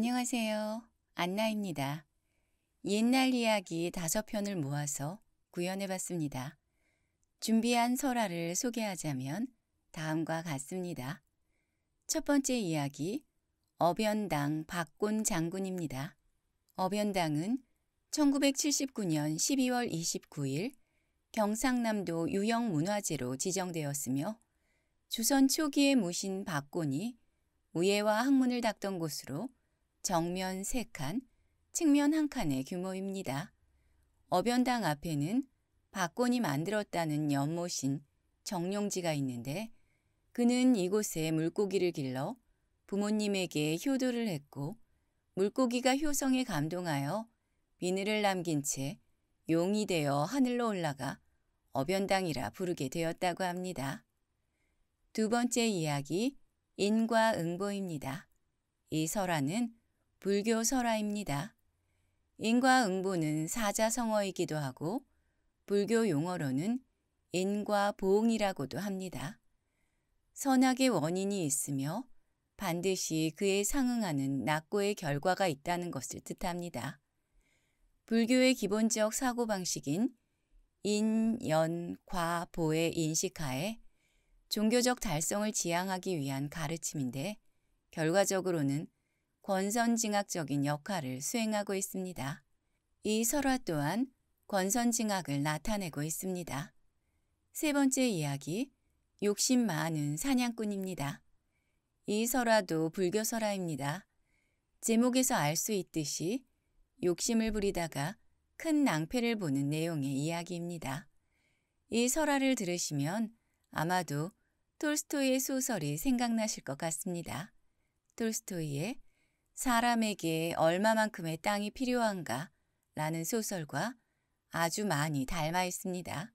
안녕하세요. 안나입니다. 옛날 이야기 다섯 편을 모아서 구현해봤습니다. 준비한 설화를 소개하자면 다음과 같습니다. 첫 번째 이야기 어변당 박곤 장군입니다. 어변당은 1979년 12월 29일 경상남도 유형문화재로 지정되었으며 조선 초기에 모신 박곤이 우예와 학문을 닦던 곳으로 정면 3칸, 측면 1칸의 규모입니다. 어변당 앞에는 박곤이 만들었다는 연못인 정룡지가 있는데 그는 이곳에 물고기를 길러 부모님에게 효도를 했고 물고기가 효성에 감동하여 비늘을 남긴 채 용이 되어 하늘로 올라가 어변당이라 부르게 되었다고 합니다. 두 번째 이야기 인과응보입니다. 이 설화는 불교 설화입니다. 인과응보는 사자성어이기도 하고 불교 용어로는 인과보응이라고도 합니다. 선악의 원인이 있으며 반드시 그에 상응하는 낙고의 결과가 있다는 것을 뜻합니다. 불교의 기본적 사고방식인 인, 연, 과, 보의 인식하에 종교적 달성을 지향하기 위한 가르침인데 결과적으로는 권선징악적인 역할을 수행하고 있습니다. 이 설화 또한 권선징악을 나타내고 있습니다. 세 번째 이야기, 욕심 많은 사냥꾼입니다. 이 설화도 불교 설화입니다. 제목에서 알 수 있듯이 욕심을 부리다가 큰 낭패를 보는 내용의 이야기입니다. 이 설화를 들으시면 아마도 톨스토이의 소설이 생각나실 것 같습니다. 톨스토이의 사람에게 얼마만큼의 땅이 필요한가 라는 소설과 아주 많이 닮아 있습니다.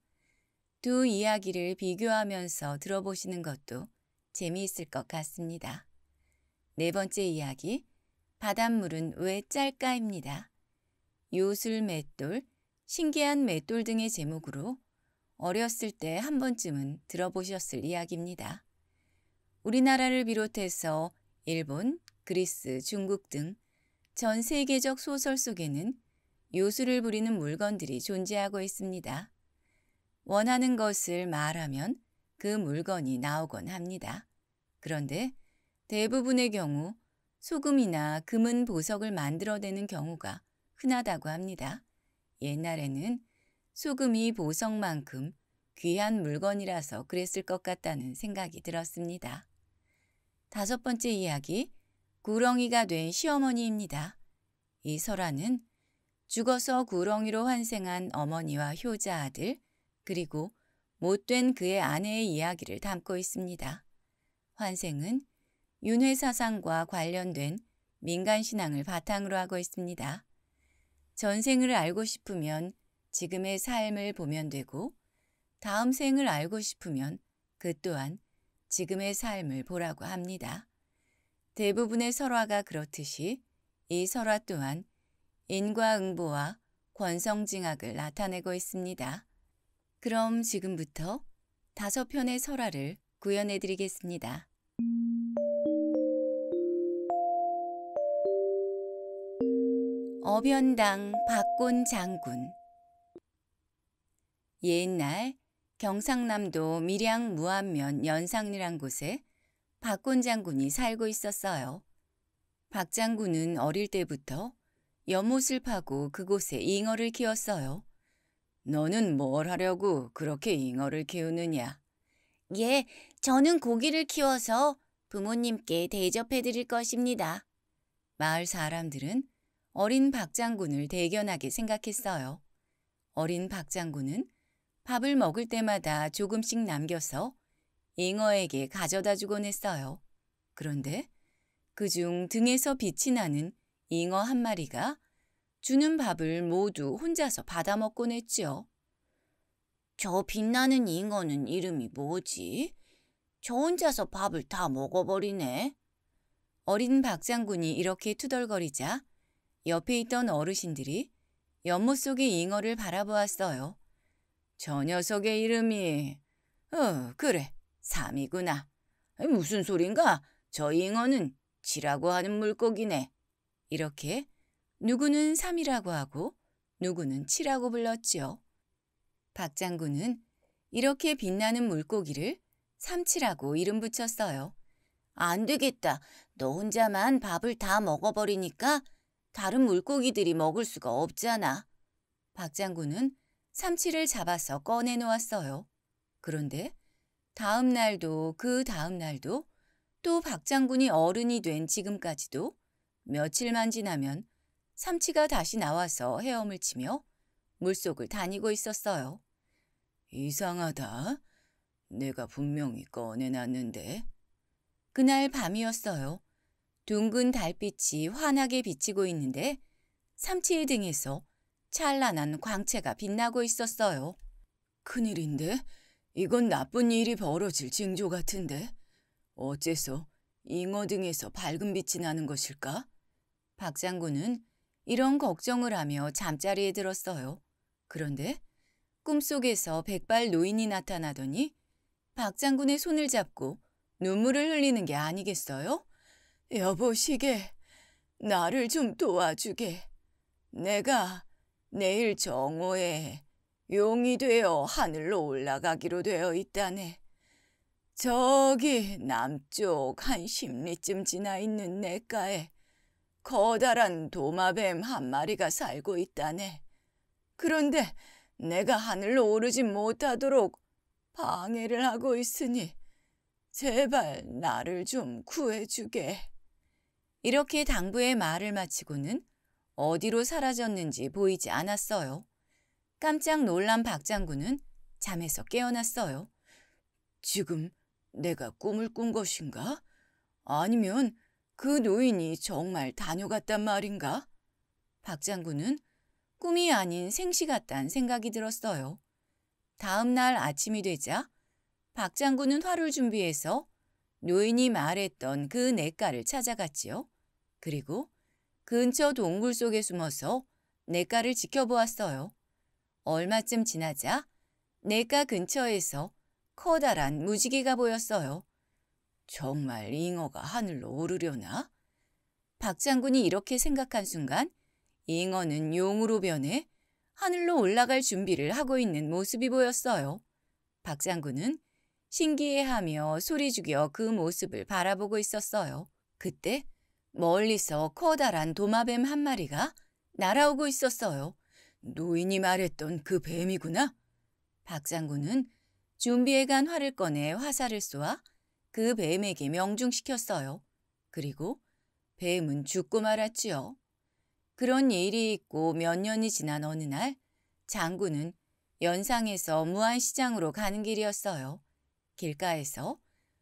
두 이야기를 비교하면서 들어보시는 것도 재미있을 것 같습니다. 네 번째 이야기, 바닷물은 왜 짤까입니다. 요술 맷돌, 신기한 맷돌 등의 제목으로 어렸을 때 한 번쯤은 들어보셨을 이야기입니다. 우리나라를 비롯해서 일본, 그리스, 중국 등 전 세계적 소설 속에는 요술을 부리는 물건들이 존재하고 있습니다. 원하는 것을 말하면 그 물건이 나오곤 합니다. 그런데 대부분의 경우 소금이나 금은 보석을 만들어내는 경우가 흔하다고 합니다. 옛날에는 소금이 보석만큼 귀한 물건이라서 그랬을 것 같다는 생각이 들었습니다. 다섯 번째 이야기 구렁이가 된 시어머니입니다. 이 설화는 죽어서 구렁이로 환생한 어머니와 효자 아들 그리고 못된 그의 아내의 이야기를 담고 있습니다. 환생은 윤회 사상과 관련된 민간 신앙을 바탕으로 하고 있습니다. 전생을 알고 싶으면 지금의 삶을 보면 되고 다음 생을 알고 싶으면 그 또한 지금의 삶을 보라고 합니다. 대부분의 설화가 그렇듯이 이 설화 또한 인과응보와 권성징악을 나타내고 있습니다. 그럼 지금부터 다섯 편의 설화를 구현해 드리겠습니다. 어변당 박곤 장군 옛날 경상남도 밀양 무안면 연상리란 곳에 박곤 장군이 살고 있었어요. 박 장군은 어릴 때부터 연못을 파고 그곳에 잉어를 키웠어요. 너는 뭘 하려고 그렇게 잉어를 키우느냐? 예, 저는 고기를 키워서 부모님께 대접해드릴 것입니다. 마을 사람들은 어린 박 장군을 대견하게 생각했어요. 어린 박 장군은 밥을 먹을 때마다 조금씩 남겨서 잉어에게 가져다 주곤 했어요. 그런데 그 중 등에서 빛이 나는 잉어 한 마리가 주는 밥을 모두 혼자서 받아 먹곤 했지요. 저 빛나는 잉어는 이름이 뭐지? 저 혼자서 밥을 다 먹어버리네. 어린 박장군이 이렇게 투덜거리자 옆에 있던 어르신들이 연못 속의 잉어를 바라보았어요. 저 녀석의 이름이... 어, 그래. 삼이구나. 무슨 소린가? 저 잉어는 지라고 하는 물고기네. 이렇게 누구는 삼이라고 하고 누구는 치라고 불렀지요. 박 장군은 이렇게 빛나는 물고기를 삼치라고 이름 붙였어요. 안 되겠다. 너 혼자만 밥을 다 먹어버리니까 다른 물고기들이 먹을 수가 없잖아. 박 장군은 삼치를 잡아서 꺼내놓았어요. 그런데 다음 날도 그 다음 날도 또박 장군이 어른이 된 지금까지도 며칠만 지나면 삼치가 다시 나와서 헤엄을 치며 물속을 다니고 있었어요. 이상하다. 내가 분명히 꺼내놨는데. 그날 밤이었어요. 둥근 달빛이 환하게 비치고 있는데 삼치의 등에서 찬란한 광채가 빛나고 있었어요. 큰일인데? 이건 나쁜 일이 벌어질 징조 같은데 어째서 잉어 등에서 밝은 빛이 나는 것일까? 박 장군은 이런 걱정을 하며 잠자리에 들었어요. 그런데 꿈속에서 백발 노인이 나타나더니 박 장군의 손을 잡고 눈물을 흘리는 게 아니겠어요? 여보시게, 나를 좀 도와주게. 내가 내일 정오에 용이 되어 하늘로 올라가기로 되어 있다네. 저기 남쪽 한 십리쯤 지나 있는 내가에 커다란 도마뱀 한 마리가 살고 있다네. 그런데 내가 하늘로 오르지 못하도록 방해를 하고 있으니 제발 나를 좀 구해주게. 이렇게 당부의 말을 마치고는 어디로 사라졌는지 보이지 않았어요. 깜짝 놀란 박 장군은 잠에서 깨어났어요. 지금 내가 꿈을 꾼 것인가? 아니면 그 노인이 정말 다녀갔단 말인가? 박 장군은 꿈이 아닌 생시 같단 생각이 들었어요. 다음 날 아침이 되자 박 장군은 화를 준비해서 노인이 말했던 그 냇가를 찾아갔지요. 그리고 근처 동굴 속에 숨어서 냇가를 지켜보았어요. 얼마쯤 지나자 내과 근처에서 커다란 무지개가 보였어요. 정말 잉어가 하늘로 오르려나? 박 장군이 이렇게 생각한 순간 잉어는 용으로 변해 하늘로 올라갈 준비를 하고 있는 모습이 보였어요. 박 장군은 신기해하며 소리 죽여 그 모습을 바라보고 있었어요. 그때 멀리서 커다란 도마뱀 한 마리가 날아오고 있었어요. 노인이 말했던 그 뱀이구나. 박상구는 준비해간 활을 꺼내 화살을 쏘아 그 뱀에게 명중시켰어요. 그리고 뱀은 죽고 말았지요. 그런 일이 있고 몇 년이 지난 어느 날 장군은 연상에서 무안시장으로 가는 길이었어요. 길가에서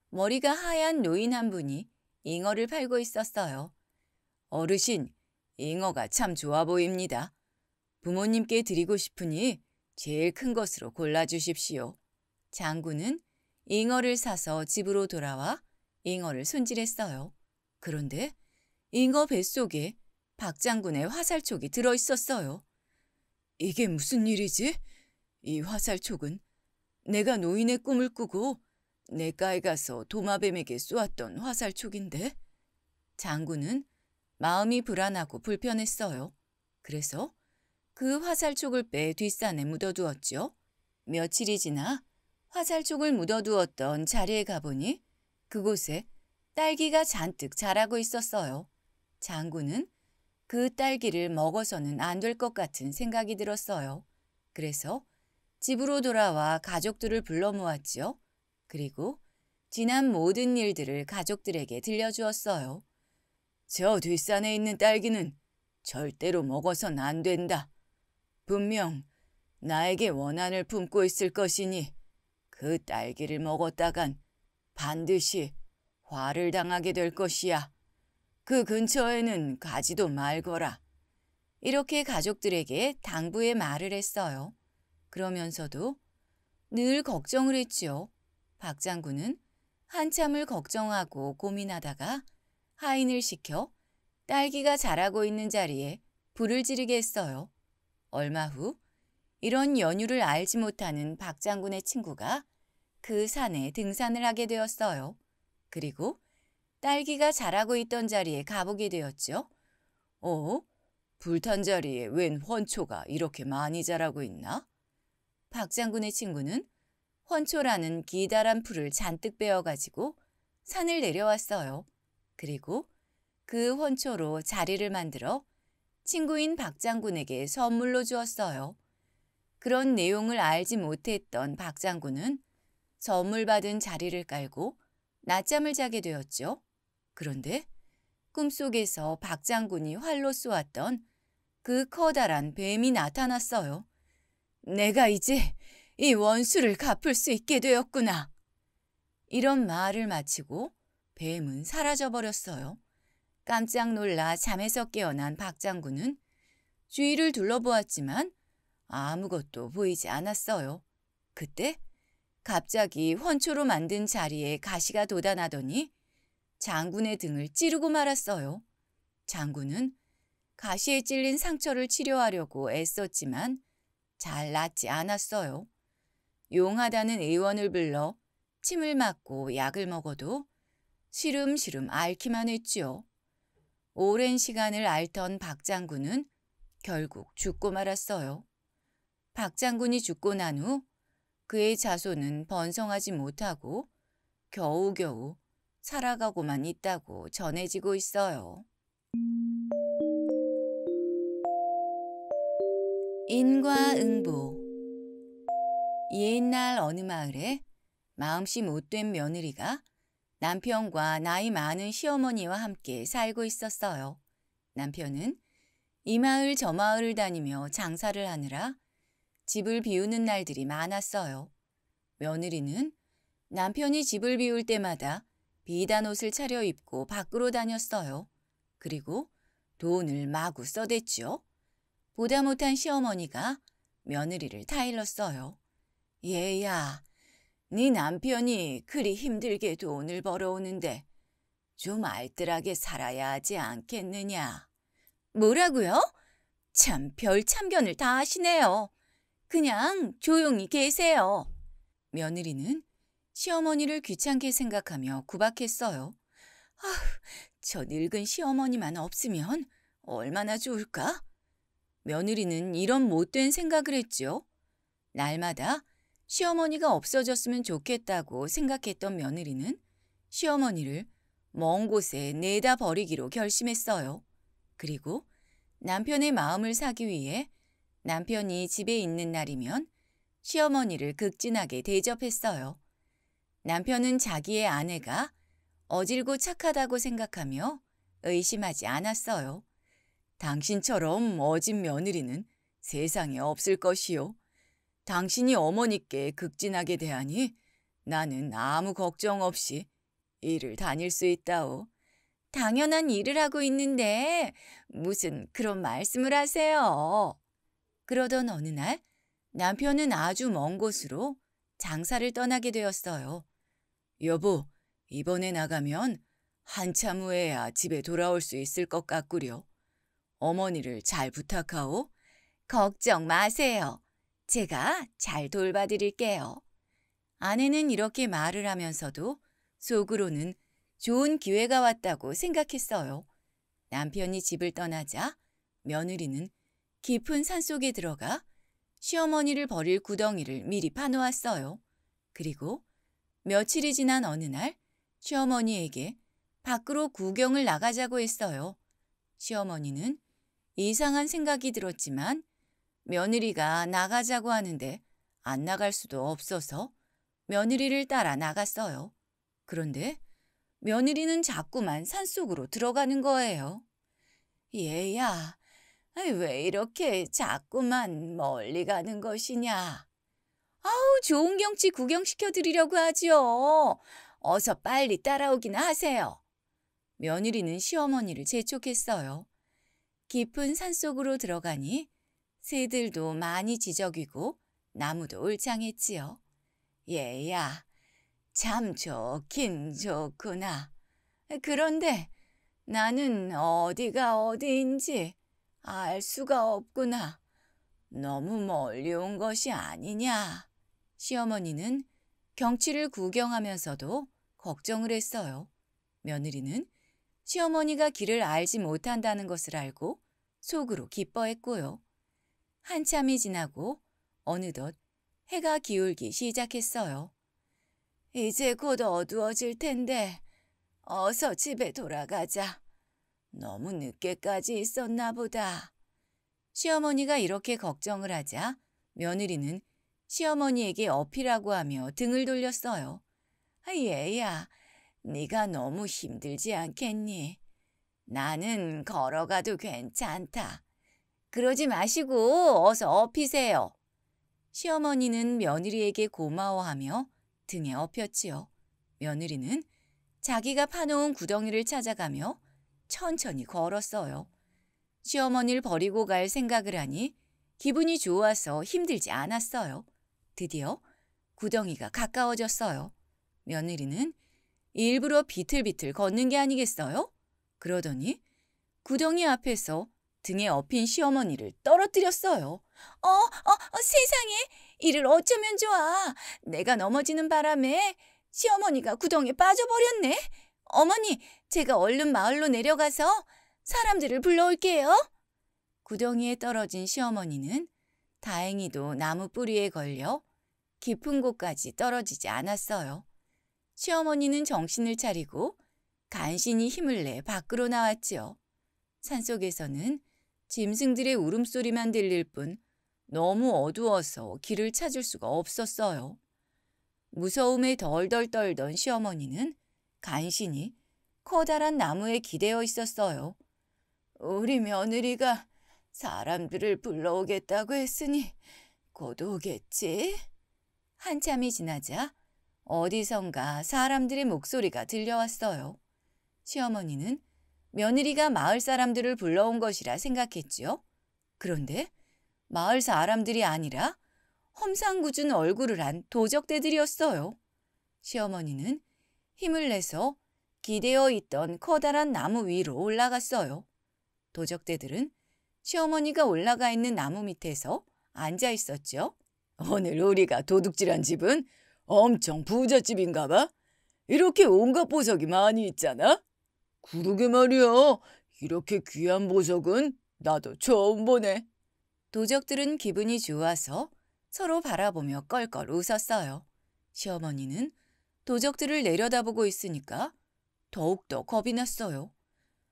머리가 하얀 노인 한 분이 잉어를 팔고 있었어요. 어르신, 잉어가 참 좋아 보입니다. 부모님께 드리고 싶으니 제일 큰 것으로 골라주십시오. 장군은 잉어를 사서 집으로 돌아와 잉어를 손질했어요. 그런데 잉어 뱃속에 박 장군의 화살촉이 들어있었어요. 이게 무슨 일이지? 이 화살촉은 내가 노인의 꿈을 꾸고 내가에 가서 도마뱀에게 쏘았던 화살촉인데 장군은 마음이 불안하고 불편했어요. 그래서 그 화살촉을 빼 뒷산에 묻어두었죠 며칠이 지나 화살촉을 묻어두었던 자리에 가보니 그곳에 딸기가 잔뜩 자라고 있었어요. 장군은 그 딸기를 먹어서는 안 될 것 같은 생각이 들었어요. 그래서 집으로 돌아와 가족들을 불러 모았지요. 그리고 지난 모든 일들을 가족들에게 들려주었어요. 저 뒷산에 있는 딸기는 절대로 먹어선 안 된다. 분명 나에게 원한을 품고 있을 것이니 그 딸기를 먹었다간 반드시 화를 당하게 될 것이야. 그 근처에는 가지도 말거라. 이렇게 가족들에게 당부의 말을 했어요. 그러면서도 늘 걱정을 했지요. 박 장군은 한참을 걱정하고 고민하다가 하인을 시켜 딸기가 자라고 있는 자리에 불을 지르게 했어요. 얼마 후 이런 연유를 알지 못하는 박 장군의 친구가 그 산에 등산을 하게 되었어요. 그리고 딸기가 자라고 있던 자리에 가보게 되었죠. 어? 불탄 자리에 웬 헌초가 이렇게 많이 자라고 있나? 박 장군의 친구는 헌초라는 기다란 풀을 잔뜩 베어가지고 산을 내려왔어요. 그리고 그 헌초로 자리를 만들어 친구인 박 장군에게 선물로 주었어요. 그런 내용을 알지 못했던 박 장군은 선물 받은 자리를 깔고 낮잠을 자게 되었죠. 그런데 꿈속에서 박 장군이 활로 쏘았던 그 커다란 뱀이 나타났어요. 내가 이제 이 원수를 갚을 수 있게 되었구나. 이런 말을 마치고 뱀은 사라져버렸어요. 깜짝 놀라 잠에서 깨어난 박 장군은 주위를 둘러보았지만 아무것도 보이지 않았어요. 그때 갑자기 헌초로 만든 자리에 가시가 돋아나더니 장군의 등을 찌르고 말았어요. 장군은 가시에 찔린 상처를 치료하려고 애썼지만 잘 낫지 않았어요. 용하다는 의원을 불러 침을 맞고 약을 먹어도 시름시름 앓기만 했지요. 오랜 시간을 앓던 박 장군은 결국 죽고 말았어요. 박 장군이 죽고 난 후 그의 자손은 번성하지 못하고 겨우겨우 살아가고만 있다고 전해지고 있어요. 인과응보 옛날 어느 마을에 마음씨 못된 며느리가 남편과 나이 많은 시어머니와 함께 살고 있었어요. 남편은 이 마을 저 마을을 다니며 장사를 하느라 집을 비우는 날들이 많았어요. 며느리는 남편이 집을 비울 때마다 비단 옷을 차려입고 밖으로 다녔어요. 그리고 돈을 마구 써댔지요. 보다 못한 시어머니가 며느리를 타일렀어요. 얘야, 네 남편이 그리 힘들게 돈을 벌어오는데 좀 알뜰하게 살아야 하지 않겠느냐. 뭐라고요? 참 별 참견을 다 하시네요. 그냥 조용히 계세요. 며느리는 시어머니를 귀찮게 생각하며 구박했어요. 아, 저 늙은 시어머니만 없으면 얼마나 좋을까? 며느리는 이런 못된 생각을 했죠 날마다 시어머니가 없어졌으면 좋겠다고 생각했던 며느리는 시어머니를 먼 곳에 내다 버리기로 결심했어요. 그리고 남편의 마음을 사기 위해 남편이 집에 있는 날이면 시어머니를 극진하게 대접했어요. 남편은 자기의 아내가 어질고 착하다고 생각하며 의심하지 않았어요. 당신처럼 어진 며느리는 세상에 없을 것이요. 당신이 어머니께 극진하게 대하니 나는 아무 걱정 없이 일을 다닐 수 있다오. 당연한 일을 하고 있는데 무슨 그런 말씀을 하세요. 그러던 어느 날 남편은 아주 먼 곳으로 장사를 떠나게 되었어요. 여보, 이번에 나가면 한참 후에야 집에 돌아올 수 있을 것 같구려. 어머니를 잘 부탁하오. 걱정 마세요. 제가 잘 돌봐드릴게요. 아내는 이렇게 말을 하면서도 속으로는 좋은 기회가 왔다고 생각했어요. 남편이 집을 떠나자 며느리는 깊은 산속에 들어가 시어머니를 버릴 구덩이를 미리 파놓았어요. 그리고 며칠이 지난 어느 날 시어머니에게 밖으로 구경을 나가자고 했어요. 시어머니는 이상한 생각이 들었지만 며느리가 나가자고 하는데 안 나갈 수도 없어서 며느리를 따라 나갔어요. 그런데 며느리는 자꾸만 산속으로 들어가는 거예요. 얘야, 왜 이렇게 자꾸만 멀리 가는 것이냐? 아우, 좋은 경치 구경시켜 드리려고 하지요. 어서 빨리 따라오기나 하세요. 며느리는 시어머니를 재촉했어요. 깊은 산속으로 들어가니 새들도 많이 지저귀고 나무도 울창했지요. 얘야, 참 좋긴 좋구나. 그런데 나는 어디가 어디인지 알 수가 없구나. 너무 멀리 온 것이 아니냐. 시어머니는 경치를 구경하면서도 걱정을 했어요. 며느리는 시어머니가 길을 알지 못한다는 것을 알고 속으로 기뻐했고요. 한참이 지나고 어느덧 해가 기울기 시작했어요. 이제 곧 어두워질 텐데 어서 집에 돌아가자. 너무 늦게까지 있었나 보다. 시어머니가 이렇게 걱정을 하자 며느리는 시어머니에게 어필하고 하며 등을 돌렸어요. 예야 네가 너무 힘들지 않겠니? 나는 걸어가도 괜찮다. 그러지 마시고 어서 업히세요. 시어머니는 며느리에게 고마워하며 등에 업혔지요. 며느리는 자기가 파놓은 구덩이를 찾아가며 천천히 걸었어요. 시어머니를 버리고 갈 생각을 하니 기분이 좋아서 힘들지 않았어요. 드디어 구덩이가 가까워졌어요. 며느리는 일부러 비틀비틀 걷는 게 아니겠어요? 그러더니 구덩이 앞에서 등에 업힌 시어머니를 떨어뜨렸어요. 어, 어, 어, 세상에! 이를 어쩌면 좋아! 내가 넘어지는 바람에 시어머니가 구덩이에 빠져버렸네! 어머니, 제가 얼른 마을로 내려가서 사람들을 불러올게요! 구덩이에 떨어진 시어머니는 다행히도 나무 뿌리에 걸려 깊은 곳까지 떨어지지 않았어요. 시어머니는 정신을 차리고 간신히 힘을 내 밖으로 나왔지요. 산속에서는 짐승들의 울음소리만 들릴 뿐 너무 어두워서 길을 찾을 수가 없었어요. 무서움에 덜덜 떨던 시어머니는 간신히 커다란 나무에 기대어 있었어요. 우리 며느리가 사람들을 불러오겠다고 했으니 곧 오겠지? 한참이 지나자 어디선가 사람들의 목소리가 들려왔어요. 시어머니는 며느리가 마을 사람들을 불러온 것이라 생각했지요. 그런데 마을 사람들이 아니라 험상궂은 얼굴을 한 도적대들이었어요. 시어머니는 힘을 내서 기대어 있던 커다란 나무 위로 올라갔어요. 도적대들은 시어머니가 올라가 있는 나무 밑에서 앉아 있었죠. 오늘 우리가 도둑질한 집은 엄청 부잣집인가 봐. 이렇게 온갖 보석이 많이 있잖아. 그러게 말이야. 이렇게 귀한 보석은 나도 처음 보네. 도적들은 기분이 좋아서 서로 바라보며 껄껄 웃었어요. 시어머니는 도적들을 내려다보고 있으니까 더욱더 겁이 났어요.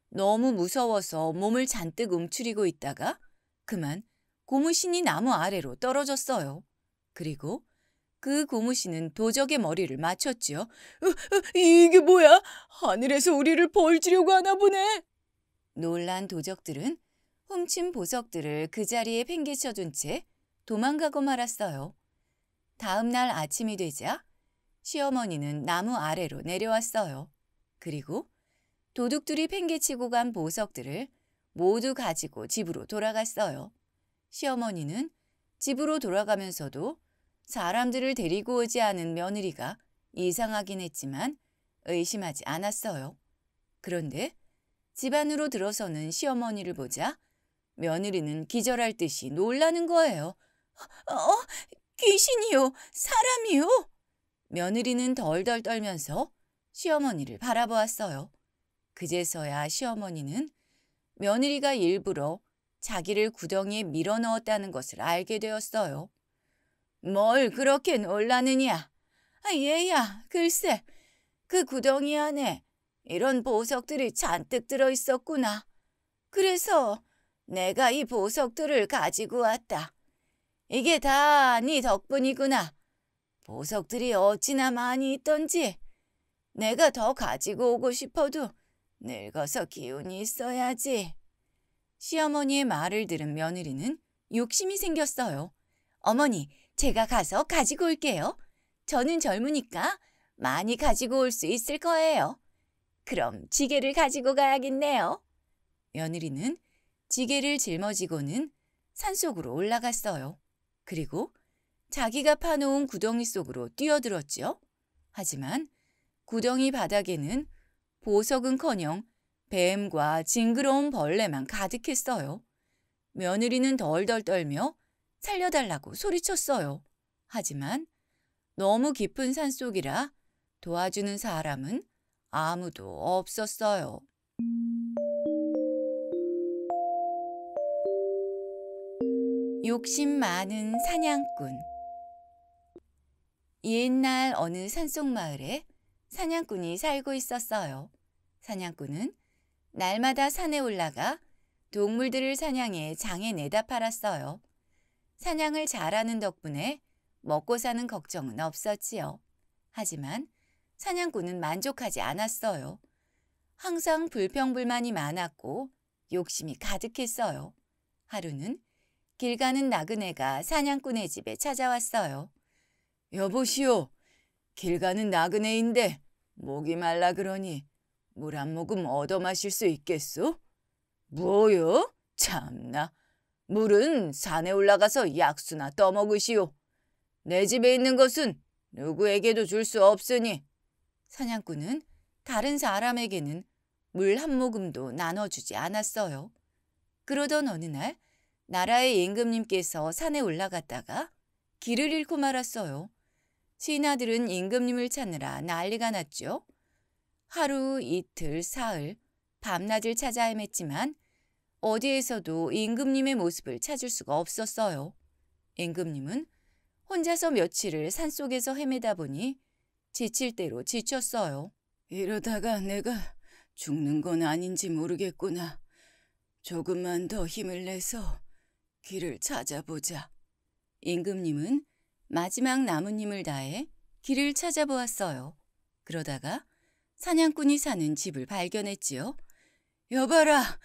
너무 무서워서 몸을 잔뜩 움츠리고 있다가 그만 고무신이 나무 아래로 떨어졌어요. 그리고 그 고무신은 도적의 머리를 맞췄지요. 이게 뭐야? 하늘에서 우리를 벌지려고 하나 보네. 놀란 도적들은 훔친 보석들을 그 자리에 팽개쳐둔 채 도망가고 말았어요. 다음 날 아침이 되자 시어머니는 나무 아래로 내려왔어요. 그리고 도둑들이 팽개치고 간 보석들을 모두 가지고 집으로 돌아갔어요. 시어머니는 집으로 돌아가면서도 사람들을 데리고 오지 않은 며느리가 이상하긴 했지만 의심하지 않았어요. 그런데 집 안으로 들어서는 시어머니를 보자 며느리는 기절할 듯이 놀라는 거예요. 어? 어? 귀신이요? 사람이요? 며느리는 덜덜 떨면서 시어머니를 바라보았어요. 그제서야 시어머니는 며느리가 일부러 자기를 구덩이에 밀어 넣었다는 것을 알게 되었어요. 뭘 그렇게 놀라느냐? 아, 얘야, 글쎄, 그 구덩이 안에 이런 보석들이 잔뜩 들어있었구나. 그래서 내가 이 보석들을 가지고 왔다. 이게 다 네 덕분이구나. 보석들이 어찌나 많이 있던지 내가 더 가지고 오고 싶어도 늙어서 기운이 있어야지. 시어머니의 말을 들은 며느리는 욕심이 생겼어요. 어머니, 제가 가서 가지고 올게요. 저는 젊으니까 많이 가지고 올 수 있을 거예요. 그럼 지게를 가지고 가야겠네요. 며느리는 지게를 짊어지고는 산속으로 올라갔어요. 그리고 자기가 파놓은 구덩이 속으로 뛰어들었죠 하지만 구덩이 바닥에는 보석은커녕 뱀과 징그러운 벌레만 가득했어요. 며느리는 덜덜 떨며 살려달라고 소리쳤어요. 하지만 너무 깊은 산속이라 도와주는 사람은 아무도 없었어요. 욕심 많은 사냥꾼 옛날 어느 산속 마을에 사냥꾼이 살고 있었어요. 사냥꾼은 날마다 산에 올라가 동물들을 사냥해 장에 내다 팔았어요. 사냥을 잘하는 덕분에 먹고 사는 걱정은 없었지요. 하지만 사냥꾼은 만족하지 않았어요. 항상 불평불만이 많았고 욕심이 가득했어요. 하루는 길 가는 나그네가 사냥꾼의 집에 찾아왔어요. 여보시오, 길 가는 나그네인데 목이 말라 그러니 물 한 모금 얻어 마실 수 있겠소? 뭐요? 참나, 물은 산에 올라가서 약수나 떠먹으시오. 내 집에 있는 것은 누구에게도 줄 수 없으니. 사냥꾼은 다른 사람에게는 물 한 모금도 나눠주지 않았어요. 그러던 어느 날 나라의 임금님께서 산에 올라갔다가 길을 잃고 말았어요. 신하들은 임금님을 찾느라 난리가 났죠. 하루, 이틀, 사흘, 밤낮을 찾아 헤맸지만 어디에서도 임금님의 모습을 찾을 수가 없었어요. 임금님은 혼자서 며칠을 산속에서 헤매다 보니 지칠 대로 지쳤어요. 이러다가 내가 죽는 건 아닌지 모르겠구나. 조금만 더 힘을 내서 길을 찾아보자. 임금님은 마지막 나뭇잎을 다해 길을 찾아보았어요. 그러다가 사냥꾼이 사는 집을 발견했지요. 여봐라,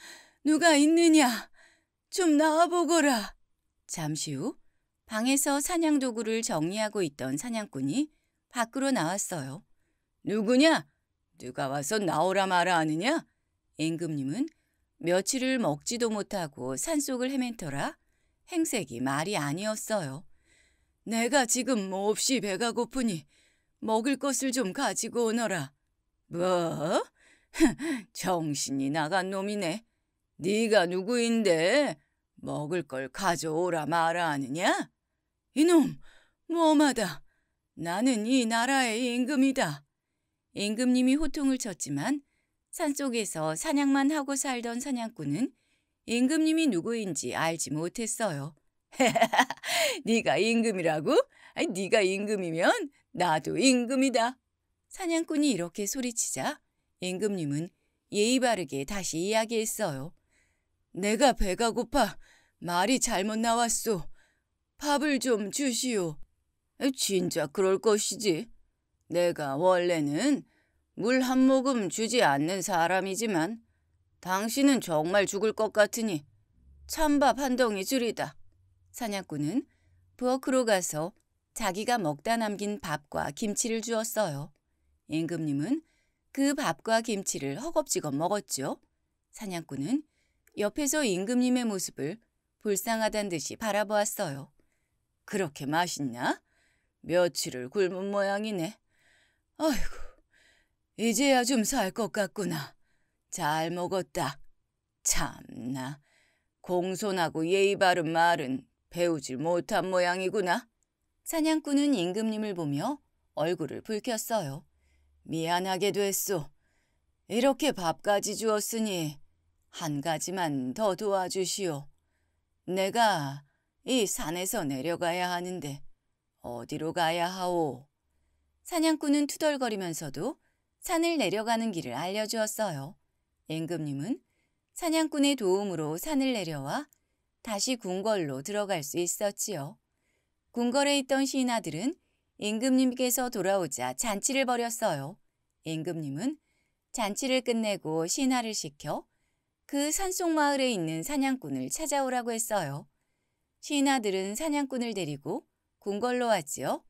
누가 있느냐? 좀 나와보거라. 잠시 후 방에서 사냥 도구를 정리하고 있던 사냥꾼이 밖으로 나왔어요. 누구냐? 누가 와서 나오라 마라 하느냐? 임금님은 며칠을 먹지도 못하고 산속을 헤맨터라 행색이 말이 아니었어요. 내가 지금 몹시 배가 고프니 먹을 것을 좀 가지고 오너라. 뭐? 정신이 나간 놈이네. 네가 누구인데 먹을 걸 가져오라 말 하느냐? 이놈, 뭐마다 나는 이 나라의 임금이다. 임금님이 호통을 쳤지만 산속에서 사냥만 하고 살던 사냥꾼은 임금님이 누구인지 알지 못했어요. 네가 임금이라고? 아니, 네가 임금이면 나도 임금이다. 사냥꾼이 이렇게 소리치자 임금님은 예의 바르게 다시 이야기했어요. 내가 배가 고파 말이 잘못 나왔소. 밥을 좀 주시오. 진짜 그럴 것이지. 내가 원래는 물 한 모금 주지 않는 사람이지만 당신은 정말 죽을 것 같으니 찬밥 한 덩이 줄이다. 사냥꾼은 부엌으로 가서 자기가 먹다 남긴 밥과 김치를 주었어요. 임금님은 그 밥과 김치를 허겁지겁 먹었죠. 사냥꾼은 옆에서 임금님의 모습을 불쌍하단 듯이 바라보았어요. 그렇게 맛있냐? 며칠을 굶은 모양이네. 아이고, 이제야 좀 살 것 같구나. 잘 먹었다. 참나, 공손하고 예의 바른 말은 배우질 못한 모양이구나. 사냥꾼은 임금님을 보며 얼굴을 붉혔어요. 미안하게 됐소. 이렇게 밥까지 주었으니 한 가지만 더 도와주시오. 내가 이 산에서 내려가야 하는데 어디로 가야 하오? 사냥꾼은 투덜거리면서도 산을 내려가는 길을 알려주었어요. 임금님은 사냥꾼의 도움으로 산을 내려와 다시 궁궐로 들어갈 수 있었지요. 궁궐에 있던 신하들은 임금님께서 돌아오자 잔치를 벌였어요. 임금님은 잔치를 끝내고 신하를 시켜 그 산속 마을에 있는 사냥꾼을 찾아오라고 했어요. 신하들은 사냥꾼을 데리고 궁궐로 왔지요.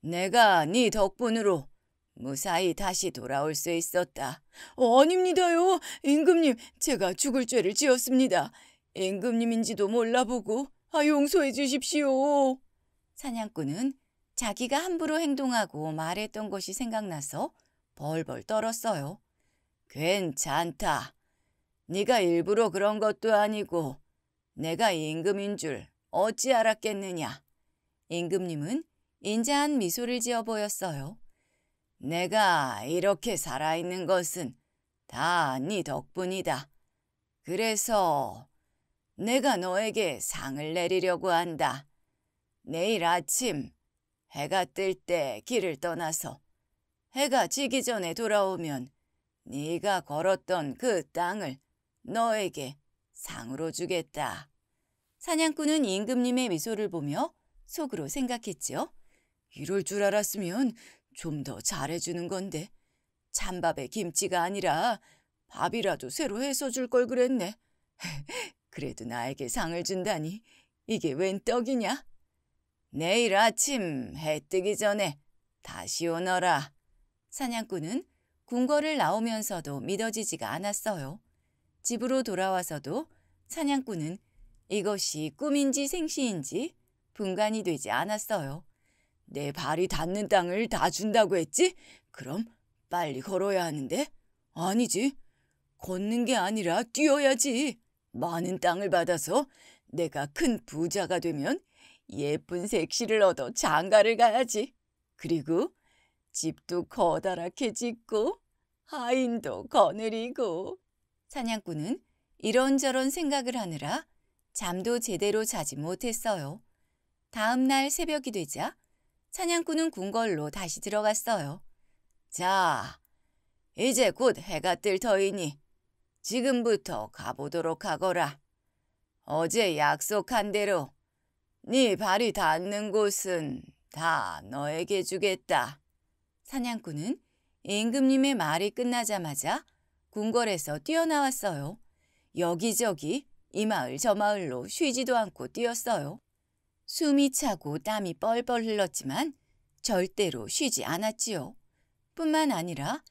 내가 네 덕분으로 무사히 다시 돌아올 수 있었다. 아닙니다요. 임금님, 제가 죽을 죄를 지었습니다. 임금님인지도 몰라보고 아, 용서해 주십시오. 사냥꾼은 자기가 함부로 행동하고 말했던 것이 생각나서 벌벌 떨었어요. 괜찮다. 네가 일부러 그런 것도 아니고 내가 임금인 줄 어찌 알았겠느냐. 임금님은 인자한 미소를 지어 보였어요. 내가 이렇게 살아있는 것은 다 네 덕분이다. 그래서 내가 너에게 상을 내리려고 한다. 내일 아침 해가 뜰 때 길을 떠나서 해가 지기 전에 돌아오면 네가 걸었던 그 땅을 너에게 상으로 주겠다. 사냥꾼은 임금님의 미소를 보며 속으로 생각했지요. 이럴 줄 알았으면 좀 더 잘해주는 건데 찬밥에 김치가 아니라 밥이라도 새로 해서 줄 걸 그랬네. 그래도 나에게 상을 준다니 이게 웬 떡이냐? 내일 아침 해 뜨기 전에 다시 오너라. 사냥꾼은 궁궐을 나오면서도 믿어지지가 않았어요. 집으로 돌아와서도 사냥꾼은 이것이 꿈인지 생시인지 분간이 되지 않았어요. 내 발이 닿는 땅을 다 준다고 했지? 그럼 빨리 걸어야 하는데? 아니지. 걷는 게 아니라 뛰어야지. 많은 땅을 받아서 내가 큰 부자가 되면 예쁜 색시를 얻어 장가를 가야지. 그리고 집도 커다랗게 짓고 하인도 거느리고 사냥꾼은 이런저런 생각을 하느라 잠도 제대로 자지 못했어요. 다음 날 새벽이 되자 사냥꾼은 궁궐로 다시 들어갔어요. 자, 이제 곧 해가 뜰 터이니 지금부터 가보도록 하거라. 어제 약속한 대로 네 발이 닿는 곳은 다 너에게 주겠다. 사냥꾼은 임금님의 말이 끝나자마자 궁궐에서 뛰어나왔어요. 여기저기 이 마을 저 마을로 쉬지도 않고 뛰었어요. 숨이 차고 땀이 뻘뻘 흘렀지만 절대로 쉬지 않았지요. 뿐만 아니라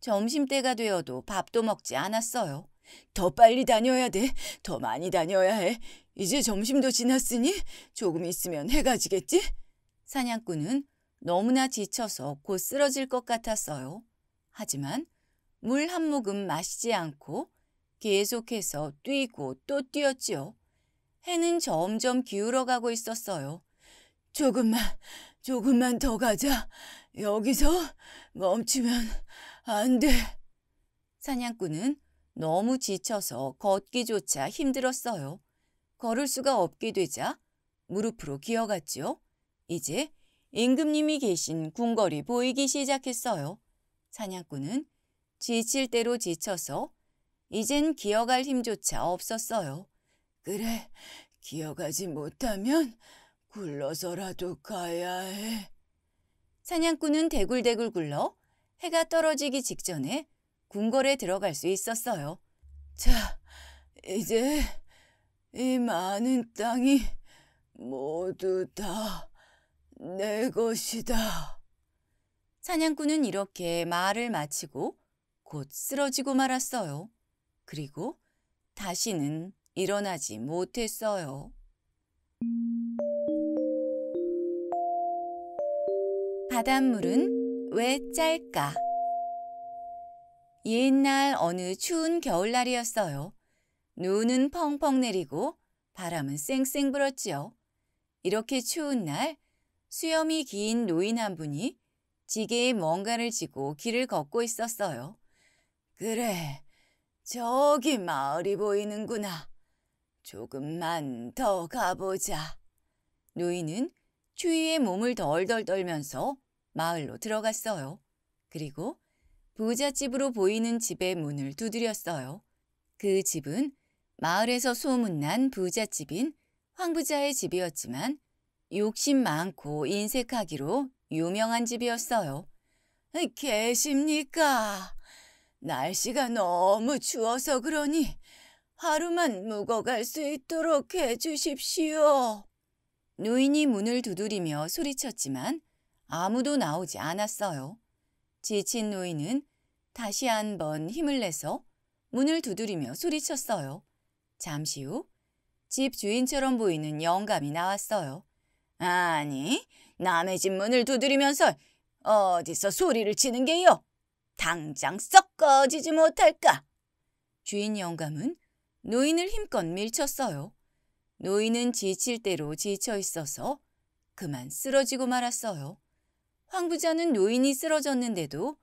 점심때가 되어도 밥도 먹지 않았어요. 더 빨리 다녀야 돼. 더 많이 다녀야 해. 이제 점심도 지났으니 조금 있으면 해가 지겠지? 사냥꾼은 너무나 지쳐서 곧 쓰러질 것 같았어요. 하지만 물한 모금 마시지 않고 계속해서 뛰고 또 뛰었지요. 해는 점점 기울어가고 있었어요. 조금만, 조금만 더 가자. 여기서 멈추면 안 돼. 사냥꾼은 너무 지쳐서 걷기조차 힘들었어요. 걸을 수가 없게 되자 무릎으로 기어갔지요. 이제 임금님이 계신 궁궐이 보이기 시작했어요. 사냥꾼은 지칠 대로 지쳐서 이젠 기어갈 힘조차 없었어요. 그래, 기어가지 못하면 굴러서라도 가야 해. 사냥꾼은 대굴대굴 굴러 해가 떨어지기 직전에 궁궐에 들어갈 수 있었어요. 자, 이제 이 많은 땅이 모두 다 내 것이다. 사냥꾼은 이렇게 말을 마치고 곧 쓰러지고 말았어요. 그리고 다시는 일어나지 못했어요. 바닷물은 왜 짤까? 옛날 어느 추운 겨울날이었어요. 눈은 펑펑 내리고 바람은 쌩쌩 불었지요. 이렇게 추운 날 수염이 긴 노인 한 분이 지게에 뭔가를 지고 길을 걷고 있었어요. 그래, 저기 마을이 보이는구나. 조금만 더 가보자. 노인은 추위에 몸을 덜덜 떨면서 마을로 들어갔어요. 그리고 부잣집으로 보이는 집의 문을 두드렸어요. 그 집은 마을에서 소문난 부잣집인 황부자의 집이었지만 욕심 많고 인색하기로 유명한 집이었어요. 아, 계십니까? 날씨가 너무 추워서 그러니 하루만 묵어갈 수 있도록 해주십시오. 노인이 문을 두드리며 소리쳤지만 아무도 나오지 않았어요. 지친 노인은 다시 한번 힘을 내서 문을 두드리며 소리쳤어요. 잠시 후 집 주인처럼 보이는 영감이 나왔어요. 아니, 남의 집 문을 두드리면서 어디서 소리를 치는 게요? 당장 섞어지지 못할까? 주인 영감은 노인을 힘껏 밀쳤어요. 노인은 지칠 대로 지쳐 있어서 그만 쓰러지고 말았어요. 황부자는 노인이 쓰러졌는데도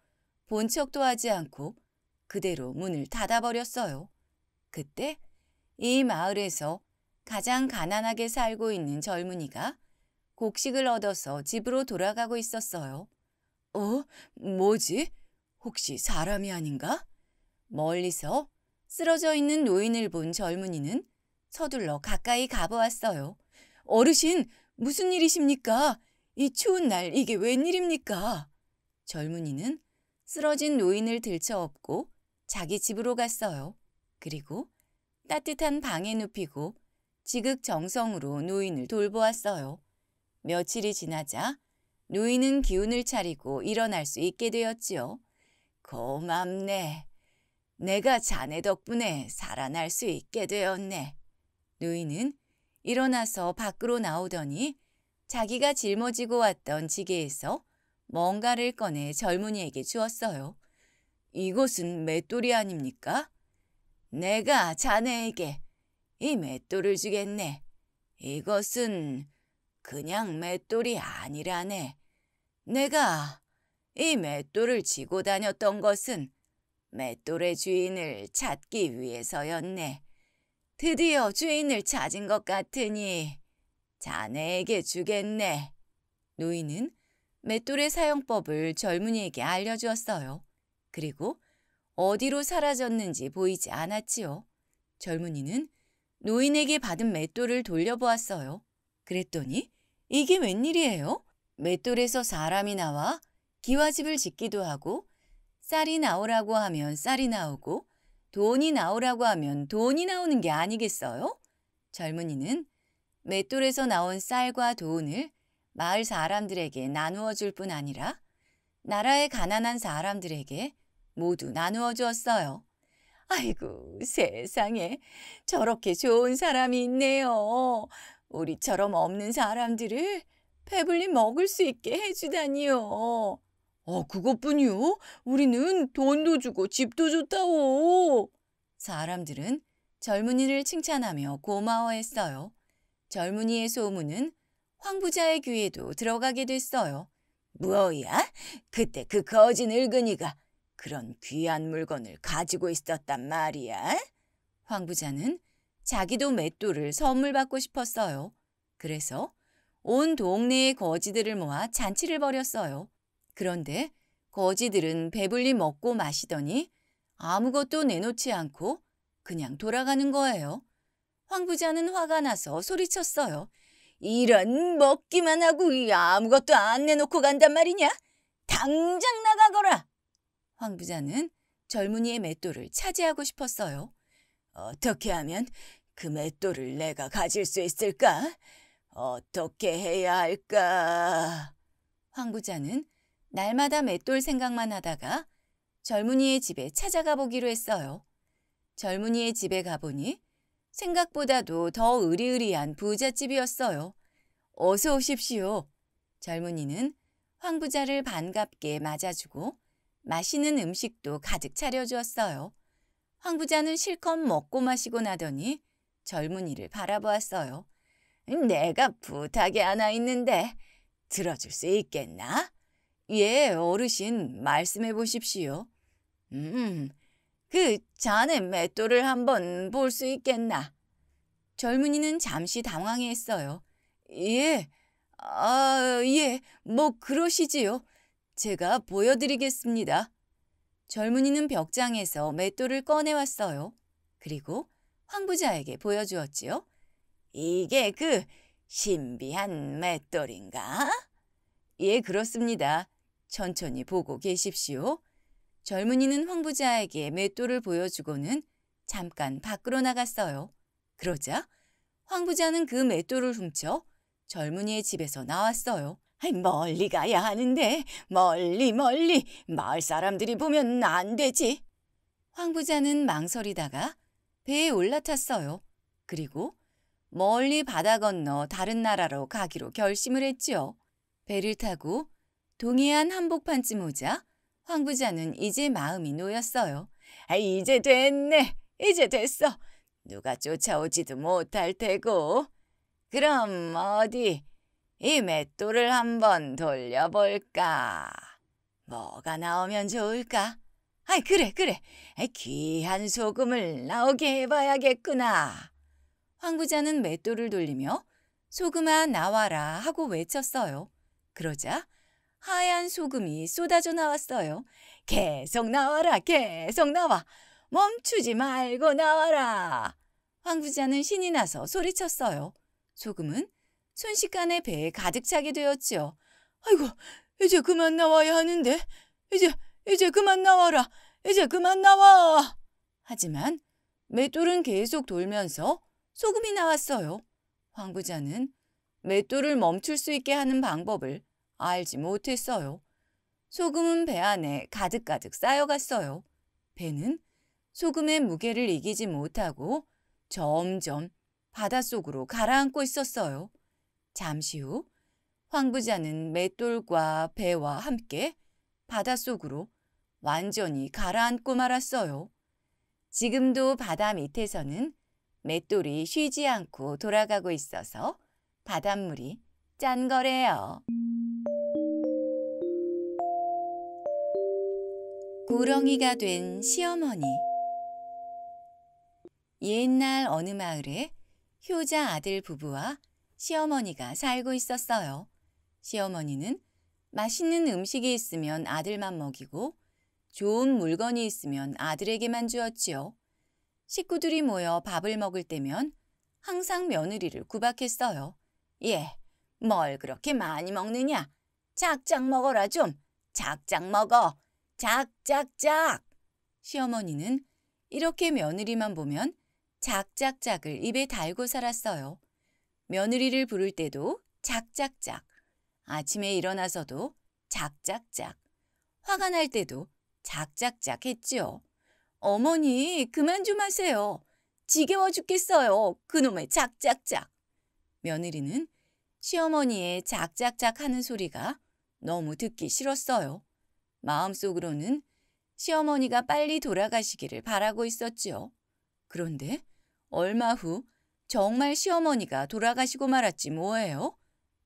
본척도 하지 않고 그대로 문을 닫아버렸어요. 그때 이 마을에서 가장 가난하게 살고 있는 젊은이가 곡식을 얻어서 집으로 돌아가고 있었어요. 어? 뭐지? 혹시 사람이 아닌가? 멀리서 쓰러져 있는 노인을 본 젊은이는 서둘러 가까이 가보았어요. 어르신, 무슨 일이십니까? 이 추운 날 이게 웬일입니까? 젊은이는 쓰러진 노인을 들쳐업고 자기 집으로 갔어요. 그리고 따뜻한 방에 눕히고 지극정성으로 노인을 돌보았어요. 며칠이 지나자 노인은 기운을 차리고 일어날 수 있게 되었지요. 고맙네. 내가 자네 덕분에 살아날 수 있게 되었네. 누이는 일어나서 밖으로 나오더니 자기가 짊어지고 왔던 지게에서 뭔가를 꺼내 젊은이에게 주었어요. 이곳은 맷돌이 아닙니까? 내가 자네에게 이 맷돌을 주겠네. 이것은 그냥 맷돌이 아니라네. 내가 이 맷돌을 쥐고 다녔던 것은 맷돌의 주인을 찾기 위해서였네. 드디어 주인을 찾은 것 같으니 자네에게 주겠네. 노인은 맷돌의 사용법을 젊은이에게 알려주었어요. 그리고 어디로 사라졌는지 보이지 않았지요. 젊은이는 노인에게 받은 맷돌을 돌려보았어요. 그랬더니 이게 웬일이에요? 맷돌에서 사람이 나와 기와집을 짓기도 하고 쌀이 나오라고 하면 쌀이 나오고 돈이 나오라고 하면 돈이 나오는 게 아니겠어요? 젊은이는 맷돌에서 나온 쌀과 돈을 마을 사람들에게 나누어 줄 뿐 아니라 나라의 가난한 사람들에게 모두 나누어 주었어요. 아이고 세상에 저렇게 좋은 사람이 있네요. 우리처럼 없는 사람들을 배불리 먹을 수 있게 해주다니요. 어, 그것뿐이요? 우리는 돈도 주고 집도 좋다오 사람들은 젊은이를 칭찬하며 고마워했어요. 젊은이의 소문은 황 부자의 귀에도 들어가게 됐어요. 뭐야? 그때 그 거지 늙은이가 그런 귀한 물건을 가지고 있었단 말이야? 황 부자는 자기도 맷돌을 선물 받고 싶었어요. 그래서 온 동네의 거지들을 모아 잔치를 벌였어요. 그런데 거지들은 배불리 먹고 마시더니 아무것도 내놓지 않고 그냥 돌아가는 거예요. 황 부자는 화가 나서 소리쳤어요. 이런 먹기만 하고 아무것도 안 내놓고 간단 말이냐? 당장 나가거라! 황 부자는 젊은이의 맷돌을 차지하고 싶었어요. 어떻게 하면 그 맷돌을 내가 가질 수 있을까? 어떻게 해야 할까? 황 부자는 날마다 맷돌 생각만 하다가 젊은이의 집에 찾아가 보기로 했어요. 젊은이의 집에 가보니 생각보다도 더 으리으리한 부잣집이었어요. 어서 오십시오. 젊은이는 황 부자를 반갑게 맞아주고 맛있는 음식도 가득 차려주었어요. 황 부자는 실컷 먹고 마시고 나더니 젊은이를 바라보았어요. 내가 부탁이 하나 있는데 들어줄 수 있겠나? 예, 어르신, 말씀해 보십시오. 음, 그 자네 맷돌을 한번 볼 수 있겠나? 젊은이는 잠시 당황했어요. 예, 아, 예, 뭐 그러시지요. 제가 보여드리겠습니다. 젊은이는 벽장에서 맷돌을 꺼내왔어요. 그리고 황부자에게 보여주었지요. 이게 그 신비한 맷돌인가? 예, 그렇습니다. 천천히 보고 계십시오. 젊은이는 황 부자에게 맷돌을 보여주고는 잠깐 밖으로 나갔어요. 그러자 황 부자는 그 맷돌을 훔쳐 젊은이의 집에서 나왔어요. 멀리 가야 하는데 멀리 멀리 마을 사람들이 보면 안 되지. 황 부자는 망설이다가 배에 올라탔어요. 그리고 멀리 바다 건너 다른 나라로 가기로 결심을 했지요. 배를 타고 동해안 한복판쯤 오자 황 부자는 이제 마음이 놓였어요. 아, 이제 됐네. 이제 됐어. 누가 쫓아오지도 못할 테고. 그럼 어디 이 맷돌을 한번 돌려볼까? 뭐가 나오면 좋을까? 아이 그래 그래 귀한 소금을 나오게 해봐야겠구나. 황 부자는 맷돌을 돌리며 소금아 나와라 하고 외쳤어요. 그러자 하얀 소금이 쏟아져 나왔어요. 계속 나와라, 계속 나와. 멈추지 말고 나와라. 황부자는 신이 나서 소리쳤어요. 소금은 순식간에 배에 가득 차게 되었지요. 아이고, 이제 그만 나와야 하는데. 이제, 이제 그만 나와라. 이제 그만 나와. 하지만 맷돌은 계속 돌면서 소금이 나왔어요. 황부자는 맷돌을 멈출 수 있게 하는 방법을 알지 못했어요. 소금은 배 안에 가득가득 쌓여갔어요. 배는 소금의 무게를 이기지 못하고 점점 바닷속으로 가라앉고 있었어요. 잠시 후 황부자는 맷돌과 배와 함께 바닷속으로 완전히 가라앉고 말았어요. 지금도 바다 밑에서는 맷돌이 쉬지 않고 돌아가고 있어서 바닷물이 짠 거래요. 구렁이가 된 시어머니 옛날 어느 마을에 효자 아들 부부와 시어머니가 살고 있었어요. 시어머니는 맛있는 음식이 있으면 아들만 먹이고 좋은 물건이 있으면 아들에게만 주었지요. 식구들이 모여 밥을 먹을 때면 항상 며느리를 구박했어요. 예, 뭘 그렇게 많이 먹느냐? 작작 먹어라 좀. 작작 먹어. 작작작. 시어머니는 이렇게 며느리만 보면 작작작을 입에 달고 살았어요. 며느리를 부를 때도 작작작. 아침에 일어나서도 작작작. 화가 날 때도 작작작 했지요. 어머니, 그만 좀 하세요. 지겨워 죽겠어요. 그놈의 작작작. 며느리는 시어머니의 작작작 하는 소리가 너무 듣기 싫었어요. 마음속으로는 시어머니가 빨리 돌아가시기를 바라고 있었지요. 그런데 얼마 후 정말 시어머니가 돌아가시고 말았지 뭐예요.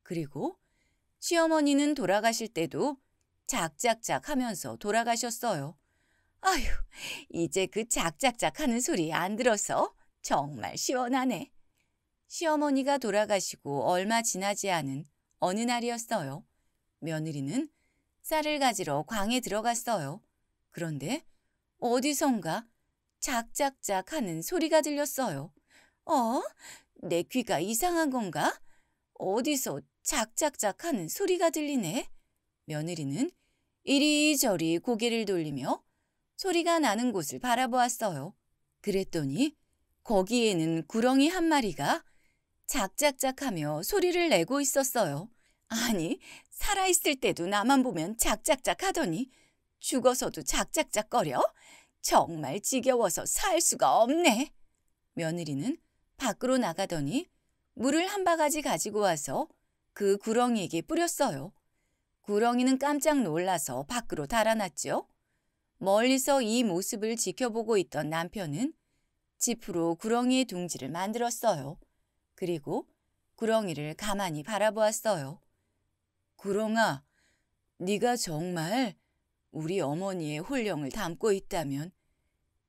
그리고 시어머니는 돌아가실 때도 작작작 하면서 돌아가셨어요. 아휴, 이제 그 작작작 하는 소리 안 들어서 정말 시원하네. 시어머니가 돌아가시고 얼마 지나지 않은 어느 날이었어요. 며느리는 쌀을 가지러 광에 들어갔어요. 그런데 어디선가 작작작 하는 소리가 들렸어요. 어? 내 귀가 이상한 건가? 어디서 작작작 하는 소리가 들리네? 며느리는 이리저리 고개를 돌리며 소리가 나는 곳을 바라보았어요. 그랬더니 거기에는 구렁이 한 마리가 작작작하며 소리를 내고 있었어요. 아니, 살아있을 때도 나만 보면 작작작 하더니 죽어서도 작작작거려? 정말 지겨워서 살 수가 없네. 며느리는 밖으로 나가더니 물을 한 바가지 가지고 와서 그 구렁이에게 뿌렸어요. 구렁이는 깜짝 놀라서 밖으로 달아났죠. 멀리서 이 모습을 지켜보고 있던 남편은 지프로 구렁이의 둥지를 만들었어요. 그리고 구렁이를 가만히 바라보았어요. 구렁아, 네가 정말 우리 어머니의 홀령을 담고 있다면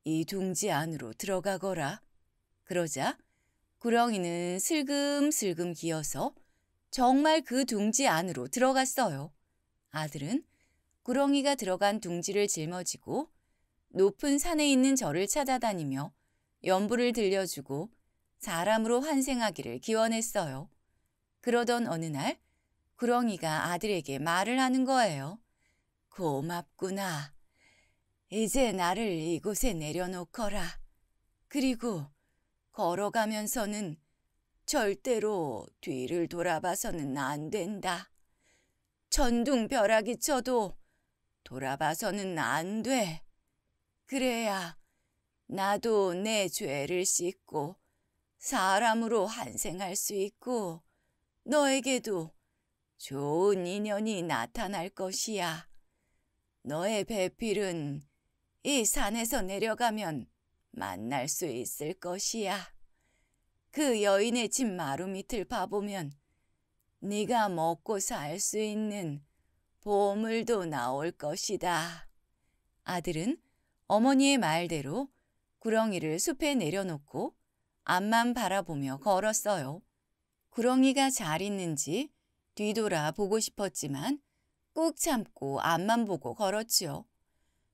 이 둥지 안으로 들어가거라. 그러자 구렁이는 슬금슬금 기어서 정말 그 둥지 안으로 들어갔어요. 아들은 구렁이가 들어간 둥지를 짊어지고 높은 산에 있는 절을 찾아다니며 연부를 들려주고 사람으로 환생하기를 기원했어요. 그러던 어느 날 구렁이가 아들에게 말을 하는 거예요. 고맙구나. 이제 나를 이곳에 내려놓거라. 그리고 걸어가면서는 절대로 뒤를 돌아봐서는 안 된다. 천둥 벼락이 쳐도 돌아봐서는 안 돼. 그래야 나도 내 죄를 씻고 사람으로 환생할 수 있고 너에게도 좋은 인연이 나타날 것이야. 너의 배필은 이 산에서 내려가면 만날 수 있을 것이야. 그 여인의 집 마루 밑을 봐보면 네가 먹고 살 수 있는 보물도 나올 것이다. 아들은 어머니의 말대로 구렁이를 숲에 내려놓고 앞만 바라보며 걸었어요. 구렁이가 잘 있는지 뒤돌아 보고 싶었지만 꾹 참고 앞만 보고 걸었지요.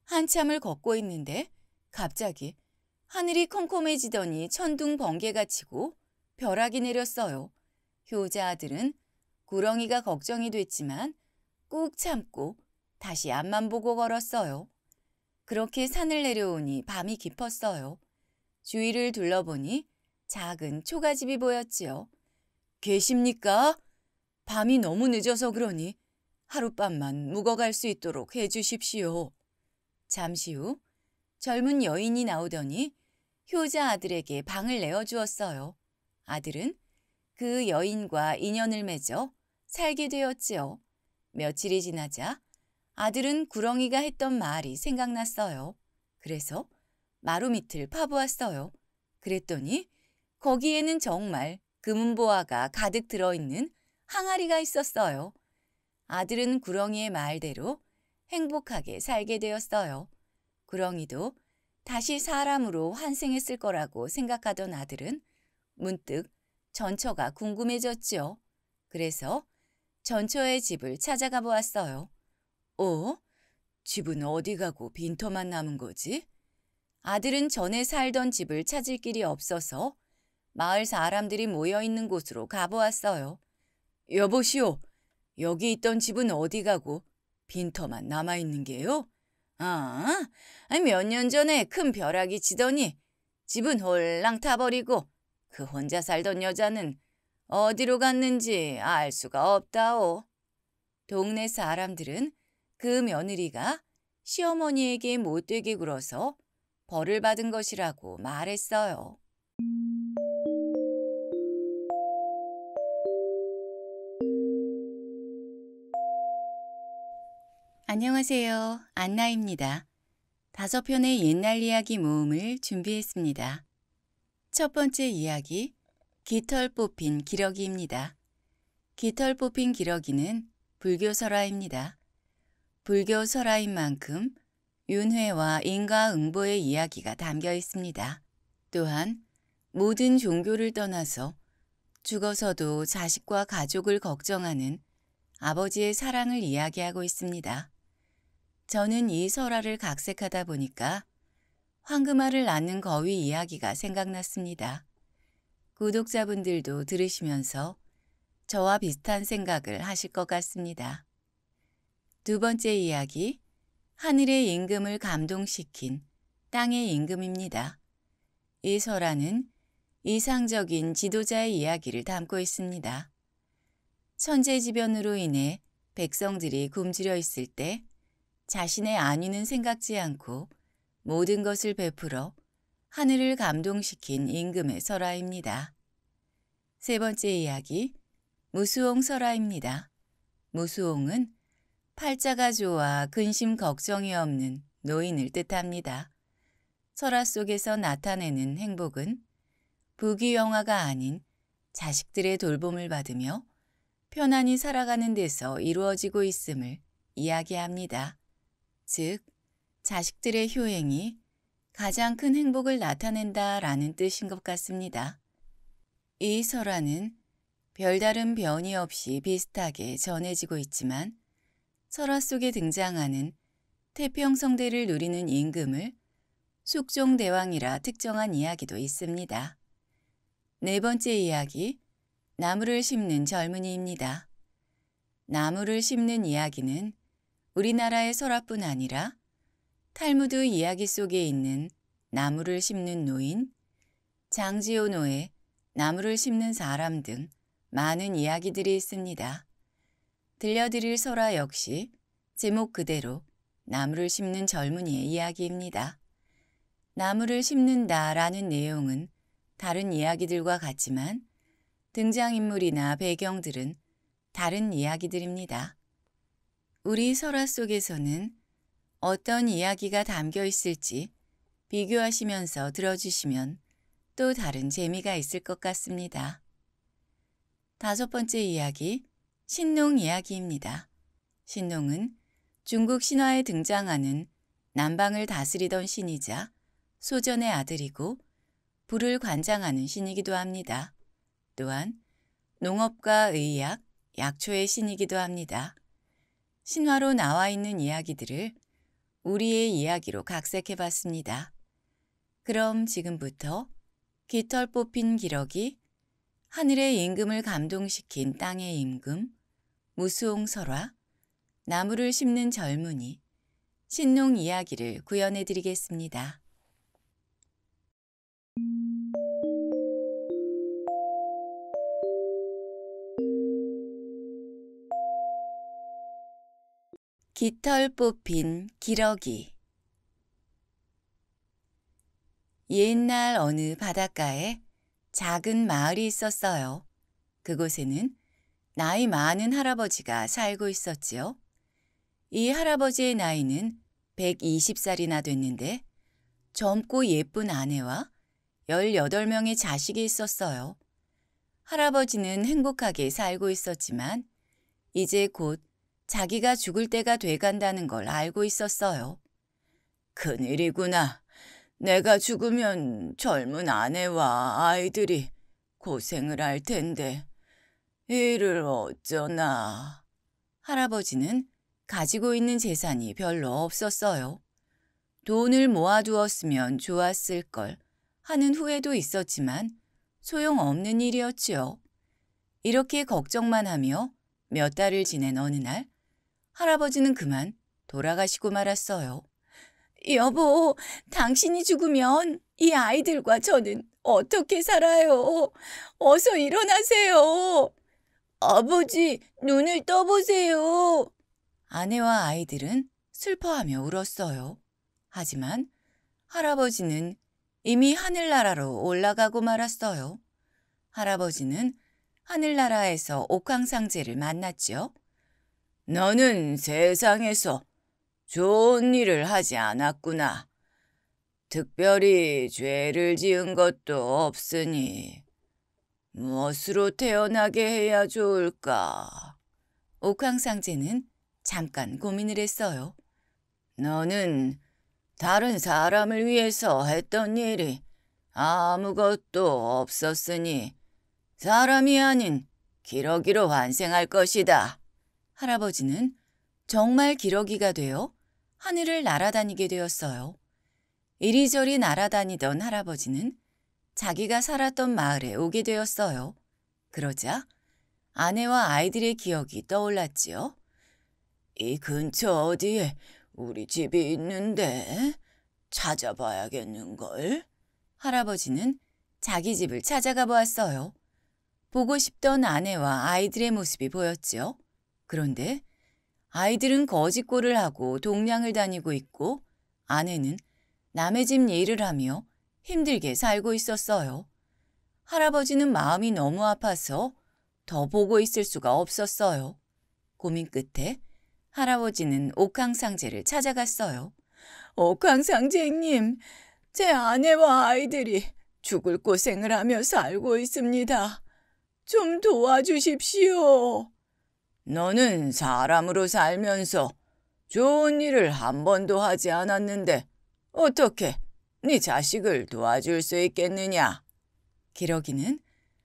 한참을 걷고 있는데 갑자기 하늘이 컴컴해지더니 천둥 번개가 치고 벼락이 내렸어요. 효자 아들은 구렁이가 걱정이 됐지만 꾹 참고 다시 앞만 보고 걸었어요. 그렇게 산을 내려오니 밤이 깊었어요. 주위를 둘러보니 작은 초가집이 보였지요. 계십니까? 밤이 너무 늦어서 그러니 하룻밤만 묵어갈 수 있도록 해주십시오. 잠시 후 젊은 여인이 나오더니 효자 아들에게 방을 내어주었어요. 아들은 그 여인과 인연을 맺어 살게 되었지요. 며칠이 지나자 아들은 구렁이가 했던 말이 생각났어요. 그래서 마루 밑을 파보았어요. 그랬더니 거기에는 정말 금은보화가 가득 들어있는 항아리가 있었어요. 아들은 구렁이의 말대로 행복하게 살게 되었어요. 구렁이도 다시 사람으로 환생했을 거라고 생각하던 아들은 문득 전처가 궁금해졌지요. 그래서 전처의 집을 찾아가 보았어요. 어? 집은 어디 가고 빈터만 남은 거지? 아들은 전에 살던 집을 찾을 길이 없어서 마을 사람들이 모여있는 곳으로 가보았어요. 여보시오, 여기 있던 집은 어디 가고 빈터만 남아있는 게요? 아, 몇 년 전에 큰 벼락이 치더니 집은 홀랑 타버리고 그 혼자 살던 여자는 어디로 갔는지 알 수가 없다오. 동네 사람들은 그 며느리가 시어머니에게 못되게 굴어서 벌을 받은 것이라고 말했어요. 안녕하세요. 안나입니다. 다섯 편의 옛날 이야기 모음을 준비했습니다. 첫 번째 이야기, 깃털 뽑힌 기러기입니다. 깃털 뽑힌 기러기는 불교 설화입니다. 불교 설화인 만큼 윤회와 인과응보의 이야기가 담겨 있습니다. 또한 모든 종교를 떠나서 죽어서도 자식과 가족을 걱정하는 아버지의 사랑을 이야기하고 있습니다. 저는 이 설화를 각색하다 보니까 황금알을 낳는 거위 이야기가 생각났습니다. 구독자분들도 들으시면서 저와 비슷한 생각을 하실 것 같습니다. 두 번째 이야기, 하늘의 임금을 감동시킨 땅의 임금입니다. 이 설화는 이상적인 지도자의 이야기를 담고 있습니다. 천재지변으로 인해 백성들이 굶주려 있을 때 자신의 안위는 생각지 않고 모든 것을 베풀어 하늘을 감동시킨 임금의 설화입니다. 세 번째 이야기, 무수홍 설화입니다. 무수홍은 팔자가 좋아 근심 걱정이 없는 노인을 뜻합니다. 설화 속에서 나타내는 행복은 부귀영화가 아닌 자식들의 돌봄을 받으며 편안히 살아가는 데서 이루어지고 있음을 이야기합니다. 즉, 자식들의 효행이 가장 큰 행복을 나타낸다 라는 뜻인 것 같습니다. 이 설화는 별다른 변이 없이 비슷하게 전해지고 있지만 설화 속에 등장하는 태평성대를 누리는 임금을 숙종대왕이라 특정한 이야기도 있습니다. 네 번째 이야기, 나무를 심는 젊은이입니다. 나무를 심는 이야기는 우리나라의 설화뿐 아니라 탈무드 이야기 속에 있는 나무를 심는 노인, 장지오노의 나무를 심는 사람 등 많은 이야기들이 있습니다. 들려드릴 설화 역시 제목 그대로 나무를 심는 젊은이의 이야기입니다. 나무를 심는다라는 내용은 다른 이야기들과 같지만 등장인물이나 배경들은 다른 이야기들입니다. 우리 설화 속에서는 어떤 이야기가 담겨 있을지 비교하시면서 들어주시면 또 다른 재미가 있을 것 같습니다. 다섯 번째 이야기, 신농 이야기입니다. 신농은 중국 신화에 등장하는 남방을 다스리던 신이자 소전의 아들이고 불을 관장하는 신이기도 합니다. 또한 농업과 의학, 약초의 신이기도 합니다. 신화로 나와 있는 이야기들을 우리의 이야기로 각색해 봤습니다. 그럼 지금부터 깃털 뽑힌 기러기, 하늘의 임금을 감동시킨 땅의 임금, 무수홍 설화, 나무를 심는 젊은이, 신농 이야기를 구현해 드리겠습니다. 깃털 뽑힌 기러기 옛날 어느 바닷가에 작은 마을이 있었어요. 그곳에는 나이 많은 할아버지가 살고 있었지요. 이 할아버지의 나이는 120살이나 됐는데 젊고 예쁜 아내와 18명의 자식이 있었어요. 할아버지는 행복하게 살고 있었지만 이제 곧 자기가 죽을 때가 돼간다는 걸 알고 있었어요. 큰일이구나. 내가 죽으면 젊은 아내와 아이들이 고생을 할 텐데 이를 어쩌나. 할아버지는 가지고 있는 재산이 별로 없었어요. 돈을 모아두었으면 좋았을 걸 하는 후회도 있었지만 소용없는 일이었지요. 이렇게 걱정만 하며 몇 달을 지낸 어느 날 할아버지는 그만 돌아가시고 말았어요. 여보, 당신이 죽으면 이 아이들과 저는 어떻게 살아요? 어서 일어나세요. 아버지, 눈을 떠보세요. 아내와 아이들은 슬퍼하며 울었어요. 하지만 할아버지는 이미 하늘나라로 올라가고 말았어요. 할아버지는 하늘나라에서 옥황상제를 만났지요. 너는 세상에서 좋은 일을 하지 않았구나. 특별히 죄를 지은 것도 없으니 무엇으로 태어나게 해야 좋을까? 옥황상제는 잠깐 고민을 했어요. 너는 다른 사람을 위해서 했던 일이 아무것도 없었으니 사람이 아닌 기러기로 환생할 것이다. 할아버지는 정말 기러기가 되어 하늘을 날아다니게 되었어요. 이리저리 날아다니던 할아버지는 자기가 살았던 마을에 오게 되었어요. 그러자 아내와 아이들의 기억이 떠올랐지요. 이 근처 어디에 우리 집이 있는데 찾아봐야겠는걸? 할아버지는 자기 집을 찾아가 보았어요. 보고 싶던 아내와 아이들의 모습이 보였지요. 그런데 아이들은 거짓골을 하고 동냥을 다니고 있고 아내는 남의 집 일을 하며 힘들게 살고 있었어요. 할아버지는 마음이 너무 아파서 더 보고 있을 수가 없었어요. 고민 끝에 할아버지는 옥황상제를 찾아갔어요. 옥황상제님, 제 아내와 아이들이 죽을 고생을 하며 살고 있습니다. 좀 도와주십시오. 너는 사람으로 살면서 좋은 일을 한 번도 하지 않았는데 어떻게 네 자식을 도와줄 수 있겠느냐? 기러기는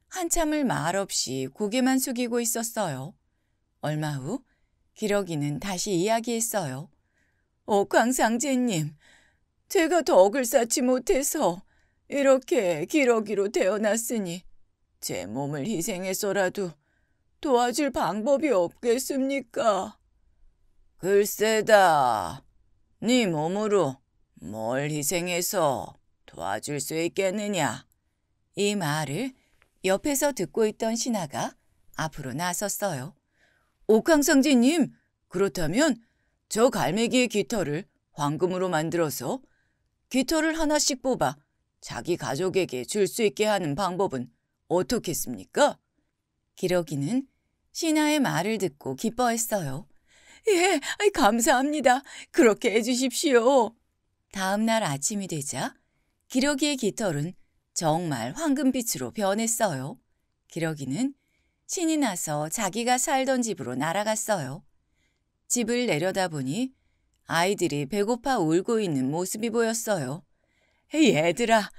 한참을 말없이 고개만 숙이고 있었어요. 얼마 후 기러기는 다시 이야기했어요. 옥황상제님, 어, 제가 덕을 쌓지 못해서 이렇게 기러기로 태어났으니 제 몸을 희생해서라도 도와줄 방법이 없겠습니까? 글쎄다. 네 몸으로 뭘 희생해서 도와줄 수 있겠느냐? 이 말을 옆에서 듣고 있던 신하가 앞으로 나섰어요. 옥황성지님 그렇다면 저 갈매기의 깃털을 황금으로 만들어서 깃털을 하나씩 뽑아 자기 가족에게 줄 수 있게 하는 방법은 어떻겠습니까? 기러기는 신하의 말을 듣고 기뻐했어요. 예, 감사합니다. 그렇게 해주십시오. 다음 날 아침이 되자 기러기의 깃털은 정말 황금빛으로 변했어요. 기러기는 신이 나서 자기가 살던 집으로 날아갔어요. 집을 내려다보니 아이들이 배고파 울고 있는 모습이 보였어요. 얘들아,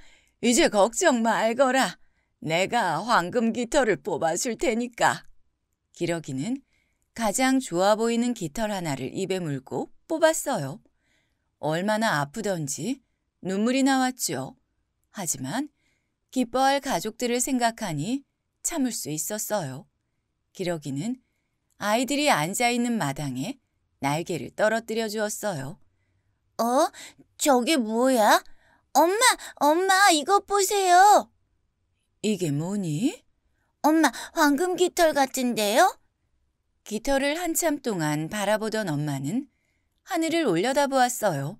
이제 걱정 말거라. 내가 황금 깃털을 뽑아줄 테니까. 기러기는 가장 좋아 보이는 깃털 하나를 입에 물고 뽑았어요. 얼마나 아프던지 눈물이 나왔지요. 하지만 기뻐할 가족들을 생각하니 참을 수 있었어요. 기러기는 아이들이 앉아있는 마당에 날개를 떨어뜨려 주었어요. 어? 저게 뭐야? 엄마, 엄마, 이것 보세요. 이게 뭐니? 엄마, 황금 깃털 같은데요? 깃털을 한참 동안 바라보던 엄마는 하늘을 올려다보았어요.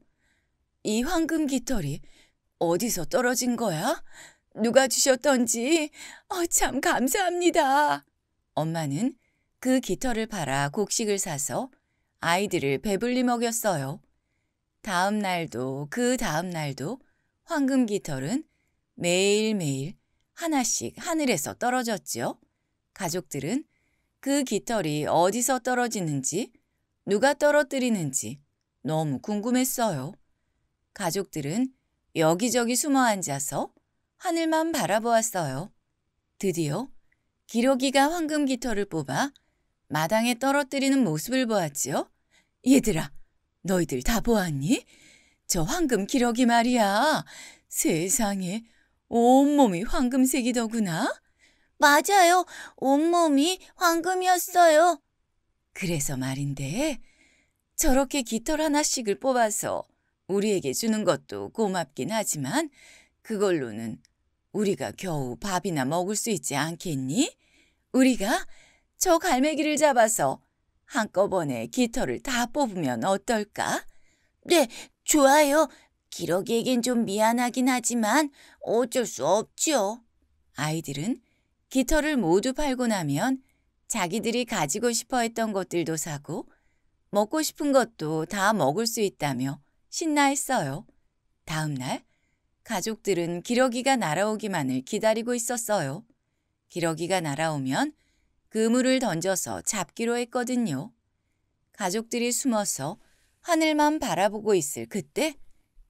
이 황금 깃털이 어디서 떨어진 거야? 누가 주셨던지 어, 참 감사합니다. 엄마는 그 깃털을 팔아 곡식을 사서 아이들을 배불리 먹였어요. 다음 날도 그 다음 날도 황금 깃털은 매일매일 하나씩 하늘에서 떨어졌지요. 가족들은 그 깃털이 어디서 떨어지는지 누가 떨어뜨리는지 너무 궁금했어요. 가족들은 여기저기 숨어 앉아서 하늘만 바라보았어요. 드디어 기러기가 황금 깃털을 뽑아 마당에 떨어뜨리는 모습을 보았지요. 얘들아, 너희들 다 보았니? 저 황금 기러기 말이야. 세상에 온몸이 황금색이더구나. 맞아요. 온몸이 황금이었어요. 그래서 말인데 저렇게 깃털 하나씩을 뽑아서 우리에게 주는 것도 고맙긴 하지만 그걸로는 우리가 겨우 밥이나 먹을 수 있지 않겠니? 우리가 저 갈매기를 잡아서 한꺼번에 깃털을 다 뽑으면 어떨까? 네, 좋아요. 기러기에겐 좀 미안하긴 하지만 어쩔 수 없죠. 아이들은 깃털을 모두 팔고 나면 자기들이 가지고 싶어 했던 것들도 사고 먹고 싶은 것도 다 먹을 수 있다며 신나했어요. 다음 날 가족들은 기러기가 날아오기만을 기다리고 있었어요. 기러기가 날아오면 그물을 던져서 잡기로 했거든요. 가족들이 숨어서 하늘만 바라보고 있을 그때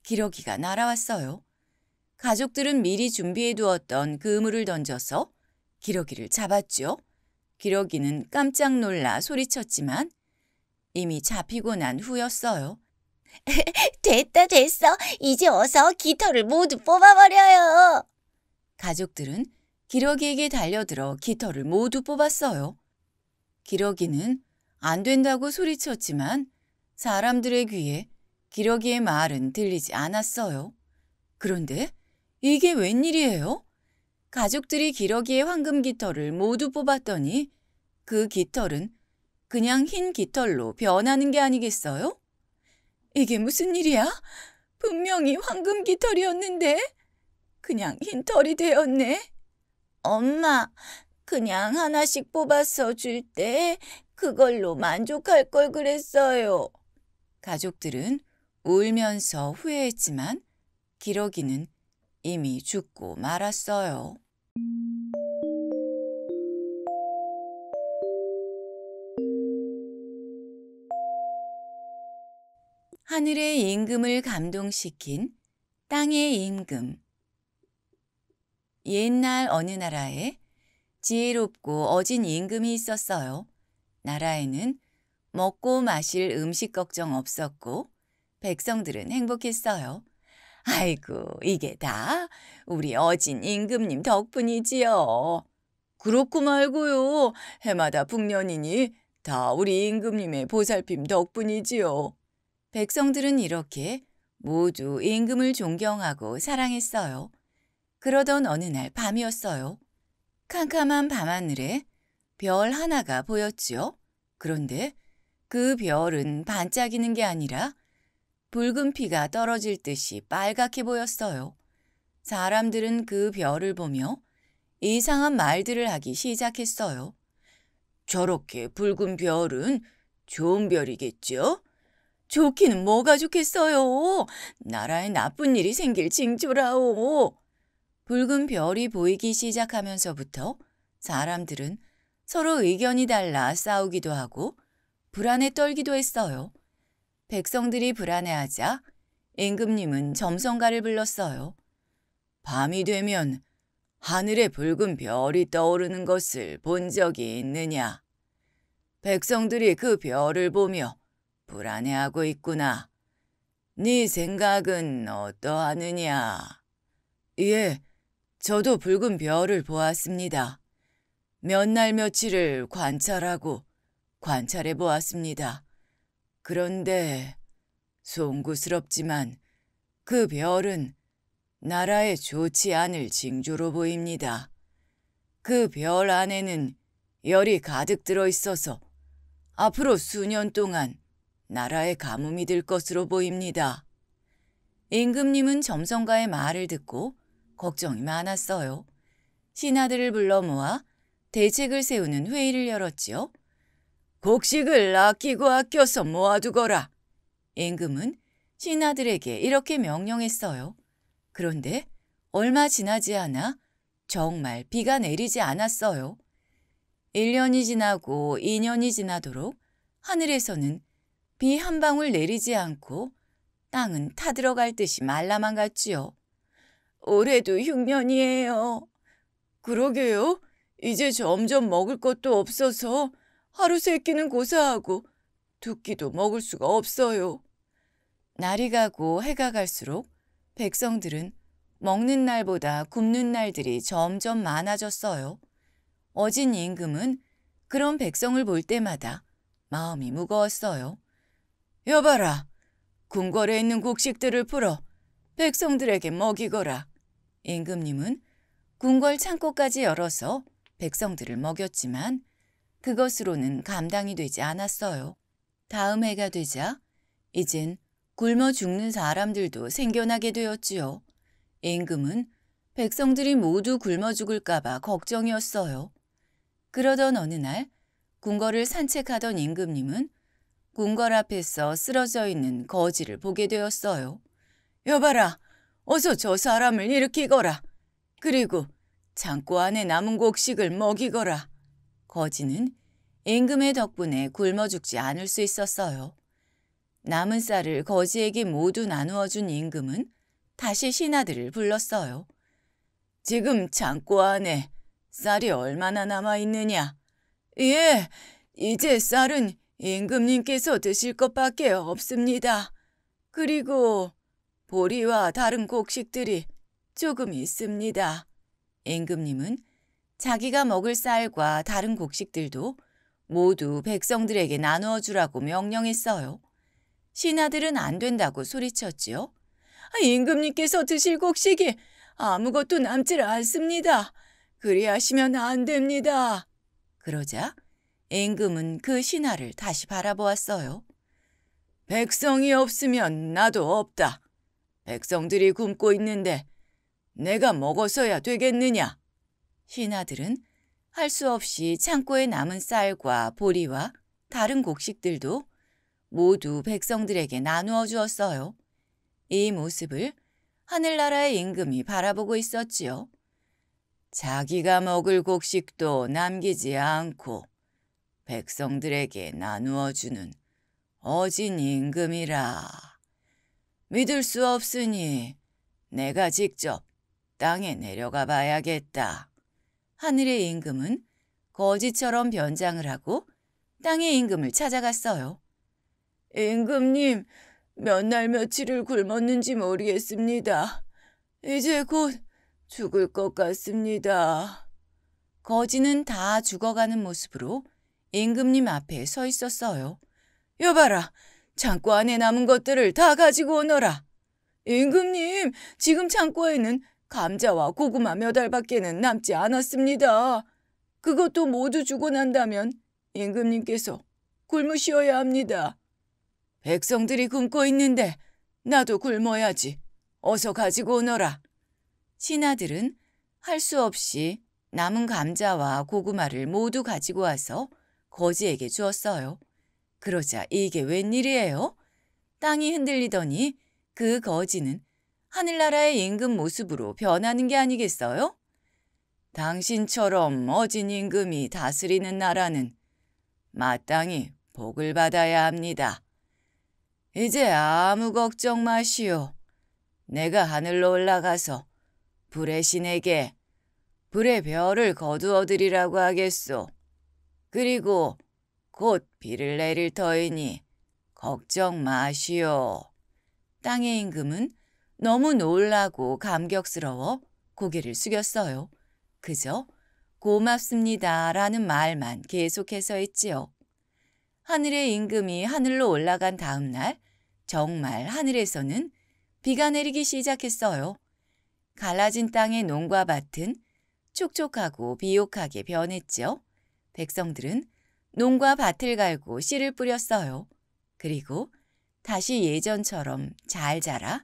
기러기가 날아왔어요. 가족들은 미리 준비해두었던 그물을 던져서 기러기를 잡았죠. 기러기는 깜짝 놀라 소리쳤지만 이미 잡히고 난 후였어요. 됐다 됐어. 이제 어서 깃털을 모두 뽑아버려요. 가족들은 기러기에게 달려들어 깃털을 모두 뽑았어요. 기러기는 안 된다고 소리쳤지만 사람들의 귀에 기러기의 말은 들리지 않았어요. 그런데 이게 웬일이에요? 가족들이 기러기의 황금 깃털을 모두 뽑았더니 그 깃털은 그냥 흰 깃털로 변하는 게 아니겠어요? 이게 무슨 일이야? 분명히 황금 깃털이었는데 그냥 흰 털이 되었네. 엄마, 그냥 하나씩 뽑아서 줄 때 그걸로 만족할 걸 그랬어요. 가족들은 울면서 후회했지만 기러기는 이미 죽고 말았어요. 하늘의 임금을 감동시킨 땅의 임금 옛날 어느 나라에 지혜롭고 어진 임금이 있었어요. 나라에는 먹고 마실 음식 걱정 없었고 백성들은 행복했어요. 아이고, 이게 다 우리 어진 임금님 덕분이지요. 그렇고 말고요. 해마다 풍년이니 다 우리 임금님의 보살핌 덕분이지요. 백성들은 이렇게 모두 임금을 존경하고 사랑했어요. 그러던 어느 날 밤이었어요. 캄캄한 밤하늘에 별 하나가 보였지요. 그런데 그 별은 반짝이는 게 아니라 붉은 피가 떨어질 듯이 빨갛게 보였어요. 사람들은 그 별을 보며 이상한 말들을 하기 시작했어요. 저렇게 붉은 별은 좋은 별이겠죠? 좋기는 뭐가 좋겠어요. 나라에 나쁜 일이 생길 징조라오. 붉은 별이 보이기 시작하면서부터 사람들은 서로 의견이 달라 싸우기도 하고 불안에 떨기도 했어요. 백성들이 불안해하자 임금님은 점성가를 불렀어요. 밤이 되면 하늘에 붉은 별이 떠오르는 것을 본 적이 있느냐. 백성들이 그 별을 보며 불안해하고 있구나. 네 생각은 어떠하느냐? 예, 저도 붉은 별을 보았습니다. 몇 날 며칠을 관찰하고 관찰해 보았습니다. 그런데 송구스럽지만 그 별은 나라에 좋지 않을 징조로 보입니다. 그 별 안에는 열이 가득 들어 있어서 앞으로 수년 동안 나라에 가뭄이 들 것으로 보입니다. 임금님은 점성가의 말을 듣고 걱정이 많았어요. 신하들을 불러 모아 대책을 세우는 회의를 열었지요. 곡식을 아끼고 아껴서 모아두거라. 임금은 신하들에게 이렇게 명령했어요. 그런데 얼마 지나지 않아 정말 비가 내리지 않았어요. 1년이 지나고 2년이 지나도록 하늘에서는 비 한 방울 내리지 않고 땅은 타들어갈 듯이 말라만 갔지요. 올해도 흉년이에요. 그러게요. 이제 점점 먹을 것도 없어서 하루 세 끼는 고사하고 두 끼도 먹을 수가 없어요. 날이 가고 해가 갈수록 백성들은 먹는 날보다 굶는 날들이 점점 많아졌어요. 어진 임금은 그런 백성을 볼 때마다 마음이 무거웠어요. 여봐라, 궁궐에 있는 곡식들을 풀어 백성들에게 먹이거라. 임금님은 궁궐 창고까지 열어서 백성들을 먹였지만 그것으로는 감당이 되지 않았어요. 다음 해가 되자 이젠 굶어 죽는 사람들도 생겨나게 되었지요. 임금은 백성들이 모두 굶어 죽을까 봐 걱정이었어요. 그러던 어느 날 궁궐을 산책하던 임금님은 궁궐 앞에서 쓰러져 있는 거지를 보게 되었어요. 여봐라, 어서 저 사람을 일으키거라. 그리고 창고 안에 남은 곡식을 먹이거라. 거지는 임금의 덕분에 굶어 죽지 않을 수 있었어요. 남은 쌀을 거지에게 모두 나누어 준 임금은 다시 신하들을 불렀어요. 지금 창고 안에 쌀이 얼마나 남아있느냐? 예, 이제 쌀은 임금님께서 드실 것밖에 없습니다. 그리고 보리와 다른 곡식들이 조금 있습니다. 임금님은 자기가 먹을 쌀과 다른 곡식들도 모두 백성들에게 나누어 주라고 명령했어요. 신하들은 안 된다고 소리쳤지요. 아, 임금님께서 드실 곡식이 아무것도 남질 않습니다. 그리하시면 안 됩니다. 그러자 임금은 그 신하를 다시 바라보았어요. 백성이 없으면 나도 없다. 백성들이 굶고 있는데 내가 먹어서야 되겠느냐? 신하들은 할 수 없이 창고에 남은 쌀과 보리와 다른 곡식들도 모두 백성들에게 나누어 주었어요. 이 모습을 하늘나라의 임금이 바라보고 있었지요. 자기가 먹을 곡식도 남기지 않고 백성들에게 나누어 주는 어진 임금이라. 믿을 수 없으니 내가 직접 땅에 내려가 봐야겠다. 하늘의 임금은 거지처럼 변장을 하고 땅의 임금을 찾아갔어요. 임금님, 몇 날 며칠을 굶었는지 모르겠습니다. 이제 곧 죽을 것 같습니다. 거지는 다 죽어가는 모습으로 임금님 앞에 서 있었어요. 여봐라, 창고 안에 남은 것들을 다 가지고 오너라. 임금님, 지금 창고에는 감자와 고구마 몇 알밖에는 남지 않았습니다. 그것도 모두 주고 난다면 임금님께서 굶으셔야 합니다. 백성들이 굶고 있는데 나도 굶어야지. 어서 가지고 오너라. 신하들은 할 수 없이 남은 감자와 고구마를 모두 가지고 와서 거지에게 주었어요. 그러자 이게 웬일이에요? 땅이 흔들리더니 그 거지는 하늘나라의 임금 모습으로 변하는 게 아니겠어요? 당신처럼 어진 임금이 다스리는 나라는 마땅히 복을 받아야 합니다. 이제 아무 걱정 마시오. 내가 하늘로 올라가서 불의 신에게 불의 별을 거두어 드리라고 하겠소. 그리고 곧 비를 내릴 터이니 걱정 마시오. 땅의 임금은 너무 놀라고 감격스러워 고개를 숙였어요. 그저 고맙습니다 라는 말만 계속해서 했지요. 하늘의 임금이 하늘로 올라간 다음 날 정말 하늘에서는 비가 내리기 시작했어요. 갈라진 땅의 농과 밭은 촉촉하고 비옥하게 변했지요. 백성들은 농과 밭을 갈고 씨를 뿌렸어요. 그리고 다시 예전처럼 잘 자라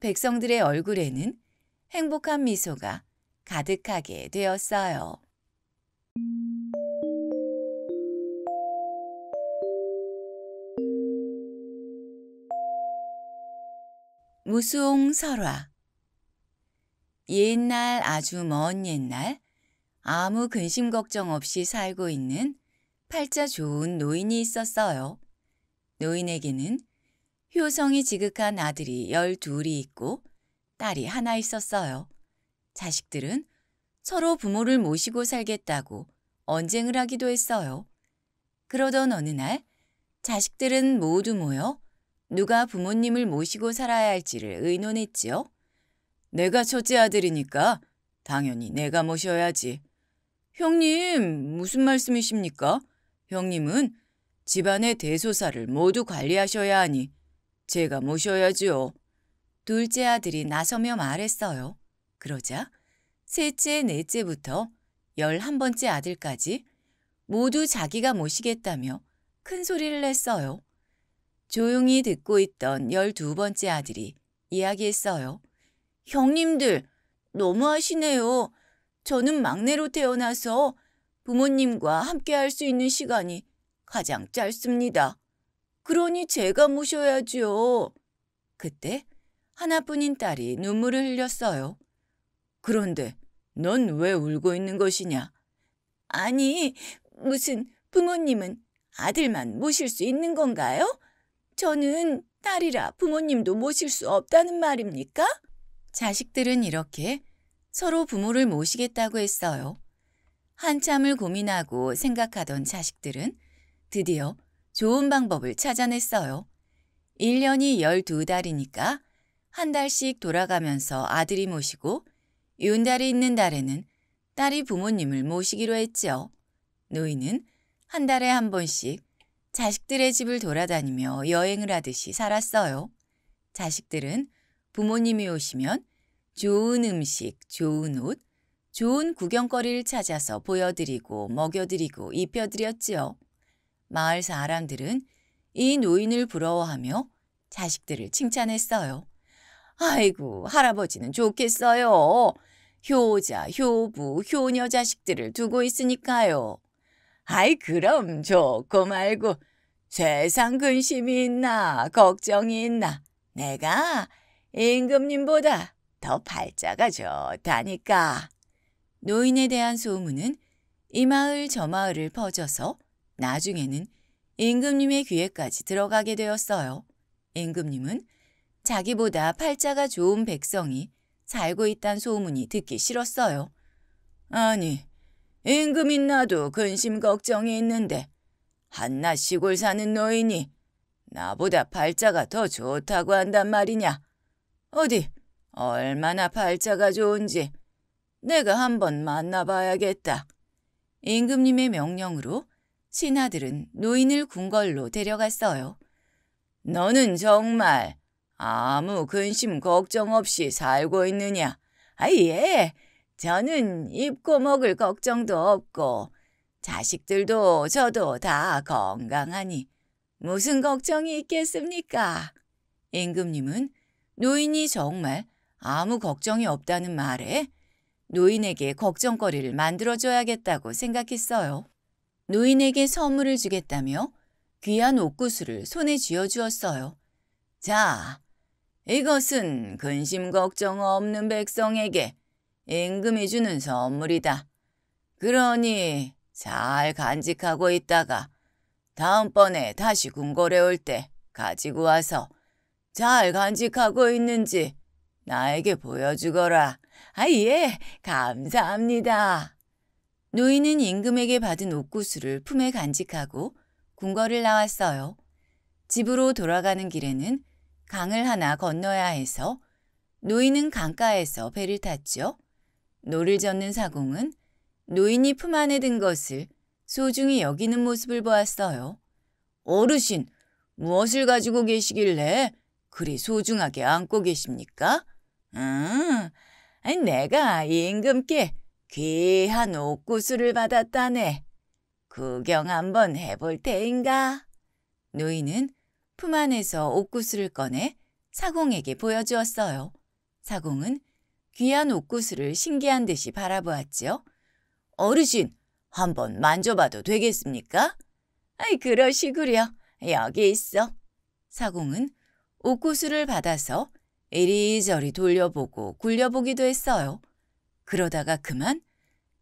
백성들의 얼굴에는 행복한 미소가 가득하게 되었어요. 무수홍 설화 옛날 아주 먼 옛날 아무 근심 걱정 없이 살고 있는 팔자 좋은 노인이 있었어요. 노인에게는 효성이 지극한 아들이 열둘이 있고 딸이 하나 있었어요. 자식들은 서로 부모를 모시고 살겠다고 언쟁을 하기도 했어요. 그러던 어느 날 자식들은 모두 모여 누가 부모님을 모시고 살아야 할지를 의논했지요. 내가 첫째 아들이니까 당연히 내가 모셔야지. 형님, 무슨 말씀이십니까? 형님은 집안의 대소사를 모두 관리하셔야 하니 제가 모셔야지요. 둘째 아들이 나서며 말했어요. 그러자 셋째, 넷째부터 열한 번째 아들까지 모두 자기가 모시겠다며 큰 소리를 냈어요. 조용히 듣고 있던 열두 번째 아들이 이야기했어요. 형님들, 너무하시네요. 저는 막내로 태어나서 부모님과 함께 할 수 있는 시간이 가장 짧습니다. 그러니 제가 모셔야지요. 그때 하나뿐인 딸이 눈물을 흘렸어요. 그런데 넌 왜 울고 있는 것이냐? 아니, 무슨 부모님은 아들만 모실 수 있는 건가요? 저는 딸이라 부모님도 모실 수 없다는 말입니까? 자식들은 이렇게 서로 부모를 모시겠다고 했어요. 한참을 고민하고 생각하던 자식들은 드디어 좋은 방법을 찾아냈어요. 1년이 12달이니까 한 달씩 돌아가면서 아들이 모시고 윤달이 있는 달에는 딸이 부모님을 모시기로 했지요. 노인은 한 달에 한 번씩 자식들의 집을 돌아다니며 여행을 하듯이 살았어요. 자식들은 부모님이 오시면 좋은 음식, 좋은 옷, 좋은 구경거리를 찾아서 보여드리고 먹여드리고 입혀드렸지요. 마을 사람들은 이 노인을 부러워하며 자식들을 칭찬했어요. 아이고, 할아버지는 좋겠어요. 효자, 효부, 효녀 자식들을 두고 있으니까요. 아이, 그럼 좋고 그 말고 세상 근심이 있나, 걱정이 있나. 내가 임금님보다 더 발자가 좋다니까. 노인에 대한 소문은 이 마을 저 마을을 퍼져서 나중에는 임금님의 귀에까지 들어가게 되었어요. 임금님은 자기보다 팔자가 좋은 백성이 살고 있단 소문이 듣기 싫었어요. 아니, 임금인 나도 근심 걱정이 있는데 한낱 시골 사는 노인이 나보다 팔자가 더 좋다고 한단 말이냐. 어디 얼마나 팔자가 좋은지 내가 한번 만나봐야겠다. 임금님의 명령으로 신하들은 노인을 궁궐로 데려갔어요. 너는 정말 아무 근심 걱정 없이 살고 있느냐? 아, 예. 저는 입고 먹을 걱정도 없고 자식들도 저도 다 건강하니 무슨 걱정이 있겠습니까? 임금님은 노인이 정말 아무 걱정이 없다는 말에 노인에게 걱정거리를 만들어줘야겠다고 생각했어요. 노인에게 선물을 주겠다며 귀한 옷구슬을 손에 쥐어 주었어요. 자, 이것은 근심 걱정 없는 백성에게 임금이 주는 선물이다. 그러니 잘 간직하고 있다가 다음번에 다시 궁궐에 올 때 가지고 와서 잘 간직하고 있는지 나에게 보여주거라. 아, 예, 감사합니다. 노인은 임금에게 받은 옷구슬을 품에 간직하고 궁궐을 나왔어요. 집으로 돌아가는 길에는 강을 하나 건너야 해서 노인은 강가에서 배를 탔죠. 노를 젓는 사공은 노인이 품 안에 든 것을 소중히 여기는 모습을 보았어요. 어르신, 무엇을 가지고 계시길래 그리 소중하게 안고 계십니까? 음, 내가 임금께 귀한 옷구슬을 받았다네. 구경 한번 해볼 테인가? 노인은 품 안에서 옷구슬을 꺼내 사공에게 보여주었어요. 사공은 귀한 옷구슬을 신기한 듯이 바라보았지요. 어르신, 한번 만져봐도 되겠습니까? 아이, 그러시구려. 여기 있어. 사공은 옷구슬을 받아서 이리저리 돌려보고 굴려보기도 했어요. 그러다가 그만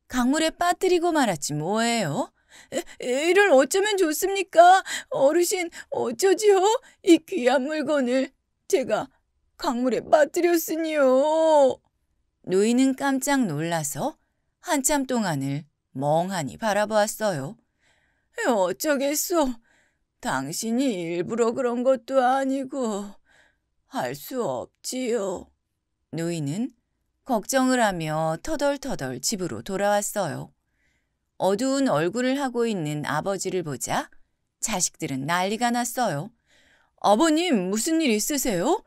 강물에 빠뜨리고 말았지 뭐예요. 애, 애를 어쩌면 좋습니까? 어르신 어쩌지요? 이 귀한 물건을 제가 강물에 빠뜨렸으니요. 노인은 깜짝 놀라서 한참 동안을 멍하니 바라보았어요. 어쩌겠소. 당신이 일부러 그런 것도 아니고 할 수 없지요. 노인은 걱정을 하며 터덜터덜 집으로 돌아왔어요. 어두운 얼굴을 하고 있는 아버지를 보자 자식들은 난리가 났어요. 아버님 무슨 일 있으세요?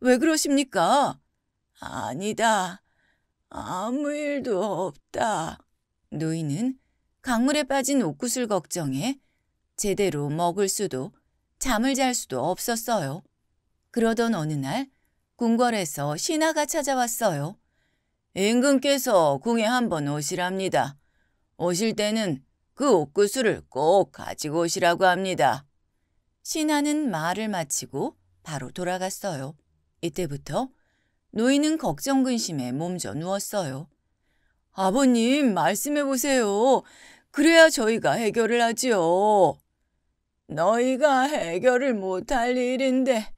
왜 그러십니까? 아니다. 아무 일도 없다. 노인은 강물에 빠진 옷구슬 걱정에 제대로 먹을 수도 잠을 잘 수도 없었어요. 그러던 어느 날 궁궐에서 신하가 찾아왔어요. 임금께서 궁에 한번 오시랍니다. 오실 때는 그 옷구슬을 꼭 가지고 오시라고 합니다. 신하는 말을 마치고 바로 돌아갔어요. 이때부터 노인은 걱정근심에 몸져 누웠어요. 아버님 말씀해보세요. 그래야 저희가 해결을 하지요. 너희가 해결을 못할 일인데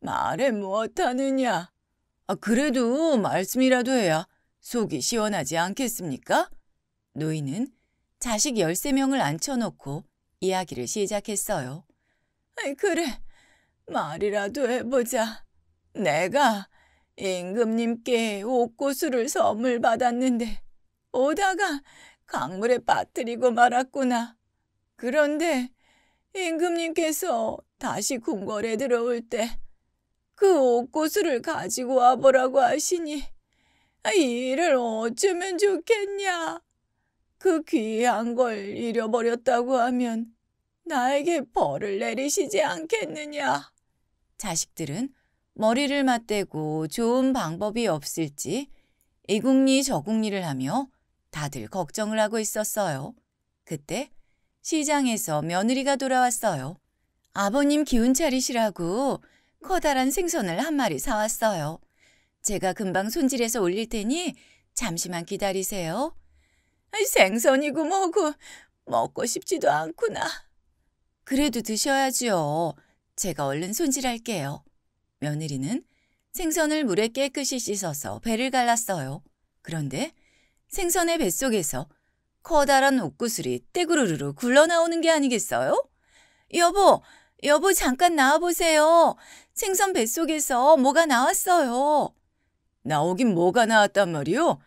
말해 엇하느냐 아, 그래도 말씀이라도 해야 속이 시원하지 않겠습니까? 노인은 자식 열세 명을 앉혀놓고 이야기를 시작했어요. 아이 그래, 말이라도 해보자. 내가 임금님께 옷고수를 선물 받았는데 오다가 강물에 빠뜨리고 말았구나. 그런데 임금님께서 다시 궁궐에 들어올 때 그옷고수를 가지고 와보라고 하시니 아, 일을 어쩌면 좋겠냐? 그 귀한 걸 잃어버렸다고 하면 나에게 벌을 내리시지 않겠느냐? 자식들은 머리를 맞대고 좋은 방법이 없을지 이국리저국리를 하며 다들 걱정을 하고 있었어요. 그때 시장에서 며느리가 돌아왔어요. 아버님 기운 차리시라고 커다란 생선을 한 마리 사왔어요. 제가 금방 손질해서 올릴 테니 잠시만 기다리세요. 생선이고 뭐고 먹고 싶지도 않구나. 그래도 드셔야지요. 제가 얼른 손질할게요. 며느리는 생선을 물에 깨끗이 씻어서 배를 갈랐어요. 그런데 생선의 뱃속에서 커다란 옥구슬이 떼구르르르 굴러나오는 게 아니겠어요? 여보, 여보 잠깐 나와보세요. 생선 뱃속에서 뭐가 나왔어요. 나오긴 뭐가 나왔단 말이오?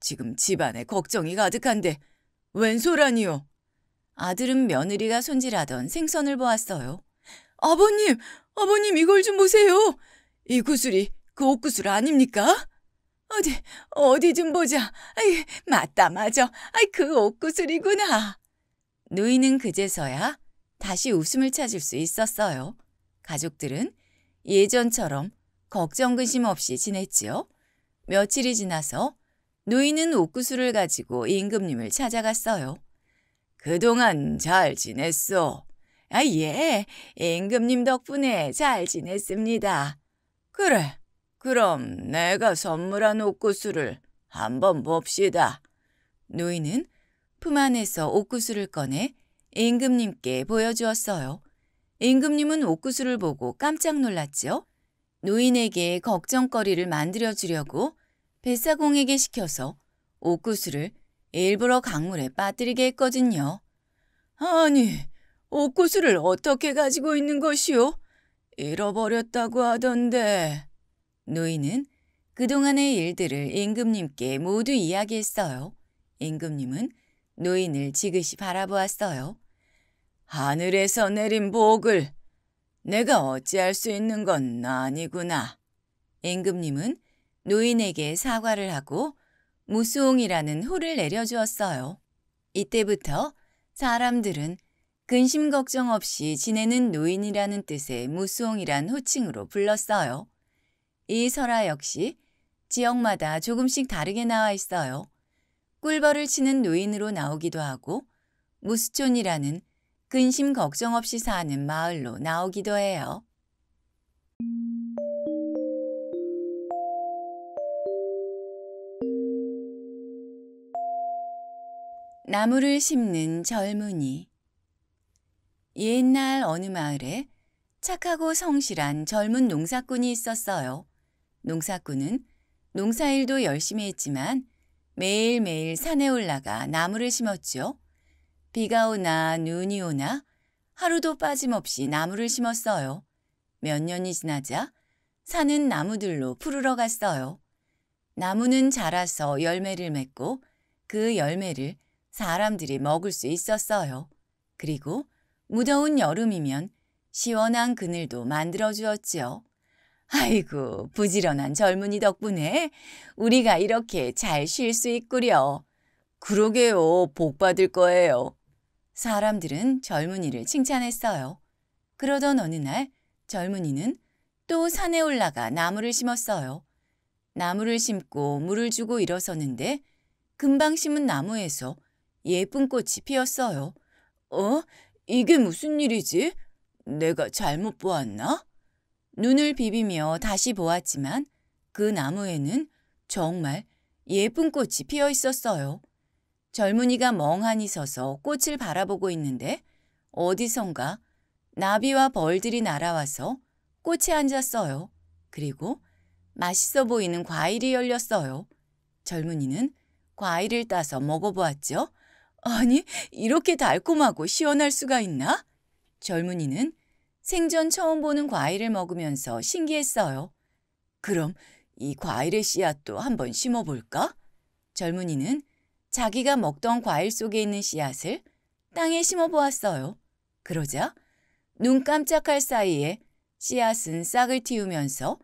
지금 집안에 걱정이 가득한데 웬소란니요 아들은 며느리가 손질하던 생선을 보았어요. 아버님, 아버님 이걸 좀 보세요. 이 구슬이 그 옷구슬 아닙니까? 어디, 어디 좀 보자. 아이, 맞다, 맞아. 아이, 그 옷구슬이구나. 누이는 그제서야 다시 웃음을 찾을 수 있었어요. 가족들은 예전처럼 걱정 근심 없이 지냈지요. 며칠이 지나서 노인은 옥구슬을 가지고 임금님을 찾아갔어요. 그동안 잘 지냈어. 아, 예. 임금님 덕분에 잘 지냈습니다. 그래. 그럼 내가 선물한 옥구슬을 한번 봅시다. 노인은 품 안에서 옥구슬을 꺼내 임금님께 보여주었어요. 임금님은 옥구슬을 보고 깜짝 놀랐지요. 노인에게 걱정거리를 만들어주려고 뱃사공에게 시켜서 옥구슬을 일부러 강물에 빠뜨리게 했거든요. 아니, 옥구슬을 어떻게 가지고 있는 것이오? 잃어버렸다고 하던데. 노인은 그동안의 일들을 임금님께 모두 이야기했어요. 임금님은 노인을 지그시 바라보았어요. 하늘에서 내린 복을 내가 어찌할 수 있는 건 아니구나. 임금님은 노인에게 사과를 하고 무수홍이라는 호를 내려주었어요. 이때부터 사람들은 근심 걱정 없이 지내는 노인이라는 뜻의 무수홍이란 호칭으로 불렀어요. 이 설화 역시 지역마다 조금씩 다르게 나와 있어요. 꿀벌을 치는 노인으로 나오기도 하고 무수촌이라는 근심 걱정 없이 사는 마을로 나오기도 해요. 나무를 심는 젊은이 옛날 어느 마을에 착하고 성실한 젊은 농사꾼이 있었어요. 농사꾼은 농사일도 열심히 했지만 매일매일 산에 올라가 나무를 심었지요. 비가 오나 눈이 오나 하루도 빠짐없이 나무를 심었어요. 몇 년이 지나자 산은 나무들로 푸르러 갔어요. 나무는 자라서 열매를 맺고 그 열매를 사람들이 먹을 수 있었어요. 그리고 무더운 여름이면 시원한 그늘도 만들어주었지요. 아이고, 부지런한 젊은이 덕분에 우리가 이렇게 잘 쉴 수 있구려. 그러게요, 복 받을 거예요. 사람들은 젊은이를 칭찬했어요. 그러던 어느 날 젊은이는 또 산에 올라가 나무를 심었어요. 나무를 심고 물을 주고 일어섰는데 금방 심은 나무에서 예쁜 꽃이 피었어요. 어? 이게 무슨 일이지? 내가 잘못 보았나? 눈을 비비며 다시 보았지만 그 나무에는 정말 예쁜 꽃이 피어 있었어요. 젊은이가 멍하니 서서 꽃을 바라보고 있는데 어디선가 나비와 벌들이 날아와서 꽃에 앉았어요. 그리고 맛있어 보이는 과일이 열렸어요. 젊은이는 과일을 따서 먹어보았죠. 아니, 이렇게 달콤하고 시원할 수가 있나? 젊은이는 생전 처음 보는 과일을 먹으면서 신기했어요. 그럼 이 과일의 씨앗도 한번 심어볼까? 젊은이는 자기가 먹던 과일 속에 있는 씨앗을 땅에 심어보았어요. 그러자 눈 깜짝할 사이에 씨앗은 싹을 틔우면서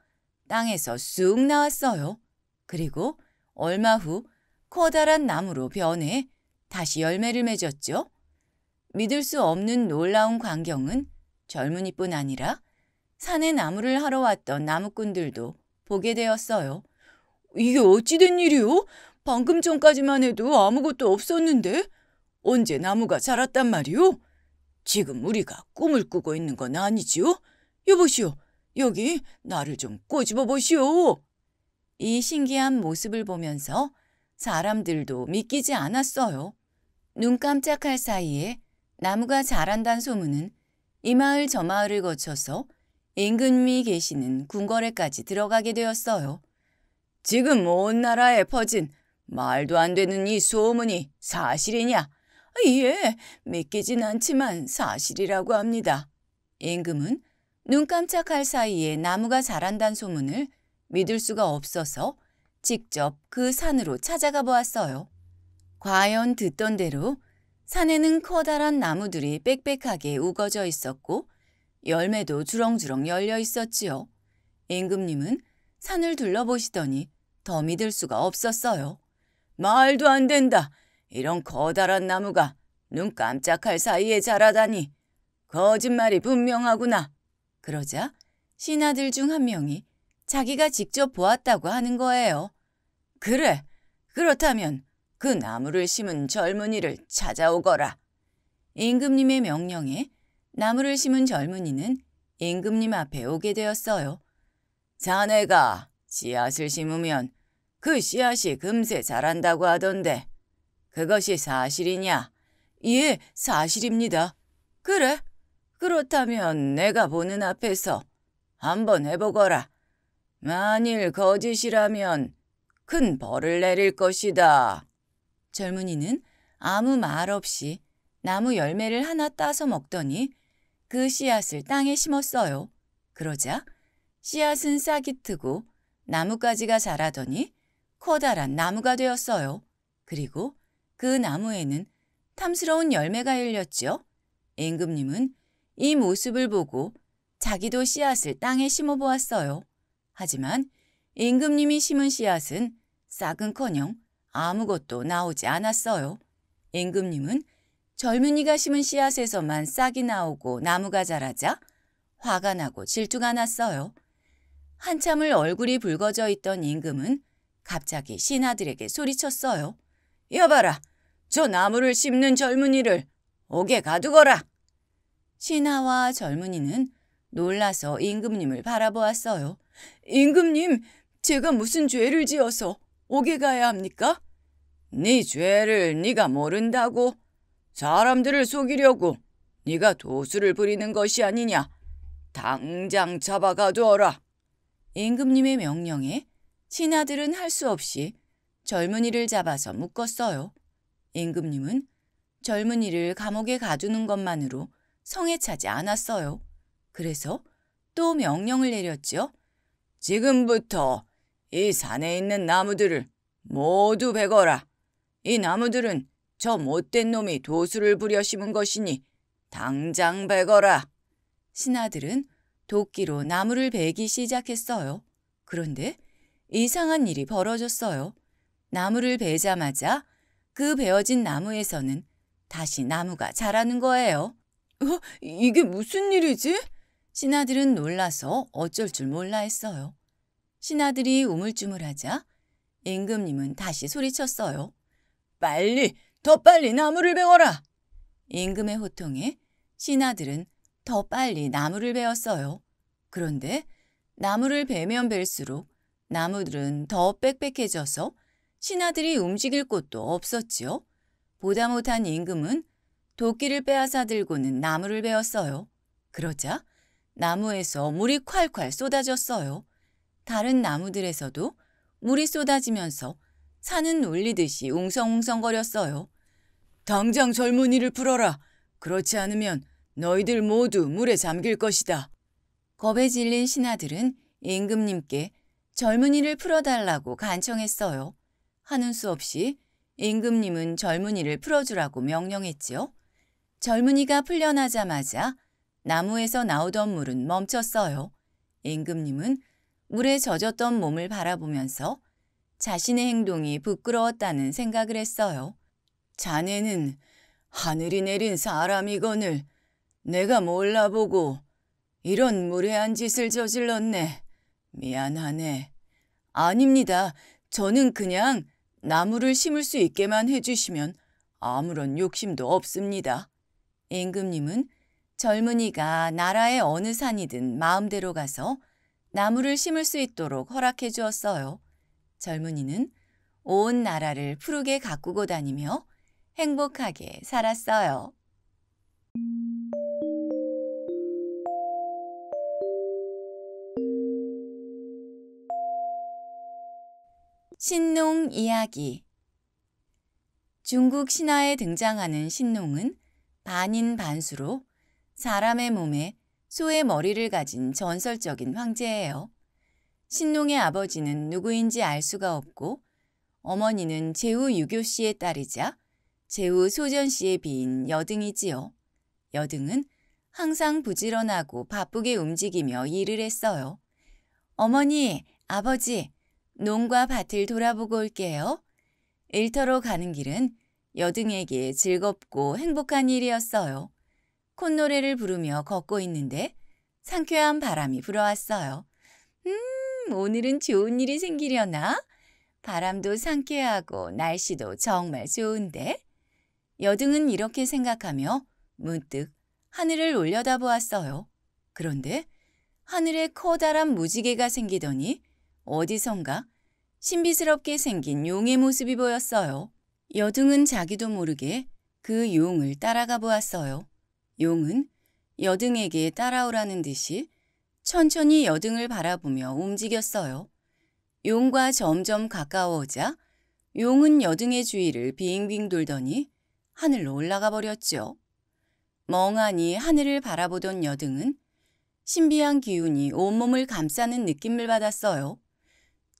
땅에서 쑥 나왔어요. 그리고 얼마 후 커다란 나무로 변해 다시 열매를 맺었죠. 믿을 수 없는 놀라운 광경은 젊은이뿐 아니라 산에 나무를 하러 왔던 나무꾼들도 보게 되었어요. 이게 어찌된 일이오 방금 전까지만 해도 아무것도 없었는데 언제 나무가 자랐단 말이오 지금 우리가 꿈을 꾸고 있는 건 아니지요? 여보시오, 여기 나를 좀 꼬집어 보시오. 이 신기한 모습을 보면서 사람들도 믿기지 않았어요. 눈 깜짝할 사이에 나무가 자란단 소문은 이 마을 저 마을을 거쳐서 임금이 계시는 궁궐에까지 들어가게 되었어요. 지금 온 나라에 퍼진 말도 안 되는 이 소문이 사실이냐? 예, 믿기진 않지만 사실이라고 합니다. 임금은 눈 깜짝할 사이에 나무가 자란단 소문을 믿을 수가 없어서 직접 그 산으로 찾아가 보았어요. 과연 듣던 대로 산에는 커다란 나무들이 빽빽하게 우거져 있었고 열매도 주렁주렁 열려 있었지요. 임금님은 산을 둘러보시더니 더 믿을 수가 없었어요. 말도 안 된다. 이런 커다란 나무가 눈 깜짝할 사이에 자라다니. 거짓말이 분명하구나. 그러자 신하들 중 한 명이 자기가 직접 보았다고 하는 거예요. 그래, 그렇다면 그 나무를 심은 젊은이를 찾아오거라. 임금님의 명령에 나무를 심은 젊은이는 임금님 앞에 오게 되었어요. 자네가 씨앗을 심으면 그 씨앗이 금세 자란다고 하던데 그것이 사실이냐? 예, 사실입니다. 그래? 그렇다면 내가 보는 앞에서 한번 해보거라. 만일 거짓이라면 큰 벌을 내릴 것이다. 젊은이는 아무 말 없이 나무 열매를 하나 따서 먹더니 그 씨앗을 땅에 심었어요. 그러자 씨앗은 싹이 트고 나뭇가지가 자라더니 커다란 나무가 되었어요. 그리고 그 나무에는 탐스러운 열매가 열렸지요. 임금님은 이 모습을 보고 자기도 씨앗을 땅에 심어 보았어요. 하지만 임금님이 심은 씨앗은 싹은커녕 아무것도 나오지 않았어요. 임금님은 젊은이가 심은 씨앗에서만 싹이 나오고 나무가 자라자 화가 나고 질투가 났어요. 한참을 얼굴이 붉어져 있던 임금은 갑자기 신하들에게 소리쳤어요. 여봐라, 저 나무를 심는 젊은이를 옥에 가두거라. 신하와 젊은이는 놀라서 임금님을 바라보았어요. 임금님, 제가 무슨 죄를 지어서 옥에 가야 합니까? 네 죄를 네가 모른다고 사람들을 속이려고 네가 도수를 부리는 것이 아니냐. 당장 잡아가두어라. 임금님의 명령에 신하들은 할 수 없이 젊은이를 잡아서 묶었어요. 임금님은 젊은이를 감옥에 가두는 것만으로 성에 차지 않았어요. 그래서 또 명령을 내렸지요. 지금부터 이 산에 있는 나무들을 모두 베거라. 이 나무들은 저 못된 놈이 도수를 부려 심은 것이니 당장 베거라. 신하들은 도끼로 나무를 베기 시작했어요. 그런데 이상한 일이 벌어졌어요. 나무를 베자마자 그 베어진 나무에서는 다시 나무가 자라는 거예요. 어? 이게 무슨 일이지? 신하들은 놀라서 어쩔 줄 몰라 했어요. 신하들이 우물쭈물하자 임금님은 다시 소리쳤어요. 빨리, 더 빨리 나무를 베어라! 임금의 호통에 신하들은 더 빨리 나무를 베었어요. 그런데 나무를 베면 벨수록 나무들은 더 빽빽해져서 신하들이 움직일 곳도 없었지요. 보다 못한 임금은 도끼를 빼앗아 들고는 나무를 베었어요. 그러자 나무에서 물이 콸콸 쏟아졌어요. 다른 나무들에서도 물이 쏟아지면서 산은 울리듯이 웅성웅성거렸어요. 당장 젊은이를 풀어라. 그렇지 않으면 너희들 모두 물에 잠길 것이다. 겁에 질린 신하들은 임금님께 젊은이를 풀어달라고 간청했어요. 하는 수 없이 임금님은 젊은이를 풀어주라고 명령했지요. 젊은이가 풀려나자마자 나무에서 나오던 물은 멈췄어요. 임금님은 물에 젖었던 몸을 바라보면서 자신의 행동이 부끄러웠다는 생각을 했어요. 자네는 하늘이 내린 사람이거늘 내가 몰라보고 이런 무례한 짓을 저질렀네. 미안하네. 아닙니다. 저는 그냥 나무를 심을 수 있게만 해주시면 아무런 욕심도 없습니다. 임금님은 젊은이가 나라의 어느 산이든 마음대로 가서 나무를 심을 수 있도록 허락해 주었어요. 젊은이는 온 나라를 푸르게 가꾸고 다니며 행복하게 살았어요. 신농 이야기 중국 신화에 등장하는 신농은 반인반수로 사람의 몸에 소의 머리를 가진 전설적인 황제예요. 신농의 아버지는 누구인지 알 수가 없고 어머니는 제우 유교 씨의 딸이자 제우 소전 씨의 비인 여등이지요. 여등은 항상 부지런하고 바쁘게 움직이며 일을 했어요. 어머니, 아버지, 농과 밭을 돌아보고 올게요. 일터로 가는 길은 여등에게 즐겁고 행복한 일이었어요. 콧노래를 부르며 걷고 있는데 상쾌한 바람이 불어왔어요. 음, 오늘은 좋은 일이 생기려나? 바람도 상쾌하고 날씨도 정말 좋은데? 여등은 이렇게 생각하며 문득 하늘을 올려다보았어요. 그런데 하늘에 커다란 무지개가 생기더니 어디선가 신비스럽게 생긴 용의 모습이 보였어요. 여등은 자기도 모르게 그 용을 따라가 보았어요. 용은 여등에게 따라오라는 듯이 천천히 여등을 바라보며 움직였어요. 용과 점점 가까워오자 용은 여등의 주위를 빙빙 돌더니 하늘로 올라가 버렸죠. 멍하니 하늘을 바라보던 여등은 신비한 기운이 온몸을 감싸는 느낌을 받았어요.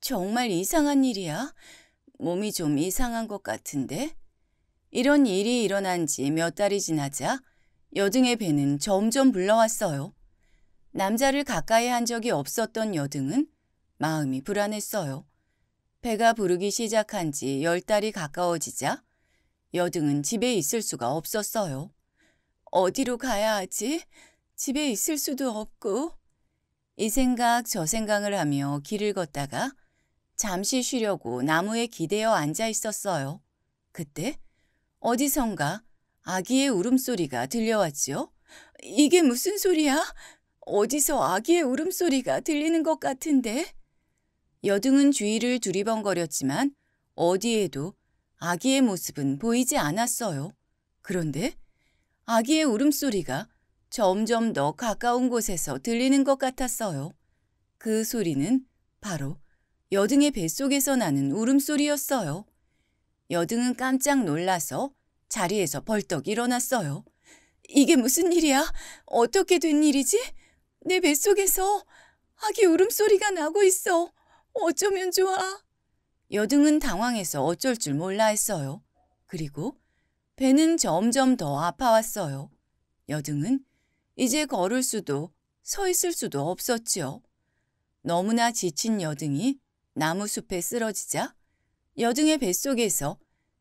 정말 이상한 일이야. 몸이 좀 이상한 것 같은데? 이런 일이 일어난 지 몇 달이 지나자 여등의 배는 점점 불러왔어요. 남자를 가까이 한 적이 없었던 여등은 마음이 불안했어요. 배가 부르기 시작한 지 열 달이 가까워지자 여등은 집에 있을 수가 없었어요. 어디로 가야 하지? 집에 있을 수도 없고. 이 생각 저 생각을 하며 길을 걷다가 잠시 쉬려고 나무에 기대어 앉아 있었어요. 그때 어디선가 아기의 울음소리가 들려왔지요. 이게 무슨 소리야? 어디서 아기의 울음소리가 들리는 것 같은데? 여등은 주위를 두리번거렸지만 어디에도 아기의 모습은 보이지 않았어요. 그런데 아기의 울음소리가 점점 더 가까운 곳에서 들리는 것 같았어요. 그 소리는 바로 여등의 뱃속에서 나는 울음소리였어요. 여등은 깜짝 놀라서 자리에서 벌떡 일어났어요. 이게 무슨 일이야? 어떻게 된 일이지? 내 뱃속에서 아기 울음소리가 나고 있어. 어쩌면 좋아. 여등은 당황해서 어쩔 줄 몰라 했어요. 그리고 배는 점점 더 아파왔어요. 여등은 이제 걸을 수도 서 있을 수도 없었지요. 너무나 지친 여등이 나무숲에 쓰러지자 여등의 뱃속에서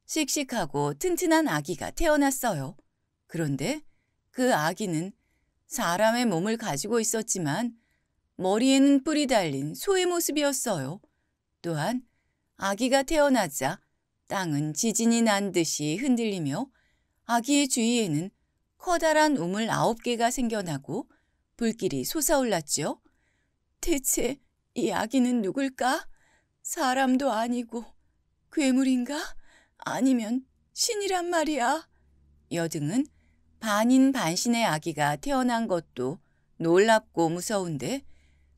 씩씩하고 튼튼한 아기가 태어났어요. 그런데 그 아기는 사람의 몸을 가지고 있었지만 머리에는 뿔이 달린 소의 모습이었어요. 또한 아기가 태어나자 땅은 지진이 난 듯이 흔들리며 아기의 주위에는 커다란 우물 아홉 개가 생겨나고 불길이 솟아올랐지요. 대체 이 아기는 누굴까? 사람도 아니고 괴물인가? 아니면 신이란 말이야. 여등은 반인 반신의 아기가 태어난 것도 놀랍고 무서운데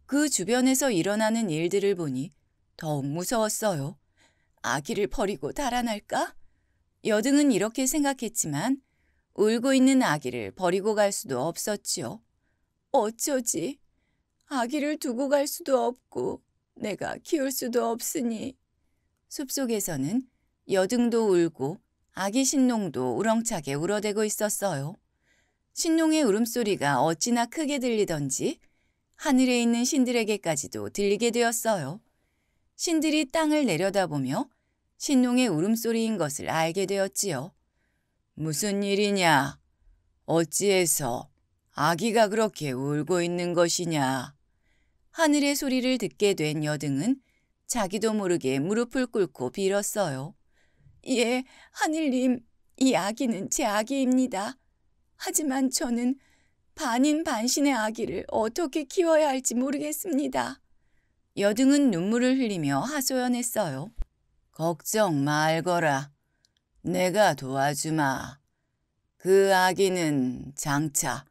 그 주변에서 일어나는 일들을 보니 더욱 무서웠어요. 아기를 버리고 달아날까? 여등은 이렇게 생각했지만 울고 있는 아기를 버리고 갈 수도 없었지요. 어쩌지? 아기를 두고 갈 수도 없고 내가 키울 수도 없으니. 숲속에서는 여등도 울고 아기 신농도 우렁차게 울어대고 있었어요. 신농의 울음소리가 어찌나 크게 들리던지 하늘에 있는 신들에게까지도 들리게 되었어요. 신들이 땅을 내려다보며 신농의 울음소리인 것을 알게 되었지요. 무슨 일이냐? 어찌해서 아기가 그렇게 울고 있는 것이냐? 하늘의 소리를 듣게 된 여등은 자기도 모르게 무릎을 꿇고 빌었어요. 예, 하늘님, 이 아기는 제 아기입니다. 하지만 저는 반인 반신의 아기를 어떻게 키워야 할지 모르겠습니다. 여등은 눈물을 흘리며 하소연했어요. 걱정 말거라. 내가 도와주마. 그 아기는 장차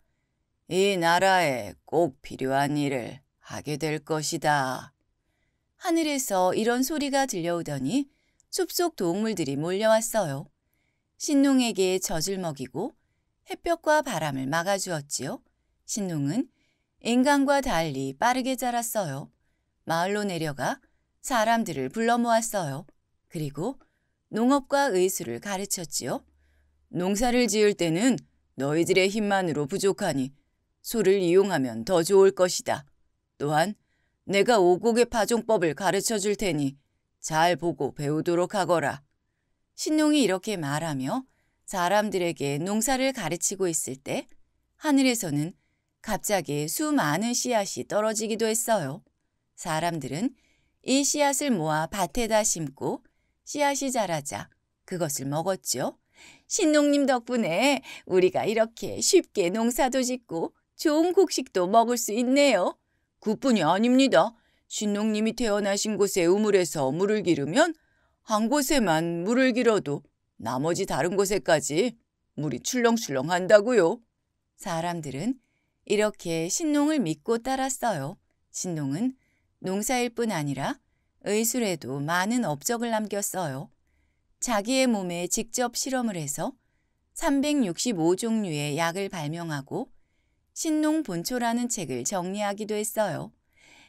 이 나라에 꼭 필요한 일을 하게 될 것이다. 하늘에서 이런 소리가 들려오더니 숲속 동물들이 몰려왔어요. 신농에게 젖을 먹이고 햇볕과 바람을 막아주었지요. 신농은 인간과 달리 빠르게 자랐어요. 마을로 내려가 사람들을 불러 모았어요. 그리고 농업과 의술을 가르쳤지요. 농사를 지을 때는 너희들의 힘만으로 부족하니 소를 이용하면 더 좋을 것이다. 또한 내가 오곡의 파종법을 가르쳐 줄 테니 잘 보고 배우도록 하거라. 신농이 이렇게 말하며 사람들에게 농사를 가르치고 있을 때 하늘에서는 갑자기 수많은 씨앗이 떨어지기도 했어요. 사람들은 이 씨앗을 모아 밭에다 심고 씨앗이 자라자 그것을 먹었죠. 신농님 덕분에 우리가 이렇게 쉽게 농사도 짓고 좋은 곡식도 먹을 수 있네요. 그뿐이 아닙니다. 신농님이 태어나신 곳에 우물에서 물을 기르면 한 곳에만 물을 길어도 나머지 다른 곳에까지 물이 출렁출렁 한다고요. 사람들은 이렇게 신농을 믿고 따랐어요. 신농은 농사일 뿐 아니라 의술에도 많은 업적을 남겼어요. 자기의 몸에 직접 실험을 해서 365종류의 약을 발명하고 신농 본초라는 책을 정리하기도 했어요.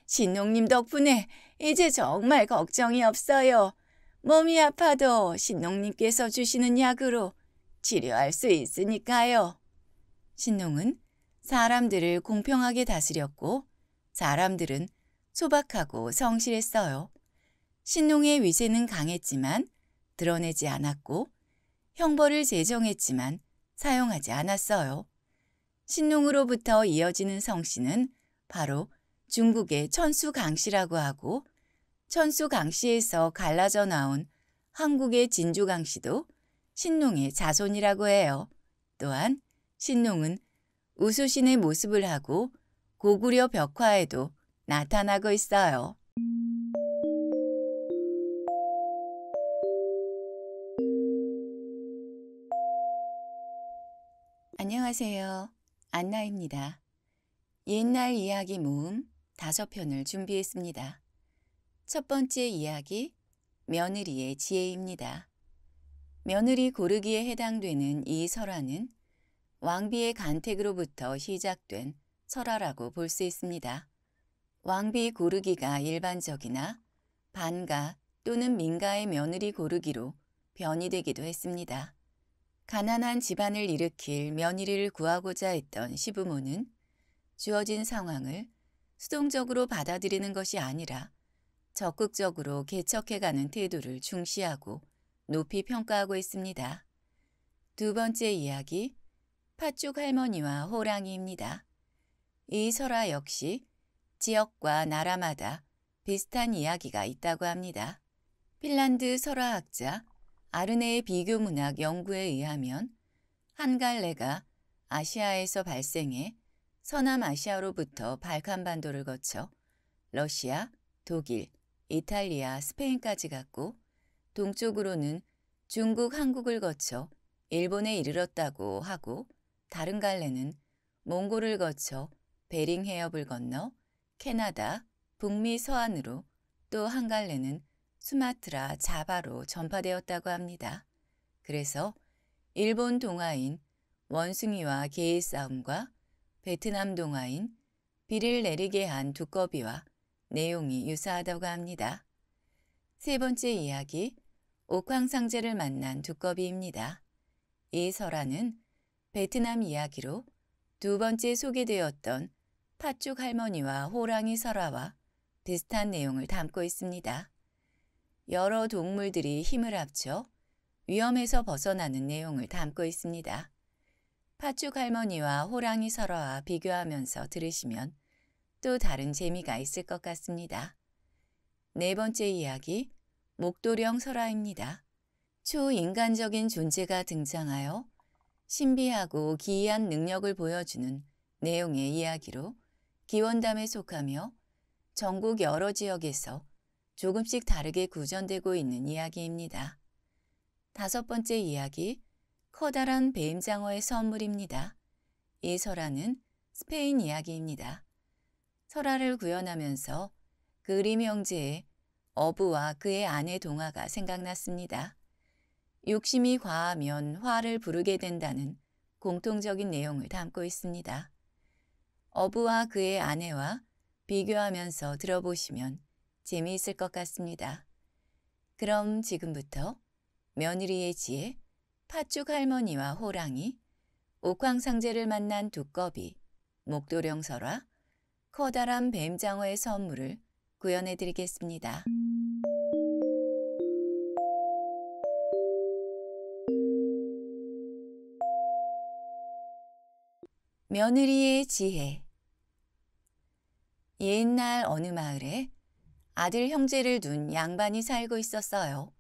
신농님 덕분에 이제 정말 걱정이 없어요. 몸이 아파도 신농님께서 주시는 약으로 치료할 수 있으니까요. 신농은 사람들을 공평하게 다스렸고 사람들은 소박하고 성실했어요. 신농의 위세는 강했지만 드러내지 않았고 형벌을 제정했지만 사용하지 않았어요. 신농으로부터 이어지는 성씨는 바로 중국의 천수강씨라고 하고 천수강씨에서 갈라져 나온 한국의 진주강씨도 신농의 자손이라고 해요. 또한 신농은 우수신의 모습을 하고 고구려 벽화에도 나타나고 있어요. 안녕하세요. 안나입니다. 옛날 이야기 모음 다섯 편을 준비했습니다. 첫 번째 이야기, 며느리의 지혜입니다. 며느리 고르기에 해당되는 이 설화는 왕비의 간택으로부터 시작된 설화라고 볼 수 있습니다. 왕비 고르기가 일반적이나 반가 또는 민가의 며느리 고르기로 변이 되기도 했습니다. 가난한 집안을 일으킬 며느리를 구하고자 했던 시부모는 주어진 상황을 수동적으로 받아들이는 것이 아니라 적극적으로 개척해가는 태도를 중시하고 높이 평가하고 있습니다. 두 번째 이야기, 팥죽 할머니와 호랑이입니다. 이 설화 역시 지역과 나라마다 비슷한 이야기가 있다고 합니다. 핀란드 설화학자 아르네의 비교문학 연구에 의하면 한갈래가 아시아에서 발생해 서남아시아로부터 발칸반도를 거쳐 러시아, 독일, 이탈리아, 스페인까지 갔고 동쪽으로는 중국, 한국을 거쳐 일본에 이르렀다고 하고 다른 갈래는 몽골을 거쳐 베링 해협을 건너 캐나다, 북미 서안으로 또 한 갈래는 수마트라 자바로 전파되었다고 합니다. 그래서 일본 동화인 원숭이와 개의 싸움과 베트남 동화인 비를 내리게 한 두꺼비와 내용이 유사하다고 합니다. 세 번째 이야기 옥황상제를 만난 두꺼비입니다. 이 설화는 베트남 이야기로 두 번째 소개되었던 팥죽 할머니와 호랑이 설화와 비슷한 내용을 담고 있습니다. 여러 동물들이 힘을 합쳐 위험에서 벗어나는 내용을 담고 있습니다. 파죽 할머니와 호랑이 설화와 비교하면서 들으시면 또 다른 재미가 있을 것 같습니다. 네 번째 이야기, 목도령 설화입니다. 초인간적인 존재가 등장하여 신비하고 기이한 능력을 보여주는 내용의 이야기로 기원담에 속하며 전국 여러 지역에서 조금씩 다르게 구전되고 있는 이야기입니다. 다섯 번째 이야기, 커다란 배임장어의 선물입니다. 이 설화는 스페인 이야기입니다. 설화를 구현하면서 그림 형제의 어부와 그의 아내 동화가 생각났습니다. 욕심이 과하면 화를 부르게 된다는 공통적인 내용을 담고 있습니다. 어부와 그의 아내와 비교하면서 들어보시면 재미있을 것 같습니다. 그럼 지금부터 며느리의 지혜 파죽 할머니와 호랑이, 옥황상제를 만난 두꺼비, 목도령 설화, 커다란 뱀장어의 선물을 구현해 드리겠습니다. 며느리의 지혜 옛날 어느 마을에 아들 형제를 둔 양반이 살고 있었어요.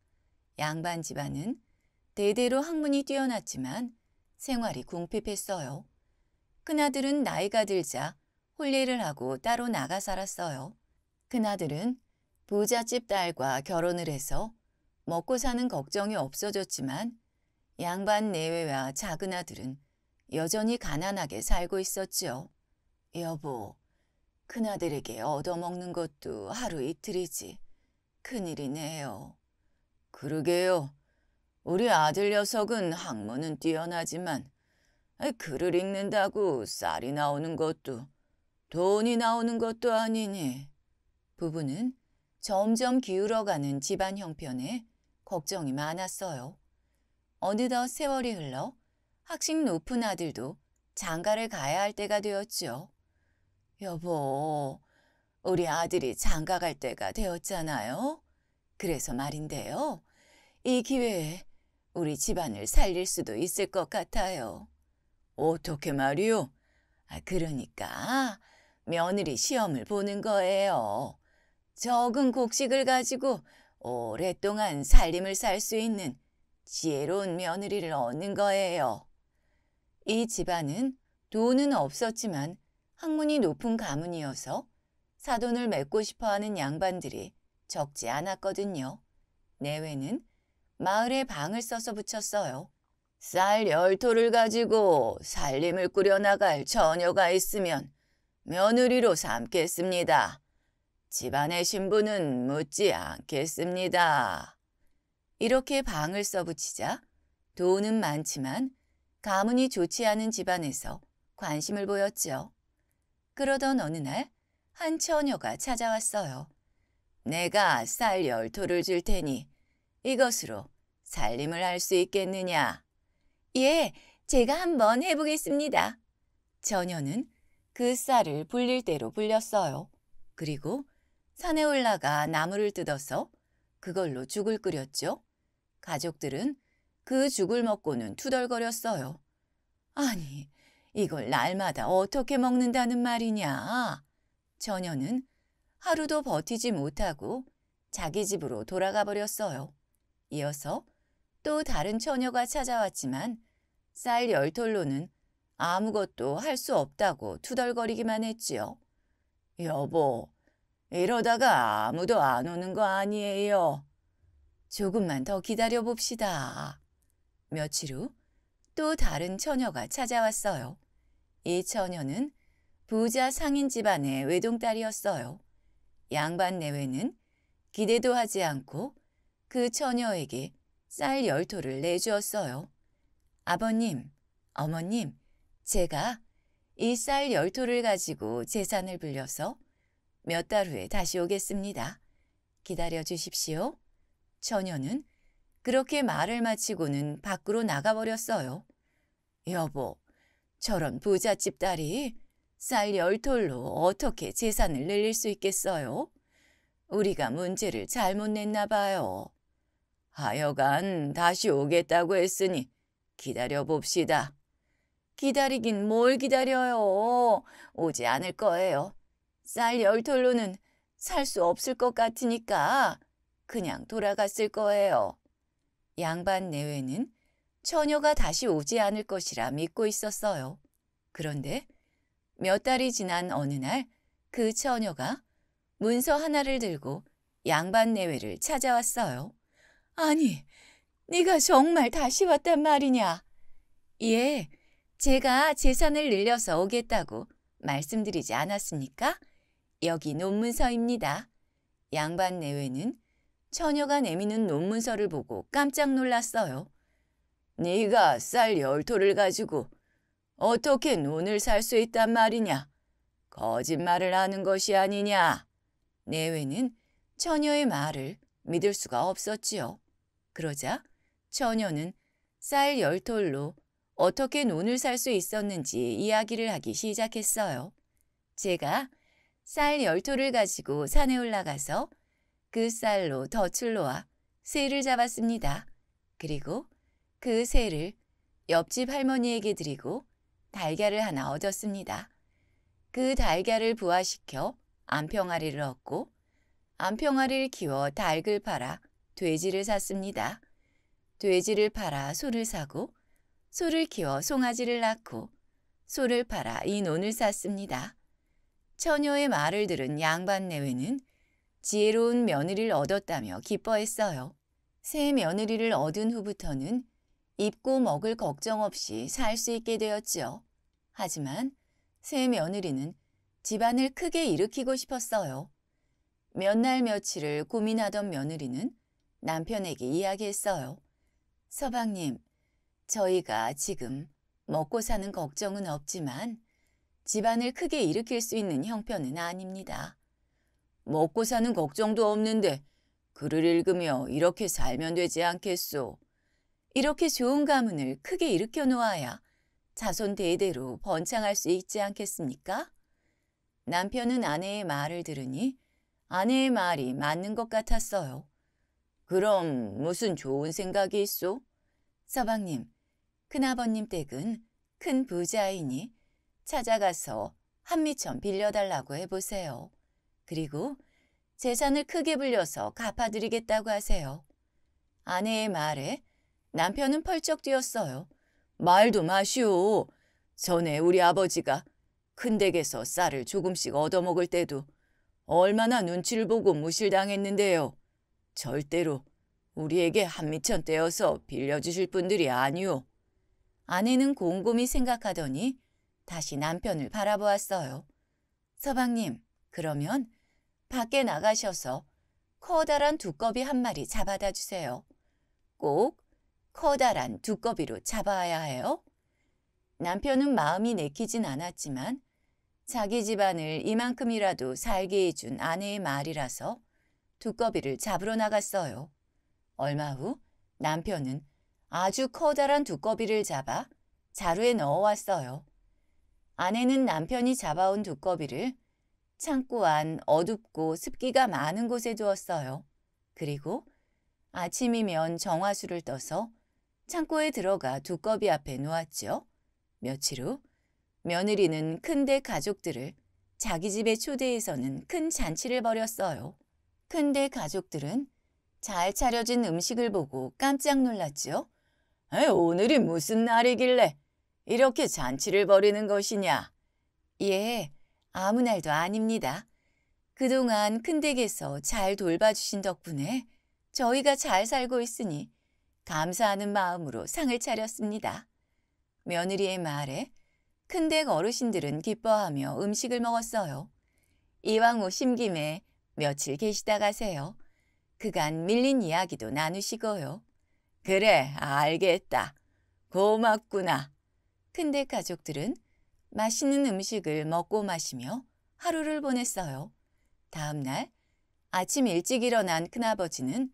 양반 집안은 대대로 학문이 뛰어났지만 생활이 궁핍했어요. 큰아들은 나이가 들자 홀리를 하고 따로 나가 살았어요. 큰아들은 부잣집 딸과 결혼을 해서 먹고 사는 걱정이 없어졌지만 양반 내외와 작은 아들은 여전히 가난하게 살고 있었지요. 여보, 큰아들에게 얻어먹는 것도 하루 이틀이지. 큰일이네요. 그러게요. 우리 아들 녀석은 학문은 뛰어나지만 글을 읽는다고 쌀이 나오는 것도 돈이 나오는 것도 아니니 부부는 점점 기울어가는 집안 형편에 걱정이 많았어요. 어느덧 세월이 흘러 학식 높은 아들도 장가를 가야 할 때가 되었지요. 여보, 우리 아들이 장가 갈 때가 되었잖아요. 그래서 말인데요. 이 기회에 우리 집안을 살릴 수도 있을 것 같아요. 어떻게 말이요? 아, 그러니까 며느리 시험을 보는 거예요. 적은 곡식을 가지고 오랫동안 살림을 살 수 있는 지혜로운 며느리를 얻는 거예요. 이 집안은 돈은 없었지만 학문이 높은 가문이어서 사돈을 맺고 싶어하는 양반들이 적지 않았거든요. 내외는 마을에 방을 써서 붙였어요. 쌀 열토를 가지고 살림을 꾸려나갈 처녀가 있으면 며느리로 삼겠습니다. 집안의 신부는 묻지 않겠습니다. 이렇게 방을 써붙이자 돈은 많지만 가문이 좋지 않은 집안에서 관심을 보였지요. 그러던 어느 날 한 처녀가 찾아왔어요. 내가 쌀 열토를 줄 테니 이것으로 살림을 할 수 있겠느냐? 예, 제가 한번 해보겠습니다. 처녀는그 쌀을 불릴 대로 불렸어요. 그리고 산에 올라가 나무를 뜯어서 그걸로 죽을 끓였죠. 가족들은 그 죽을 먹고는 투덜거렸어요. 아니, 이걸 날마다 어떻게 먹는다는 말이냐. 처녀는 하루도 버티지 못하고 자기 집으로 돌아가 버렸어요. 이어서 또 다른 처녀가 찾아왔지만 쌀 열톨로는 아무것도 할 수 없다고 투덜거리기만 했지요. 여보, 이러다가 아무도 안 오는 거 아니에요. 조금만 더 기다려 봅시다. 며칠 후 또 다른 처녀가 찾아왔어요. 이 처녀는 부자 상인 집안의 외동딸이었어요. 양반 내외는 기대도 하지 않고 그 처녀에게 쌀 열토를 내주었어요. 아버님, 어머님, 제가 이 쌀 열토를 가지고 재산을 불려서 몇 달 후에 다시 오겠습니다. 기다려 주십시오. 처녀는 그렇게 말을 마치고는 밖으로 나가버렸어요. 여보, 저런 부잣집 딸이 쌀 열톨로 어떻게 재산을 늘릴 수 있겠어요? 우리가 문제를 잘못 냈나 봐요. 하여간 다시 오겠다고 했으니 기다려봅시다. 기다리긴 뭘 기다려요. 오지 않을 거예요. 쌀 열톨로는 살 수 없을 것 같으니까 그냥 돌아갔을 거예요. 양반 내외는 처녀가 다시 오지 않을 것이라 믿고 있었어요. 그런데 몇 달이 지난 어느 날 그 처녀가 문서 하나를 들고 양반 내외를 찾아왔어요. 아니, 네가 정말 다시 왔단 말이냐? 예, 제가 재산을 늘려서 오겠다고 말씀드리지 않았습니까? 여기 논문서입니다. 양반 내외는 처녀가 내미는 논문서를 보고 깜짝 놀랐어요. 네가 쌀 열토를 가지고 어떻게 논을 살 수 있단 말이냐? 거짓말을 하는 것이 아니냐? 내외는 처녀의 말을 믿을 수가 없었지요. 그러자 처녀는 쌀 열톨로 어떻게 논을 살 수 있었는지 이야기를 하기 시작했어요. 제가 쌀 열톨을 가지고 산에 올라가서 그 쌀로 덫을 놓아 새를 잡았습니다. 그리고 그 새를 옆집 할머니에게 드리고 달걀을 하나 얻었습니다. 그 달걀을 부화시켜 암평아리를 얻고 암평아리를 키워 닭을 팔아 돼지를 샀습니다. 돼지를 팔아 소를 사고 소를 키워 송아지를 낳고 소를 팔아 인온을 샀습니다. 처녀의 말을 들은 양반 내외는 지혜로운 며느리를 얻었다며 기뻐했어요. 새 며느리를 얻은 후부터는 입고 먹을 걱정 없이 살 수 있게 되었지요. 하지만 새 며느리는 집안을 크게 일으키고 싶었어요. 몇 날 며칠을 고민하던 며느리는 남편에게 이야기했어요. 서방님, 저희가 지금 먹고 사는 걱정은 없지만 집안을 크게 일으킬 수 있는 형편은 아닙니다. 먹고 사는 걱정도 없는데 글을 읽으며 이렇게 살면 되지 않겠소. 이렇게 좋은 가문을 크게 일으켜 놓아야 자손 대대로 번창할 수 있지 않겠습니까? 남편은 아내의 말을 들으니 아내의 말이 맞는 것 같았어요. 그럼 무슨 좋은 생각이 있소? 서방님, 큰아버님 댁은 큰 부자이니 찾아가서 한미천 빌려달라고 해보세요. 그리고 재산을 크게 불려서 갚아드리겠다고 하세요. 아내의 말에 남편은 펄쩍 뛰었어요. 말도 마시오. 전에 우리 아버지가 큰 댁에서 쌀을 조금씩 얻어먹을 때도 얼마나 눈치를 보고 무실당했는데요. 절대로 우리에게 한미천 떼어서 빌려주실 분들이 아니오. 아내는 곰곰이 생각하더니 다시 남편을 바라보았어요. 서방님, 그러면 밖에 나가셔서 커다란 두꺼비 한 마리 잡아다 주세요. 꼭 커다란 두꺼비로 잡아야 해요. 남편은 마음이 내키진 않았지만 자기 집안을 이만큼이라도 살게 해준 아내의 말이라서 두꺼비를 잡으러 나갔어요. 얼마 후 남편은 아주 커다란 두꺼비를 잡아 자루에 넣어왔어요. 아내는 남편이 잡아온 두꺼비를 창고 안 어둡고 습기가 많은 곳에 두었어요. 그리고 아침이면 정화수를 떠서 창고에 들어가 두꺼비 앞에 놓았지요. 며칠 후 며느리는 큰데 가족들을 자기 집에 초대해서는 큰 잔치를 벌였어요. 근데 가족들은 잘 차려진 음식을 보고 깜짝 놀랐지요. 오늘이 무슨 날이길래 이렇게 잔치를 벌이는 것이냐? 예, 아무 날도 아닙니다. 그동안 큰 댁에서 잘 돌봐주신 덕분에 저희가 잘 살고 있으니 감사하는 마음으로 상을 차렸습니다. 며느리의 말에 큰댁 어르신들은 기뻐하며 음식을 먹었어요. 이왕 오심 김에 며칠 계시다 가세요. 그간 밀린 이야기도 나누시고요. 그래, 알겠다. 고맙구나. 근데 가족들은 맛있는 음식을 먹고 마시며 하루를 보냈어요. 다음 날 아침 일찍 일어난 큰아버지는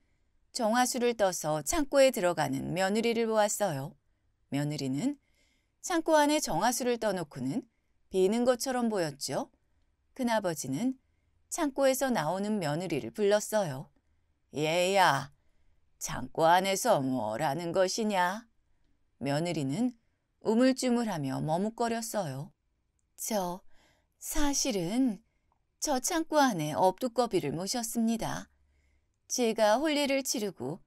정화수를 떠서 창고에 들어가는 며느리를 보았어요. 며느리는 창고 안에 정화수를 떠놓고는 비는 것처럼 보였죠. 큰아버지는 창고에서 나오는 며느리를 불렀어요. 얘야, 창고 안에서 뭐라는 것이냐? 며느리는 우물쭈물하며 머뭇거렸어요. 저, 사실은 저 창고 안에 업두꺼비를 모셨습니다. 제가 홀리를 치르고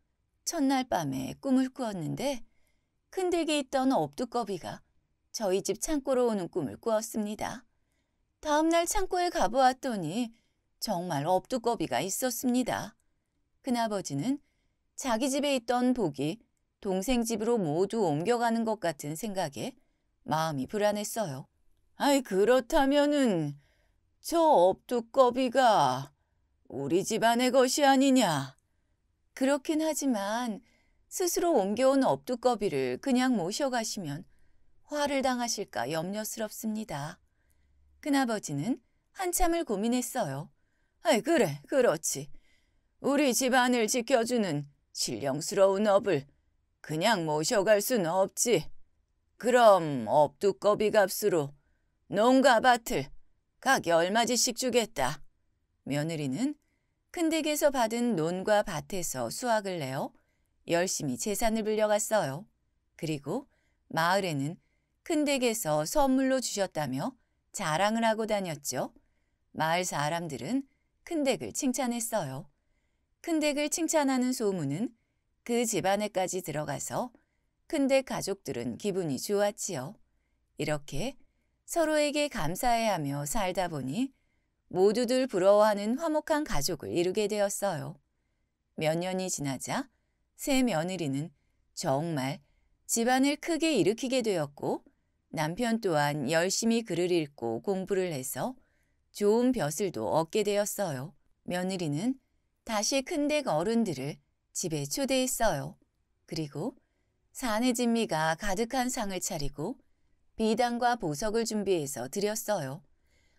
첫날 밤에 꿈을 꾸었는데 큰댁에 있던 업두꺼비가 저희 집 창고로 오는 꿈을 꾸었습니다. 다음날 창고에 가보았더니 정말 업두꺼비가 있었습니다. 큰아버지는 자기 집에 있던 복이 동생 집으로 모두 옮겨가는 것 같은 생각에 마음이 불안했어요. 아이 그렇다면은 저 업두꺼비가 우리 집안의 것이 아니냐. 그렇긴 하지만 스스로 옮겨온 업두꺼비를 그냥 모셔가시면 화를 당하실까 염려스럽습니다. 큰아버지는 한참을 고민했어요. 아이, 그래, 그렇지. 우리 집안을 지켜주는 신령스러운 업을 그냥 모셔갈 순 없지. 그럼 업두꺼비 값으로 농가 밭을 각 얼마지씩 주겠다. 며느리는 큰 댁에서 받은 논과 밭에서 수확을 내어 열심히 재산을 불려갔어요. 그리고 마을에는 큰 댁에서 선물로 주셨다며 자랑을 하고 다녔죠. 마을 사람들은 큰댁을 칭찬했어요. 큰댁을 칭찬하는 소문은 그 집안에까지 들어가서 큰댁 가족들은 기분이 좋았지요. 이렇게 서로에게 감사해하며 살다 보니 모두들 부러워하는 화목한 가족을 이루게 되었어요. 몇 년이 지나자 새 며느리는 정말 집안을 크게 일으키게 되었고 남편 또한 열심히 글을 읽고 공부를 해서 좋은 벼슬도 얻게 되었어요. 며느리는 다시 큰댁 어른들을 집에 초대했어요. 그리고 사내 진미가 가득한 상을 차리고 비단과 보석을 준비해서 드렸어요.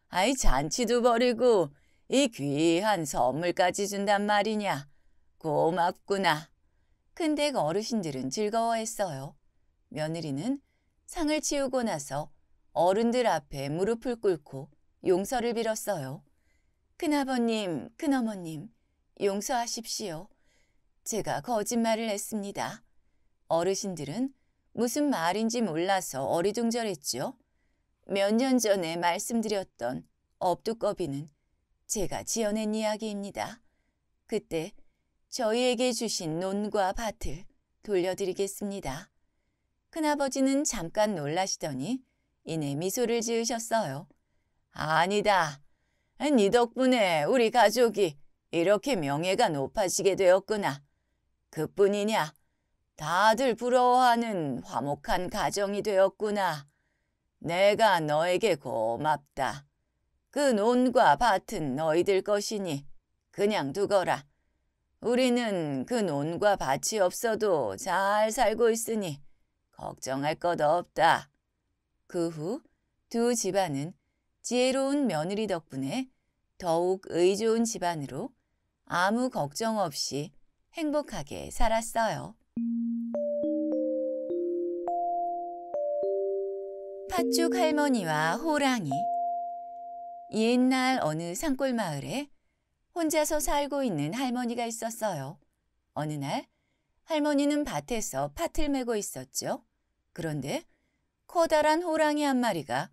아이 잔치도 버리고이 귀한 선물까지 준단 말이냐. 고맙구나. 큰댁 어르신들은 즐거워했어요. 며느리는 상을 치우고 나서 어른들 앞에 무릎을 꿇고 용서를 빌었어요. 큰아버님, 큰어머님, 용서하십시오. 제가 거짓말을 했습니다. 어르신들은 무슨 말인지 몰라서 어리둥절했죠몇 년 전에 말씀드렸던 업두꺼비는 제가 지어낸 이야기입니다. 그때 저희에게 주신 논과 밭을 돌려드리겠습니다. 큰아버지는 잠깐 놀라시더니 이내 미소를 지으셨어요. 아니다. 네 덕분에 우리 가족이 이렇게 명예가 높아지게 되었구나. 그뿐이냐. 다들 부러워하는 화목한 가정이 되었구나. 내가 너에게 고맙다. 그 논과 밭은 너희들 것이니 그냥 두거라. 우리는 그 논과 밭이 없어도 잘 살고 있으니 걱정할 것 없다. 그 후 두 집안은 지혜로운 며느리 덕분에 더욱 의좋은 집안으로 아무 걱정 없이 행복하게 살았어요. 팥죽 할머니와 호랑이 옛날 어느 산골 마을에 혼자서 살고 있는 할머니가 있었어요. 어느 날 할머니는 밭에서 팥을 메고 있었죠. 그런데 커다란 호랑이 한 마리가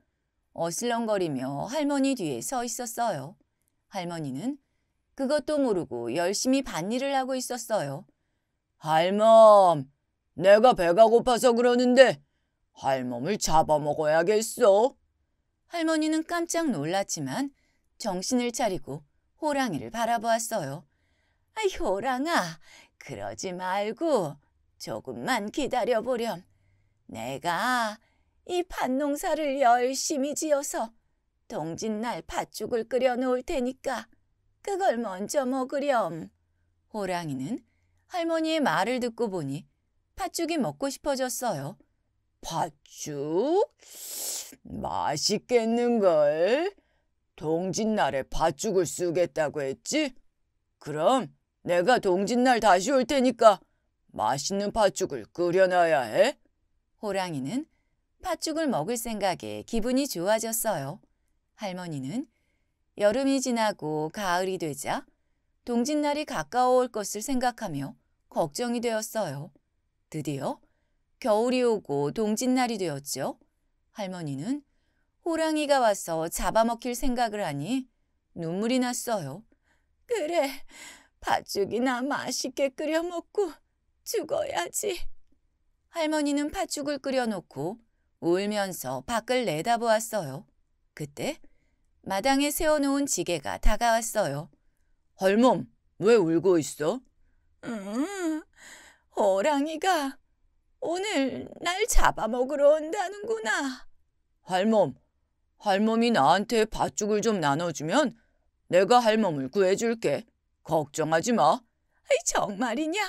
어슬렁거리며 할머니 뒤에 서 있었어요. 할머니는 그것도 모르고 열심히 밭일을 하고 있었어요. 할멈, 내가 배가 고파서 그러는데 할멈을 잡아먹어야겠어. 할머니는 깜짝 놀랐지만 정신을 차리고 호랑이를 바라보았어요. 아, 호랑아, 그러지 말고 조금만 기다려보렴. 내가 이 밭농사를 열심히 지어서 동짓날 팥죽을 끓여 놓을 테니까 그걸 먼저 먹으렴. 호랑이는 할머니의 말을 듣고 보니 팥죽이 먹고 싶어졌어요. 팥죽? 맛있겠는걸? 동짓날에 팥죽을 쓰겠다고 했지? 그럼 내가 동짓날 다시 올 테니까 맛있는 팥죽을 끓여놔야 해. 호랑이는 팥죽을 먹을 생각에 기분이 좋아졌어요. 할머니는 여름이 지나고 가을이 되자 동짓날이 가까워올 것을 생각하며 걱정이 되었어요. 드디어 겨울이 오고 동짓날이 되었죠. 할머니는 호랑이가 와서 잡아먹힐 생각을 하니 눈물이 났어요. 그래, 팥죽이나 맛있게 끓여 먹고 죽어야지. 할머니는 팥죽을 끓여놓고 울면서 밖을 내다보았어요. 그때 마당에 세워놓은 지게가 다가왔어요. 헐몸, 왜 울고 있어? 음, 호랑이가 오늘 날 잡아먹으러 온다는구나. 할멈, 할멈이 나한테 밧죽을좀 나눠주면 내가 할멈을 구해줄게. 걱정하지 마. 정말이냐?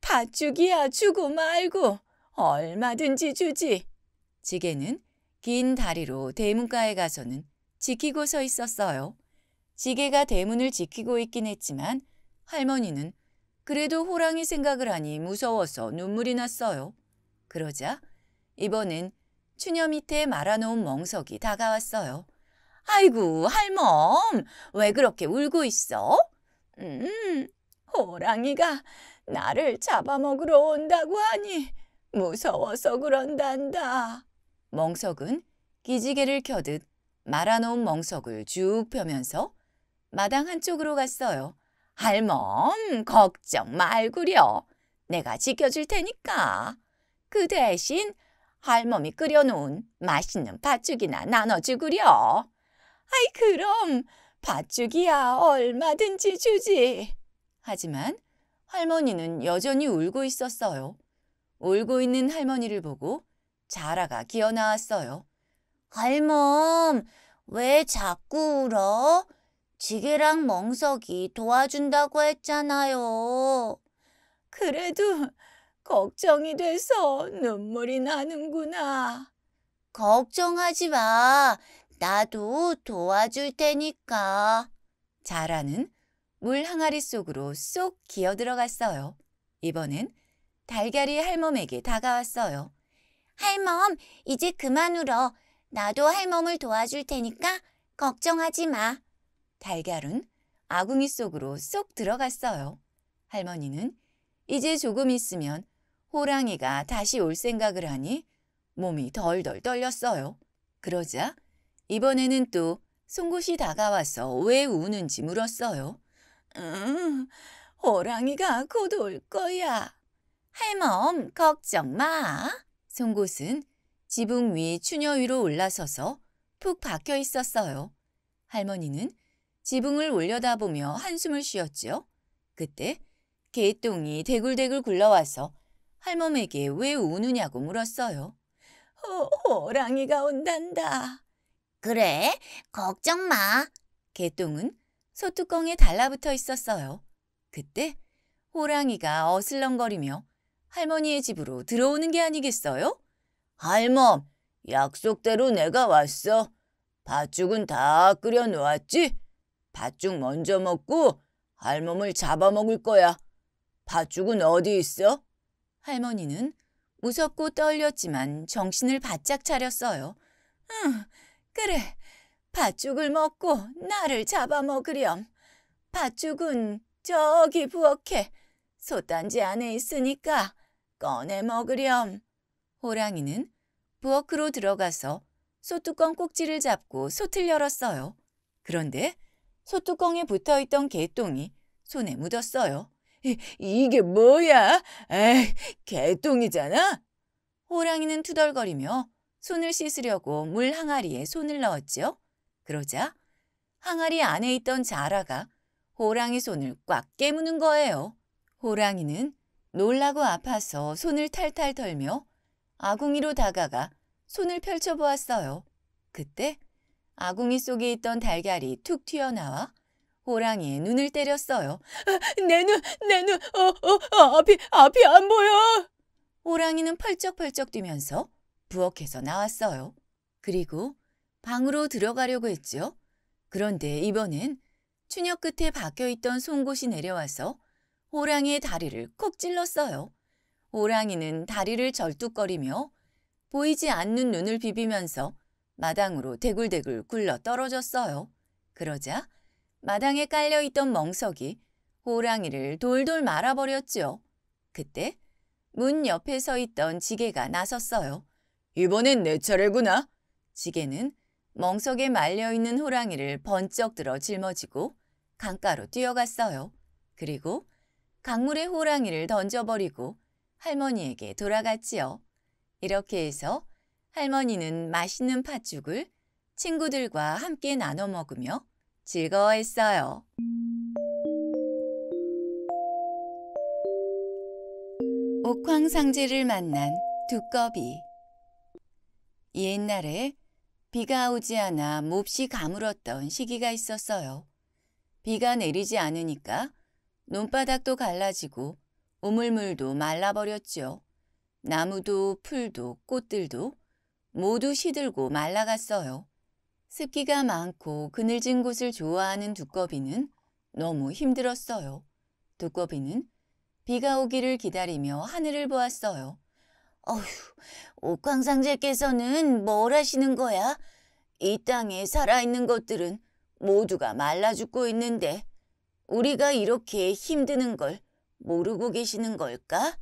밧죽이야 주고 말고 얼마든지 주지. 지게는 긴 다리로 대문가에 가서는 지키고 서 있었어요. 지게가 대문을 지키고 있긴 했지만 할머니는 그래도 호랑이 생각을 하니 무서워서 눈물이 났어요. 그러자 이번엔 추녀 밑에 말아놓은 멍석이 다가왔어요. 아이고 할멈 왜 그렇게 울고 있어? 음 호랑이가 나를 잡아먹으러 온다고 하니 무서워서 그런단다. 멍석은 기지개를 켜듯 말아놓은 멍석을 쭉 펴면서 마당 한쪽으로 갔어요. 할멈, 걱정 말구려. 내가 지켜줄 테니까. 그 대신 할멈이 끓여놓은 맛있는 팥죽이나 나눠주구려. 아이 그럼 팥죽이야 얼마든지 주지. 하지만 할머니는 여전히 울고 있었어요. 울고 있는 할머니를 보고 자라가 기어나왔어요. 할멈, 왜 자꾸 울어? 지게랑 멍석이 도와준다고 했잖아요. 그래도 걱정이 돼서 눈물이 나는구나. 걱정하지 마. 나도 도와줄 테니까. 자라는 물 항아리 속으로 쏙 기어 들어갔어요. 이번엔 달걀이 할멈에게 다가왔어요. 할멈, 이제 그만 울어. 나도 할멈을 도와줄 테니까 걱정하지 마. 달걀은 아궁이 속으로 쏙 들어갔어요. 할머니는 이제 조금 있으면 호랑이가 다시 올 생각을 하니 몸이 덜덜 떨렸어요. 그러자 이번에는 또 송곳이 다가와서 왜 우는지 물었어요. 음, 호랑이가 곧 올 거야. 할멈, 걱정 마. 송곳은 지붕 위 추녀 위로 올라서서 푹 박혀 있었어요. 할머니는 지붕을 올려다보며 한숨을 쉬었지요. 그때 개똥이 대굴대굴 굴러와서 할멈에게 왜 우느냐고 물었어요. 호, 랑이가 온단다. 그래, 걱정 마. 개똥은 소뚜껑에 달라붙어 있었어요. 그때 호랑이가 어슬렁거리며 할머니의 집으로 들어오는 게 아니겠어요? 할멈, 약속대로 내가 왔어. 팥죽은 다 끓여 놓았지? 팥죽 먼저 먹고 할멈을 잡아먹을 거야. 팥죽은 어디 있어? 할머니는 무섭고 떨렸지만 정신을 바짝 차렸어요. 응, 그래. 팥죽을 먹고 나를 잡아먹으렴. 팥죽은 저기 부엌에 솥단지 안에 있으니까 꺼내 먹으렴. 호랑이는 부엌으로 들어가서 소뚜껑 꼭지를 잡고 솥을 열었어요. 그런데 소뚜껑에 붙어있던 개똥이 손에 묻었어요. 이, 게 뭐야? 에이, 개똥이잖아? 호랑이는 투덜거리며 손을 씻으려고 물 항아리에 손을 넣었지요. 그러자 항아리 안에 있던 자라가 호랑이 손을 꽉 깨무는 거예요. 호랑이는 놀라고 아파서 손을 탈탈 털며 아궁이로 다가가 손을 펼쳐보았어요. 그때 아궁이 속에 있던 달걀이 툭 튀어나와 호랑이의 눈을 때렸어요. 아, 내 눈, 내 눈, 어, 어, 어, 앞이, 앞이 안 보여! 호랑이는 펄쩍펄쩍 뛰면서 부엌에서 나왔어요. 그리고 방으로 들어가려고 했죠. 그런데 이번엔 추녀 끝에 박혀있던 송곳이 내려와서 호랑이의 다리를 콕 찔렀어요. 호랑이는 다리를 절뚝거리며 보이지 않는 눈을 비비면서 마당으로 대굴대굴 굴러 떨어졌어요. 그러자 마당에 깔려있던 멍석이 호랑이를 돌돌 말아버렸지요. 그때 문 옆에 서 있던 지게가 나섰어요. 이번엔 내 차례구나. 지게는 멍석에 말려있는 호랑이를 번쩍 들어 짊어지고 강가로 뛰어갔어요. 그리고 강물에 호랑이를 던져버리고 할머니에게 돌아갔지요. 이렇게 해서 할머니는 맛있는 팥죽을 친구들과 함께 나눠 먹으며 즐거워했어요. 옥황상제를 만난 두꺼비 옛날에 비가 오지 않아 몹시 가물었던 시기가 있었어요. 비가 내리지 않으니까 눈바닥도 갈라지고 우물물도 말라버렸지요. 나무도 풀도 꽃들도 모두 시들고 말라갔어요. 습기가 많고 그늘진 곳을 좋아하는 두꺼비는 너무 힘들었어요. 두꺼비는 비가 오기를 기다리며 하늘을 보았어요. 어휴, 옥황상제께서는 뭘 하시는 거야? 이 땅에 살아있는 것들은 모두가 말라 죽고 있는데 우리가 이렇게 힘드는 걸 모르고 계시는 걸까?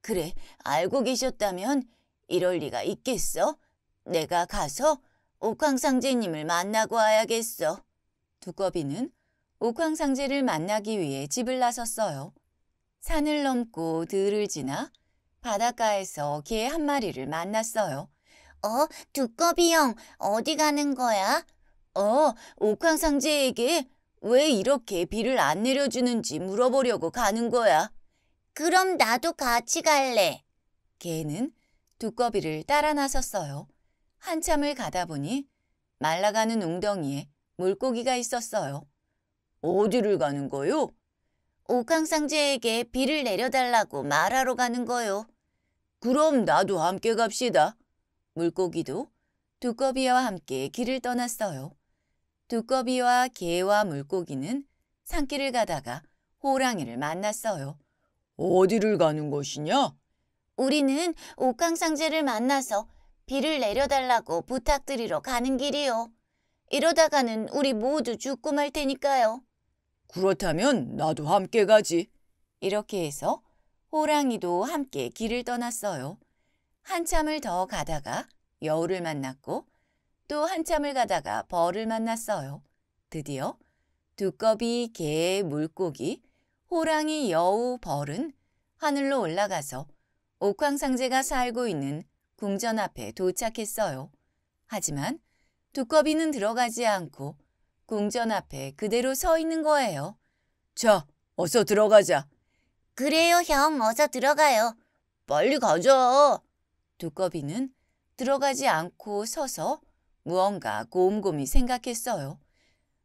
그래, 알고 계셨다면 이럴 리가 있겠어? 내가 가서 옥황상제님을 만나고 와야겠어. 두꺼비는 옥황상제를 만나기 위해 집을 나섰어요. 산을 넘고 들을 지나 바닷가에서 개 한 마리를 만났어요. 어, 두꺼비 형, 어디 가는 거야? 어, 옥황상제에게 왜 이렇게 비를 안 내려주는지 물어보려고 가는 거야. 그럼 나도 같이 갈래. 개는 두꺼비를 따라 나섰어요. 한참을 가다 보니 말라가는 웅덩이에 물고기가 있었어요. 어디를 가는 거요? 옥황상제에게 비를 내려달라고 말하러 가는 거요. 그럼 나도 함께 갑시다. 물고기도 두꺼비와 함께 길을 떠났어요. 두꺼비와 개와 물고기는 산길을 가다가 호랑이를 만났어요. 어디를 가는 것이냐? 우리는 옥황상제를 만나서 비를 내려달라고 부탁드리러 가는 길이요. 이러다가는 우리 모두 죽고 말 테니까요. 그렇다면 나도 함께 가지. 이렇게 해서 호랑이도 함께 길을 떠났어요. 한참을 더 가다가 여우를 만났고 또 한참을 가다가 벌을 만났어요. 드디어 두꺼비, 개, 물고기, 호랑이, 여우, 벌은 하늘로 올라가서 옥황상제가 살고 있는 궁전 앞에 도착했어요. 하지만 두꺼비는 들어가지 않고 궁전 앞에 그대로 서 있는 거예요. 자, 어서 들어가자. 그래요, 형. 어서 들어가요. 빨리 가자. 두꺼비는 들어가지 않고 서서 무언가 곰곰이 생각했어요.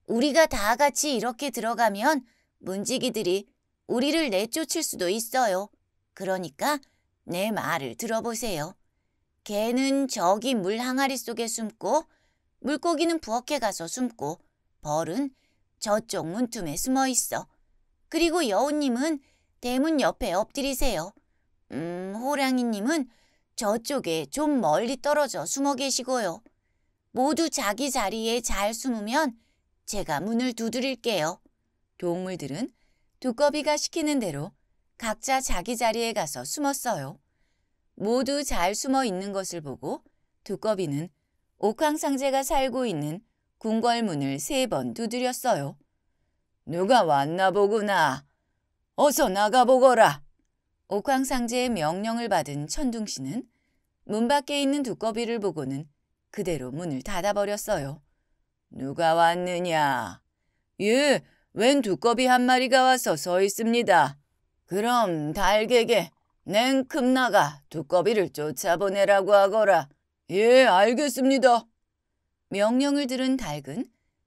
우리가 다 같이 이렇게 들어가면 문지기들이 우리를 내쫓을 수도 있어요. 그러니까 내 말을 들어보세요. 개는 저기 물 항아리 속에 숨고 물고기는 부엌에 가서 숨고 벌은 저쪽 문틈에 숨어 있어. 그리고 여우님은 대문 옆에 엎드리세요. 음, 호랑이님은 저쪽에 좀 멀리 떨어져 숨어 계시고요. 모두 자기 자리에 잘 숨으면 제가 문을 두드릴게요. 동물들은 두꺼비가 시키는 대로 각자 자기 자리에 가서 숨었어요. 모두 잘 숨어 있는 것을 보고 두꺼비는 옥황상제가 살고 있는 궁궐문을 세 번 두드렸어요. 누가 왔나 보구나. 어서 나가보거라. 옥황상제의 명령을 받은 천둥씨는 문 밖에 있는 두꺼비를 보고는 그대로 문을 닫아버렸어요. 누가 왔느냐? 예, 웬 두꺼비 한 마리가 와서 서 있습니다. 그럼 달객게 냉큼 나가 두꺼비를 쫓아보내라고 하거라. 예, 알겠습니다. 명령을 들은 닭은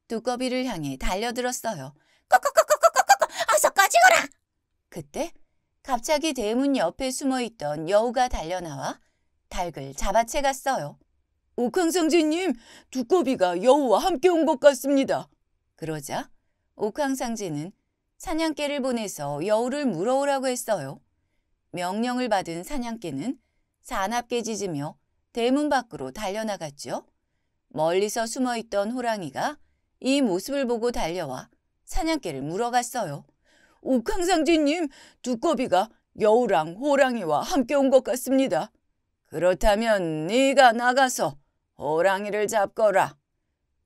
두꺼비를 향해 달려들었어요. 꺼꺼꺼꺼꺼꺼꺼 어서 꺼지거라! 그때 갑자기 대문 옆에 숨어있던 여우가 달려나와 닭을 잡아채갔어요. 옥황상제님, 두꺼비가 여우와 함께 온 것 같습니다. 그러자 옥황상제는 사냥개를 보내서 여우를 물어오라고 했어요. 명령을 받은 사냥개는 사납게 짖으며 대문 밖으로 달려나갔죠. 멀리서 숨어있던 호랑이가 이 모습을 보고 달려와 사냥개를 물어갔어요. 옥황상제님, 두꺼비가 여우랑 호랑이와 함께 온 것 같습니다. 그렇다면 네가 나가서 호랑이를 잡거라.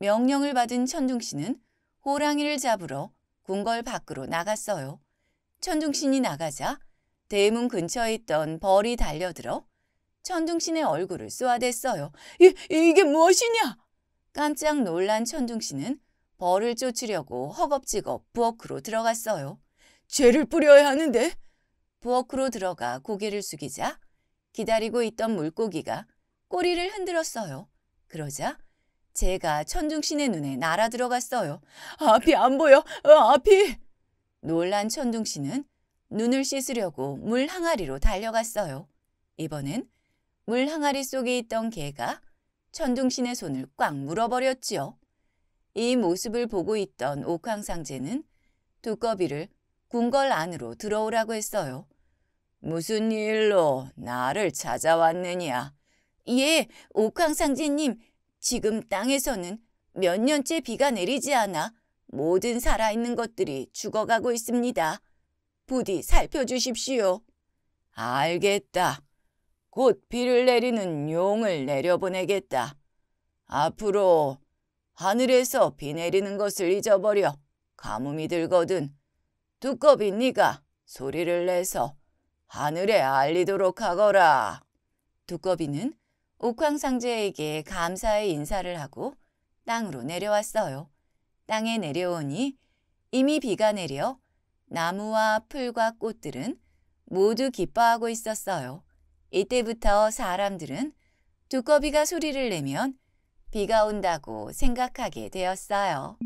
명령을 받은 천둥씨는 호랑이를 잡으러 궁궐 밖으로 나갔어요. 천둥신이 나가자 대문 근처에 있던 벌이 달려들어 천둥신의 얼굴을 쏘아댔어요. 이, 이게 무엇이냐? 깜짝 놀란 천둥신은 벌을 쫓으려고 허겁지겁 부엌으로 들어갔어요. 죄를 뿌려야 하는데? 부엌으로 들어가 고개를 숙이자 기다리고 있던 물고기가 꼬리를 흔들었어요. 그러자 제가 천둥신의 눈에 날아 들어갔어요. 앞이 안 보여. 어, 앞이. 놀란 천둥신은 눈을 씻으려고 물 항아리로 달려갔어요. 이번엔 물 항아리 속에 있던 개가 천둥신의 손을 꽉 물어버렸지요. 이 모습을 보고 있던 옥황상제는 두꺼비를 궁궐 안으로 들어오라고 했어요. 무슨 일로 나를 찾아왔느냐? 예, 옥황상제님, 지금 땅에서는 몇 년째 비가 내리지 않아 모든 살아있는 것들이 죽어가고 있습니다. 부디 살펴주십시오. 알겠다. 곧 비를 내리는 용을 내려보내겠다. 앞으로 하늘에서 비 내리는 것을 잊어버려 가뭄이 들거든. 두꺼비 니가 소리를 내서 하늘에 알리도록 하거라. 두꺼비는 옥황상제에게 감사의 인사를 하고 땅으로 내려왔어요. 땅에 내려오니 이미 비가 내려 나무와 풀과 꽃들은 모두 기뻐하고 있었어요. 이때부터 사람들은 두꺼비가 소리를 내면 비가 온다고 생각하게 되었어요.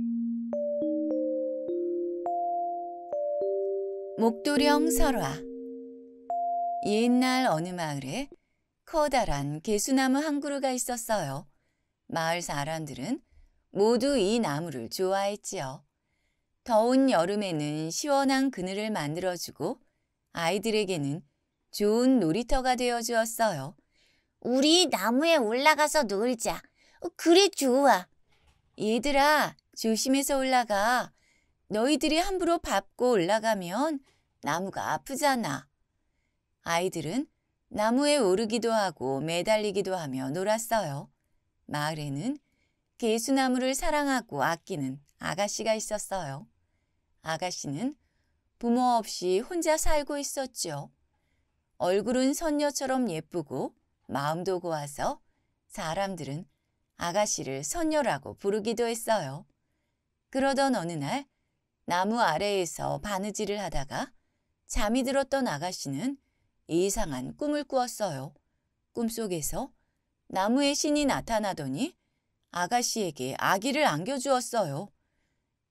목도령 설화 옛날 어느 마을에 커다란 개수나무 한 그루가 있었어요. 마을 사람들은 모두 이 나무를 좋아했지요. 더운 여름에는 시원한 그늘을 만들어주고 아이들에게는 좋은 놀이터가 되어주었어요. 우리 나무에 올라가서 놀자. 어, 그래 좋아. 얘들아 조심해서 올라가. 너희들이 함부로 밟고 올라가면 나무가 아프잖아. 아이들은 나무에 오르기도 하고 매달리기도 하며 놀았어요. 마을에는 개수나무를 사랑하고 아끼는 아가씨가 있었어요. 아가씨는 부모 없이 혼자 살고 있었죠. 얼굴은 선녀처럼 예쁘고 마음도 고와서 사람들은 아가씨를 선녀라고 부르기도 했어요. 그러던 어느 날 나무 아래에서 바느질을 하다가 잠이 들었던 아가씨는 이상한 꿈을 꾸었어요. 꿈속에서 나무의 신이 나타나더니 아가씨에게 아기를 안겨주었어요.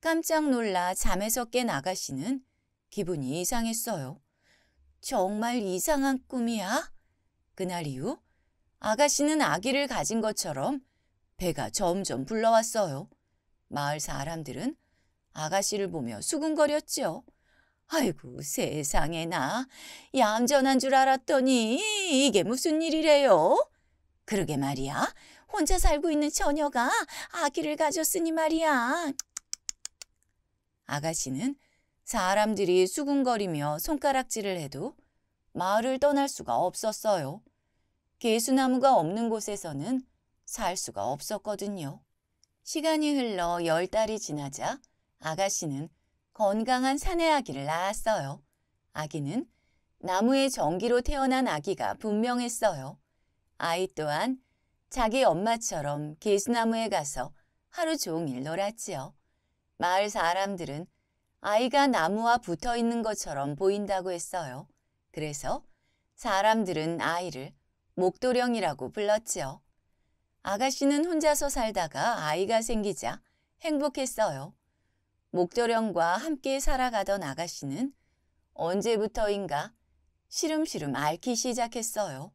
깜짝 놀라 잠에서 깬 아가씨는 기분이 이상했어요. 정말 이상한 꿈이야? 그날 이후 아가씨는 아기를 가진 것처럼 배가 점점 불러왔어요. 마을 사람들은 아가씨를 보며 수군거렸지요. 아이고 세상에나 얌전한 줄 알았더니 이게 무슨 일이래요? 그러게 말이야. 혼자 살고 있는 처녀가 아기를 가졌으니 말이야. 아가씨는 사람들이 수군거리며 손가락질을 해도 마을을 떠날 수가 없었어요. 개수나무가 없는 곳에서는 살 수가 없었거든요. 시간이 흘러 열 달이 지나자 아가씨는 건강한 사내 아기를 낳았어요. 아기는 나무의 전기로 태어난 아기가 분명했어요. 아이 또한 자기 엄마처럼 개수나무에 가서 하루 종일 놀았지요. 마을 사람들은 아이가 나무와 붙어 있는 것처럼 보인다고 했어요. 그래서 사람들은 아이를 목도령이라고 불렀지요. 아가씨는 혼자서 살다가 아이가 생기자 행복했어요. 목도령과 함께 살아가던 아가씨는 언제부터인가 시름시름 앓기 시작했어요.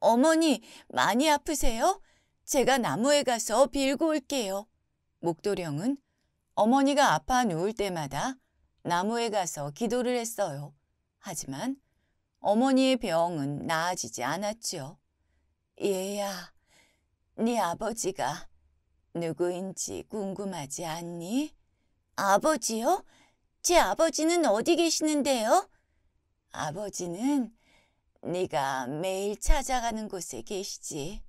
어머니, 많이 아프세요? 제가 나무에 가서 빌고 올게요. 목도령은 어머니가 아파 누울 때마다 나무에 가서 기도를 했어요. 하지만 어머니의 병은 나아지지 않았지요. 얘야, 네 아버지가 누구인지 궁금하지 않니? 아버지요? 제 아버지는 어디 계시는데요? 아버지는 네가 매일 찾아가는 곳에 계시지.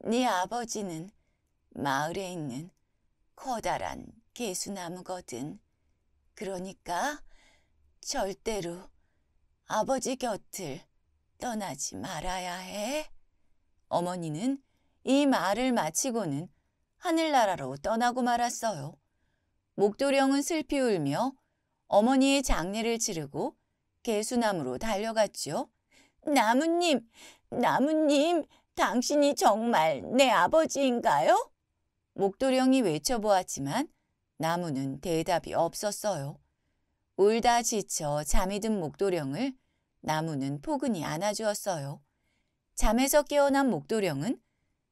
네 아버지는 마을에 있는 커다란 개수나무거든. 그러니까 절대로 아버지 곁을 떠나지 말아야 해. 어머니는 이 말을 마치고는 하늘나라로 떠나고 말았어요. 목도령은 슬피 울며 어머니의 장례를 치르고 개수나무로 달려갔지요. 나무님, 나무님, 당신이 정말 내 아버지인가요? 목도령이 외쳐보았지만 나무는 대답이 없었어요. 울다 지쳐 잠이 든 목도령을 나무는 포근히 안아주었어요. 잠에서 깨어난 목도령은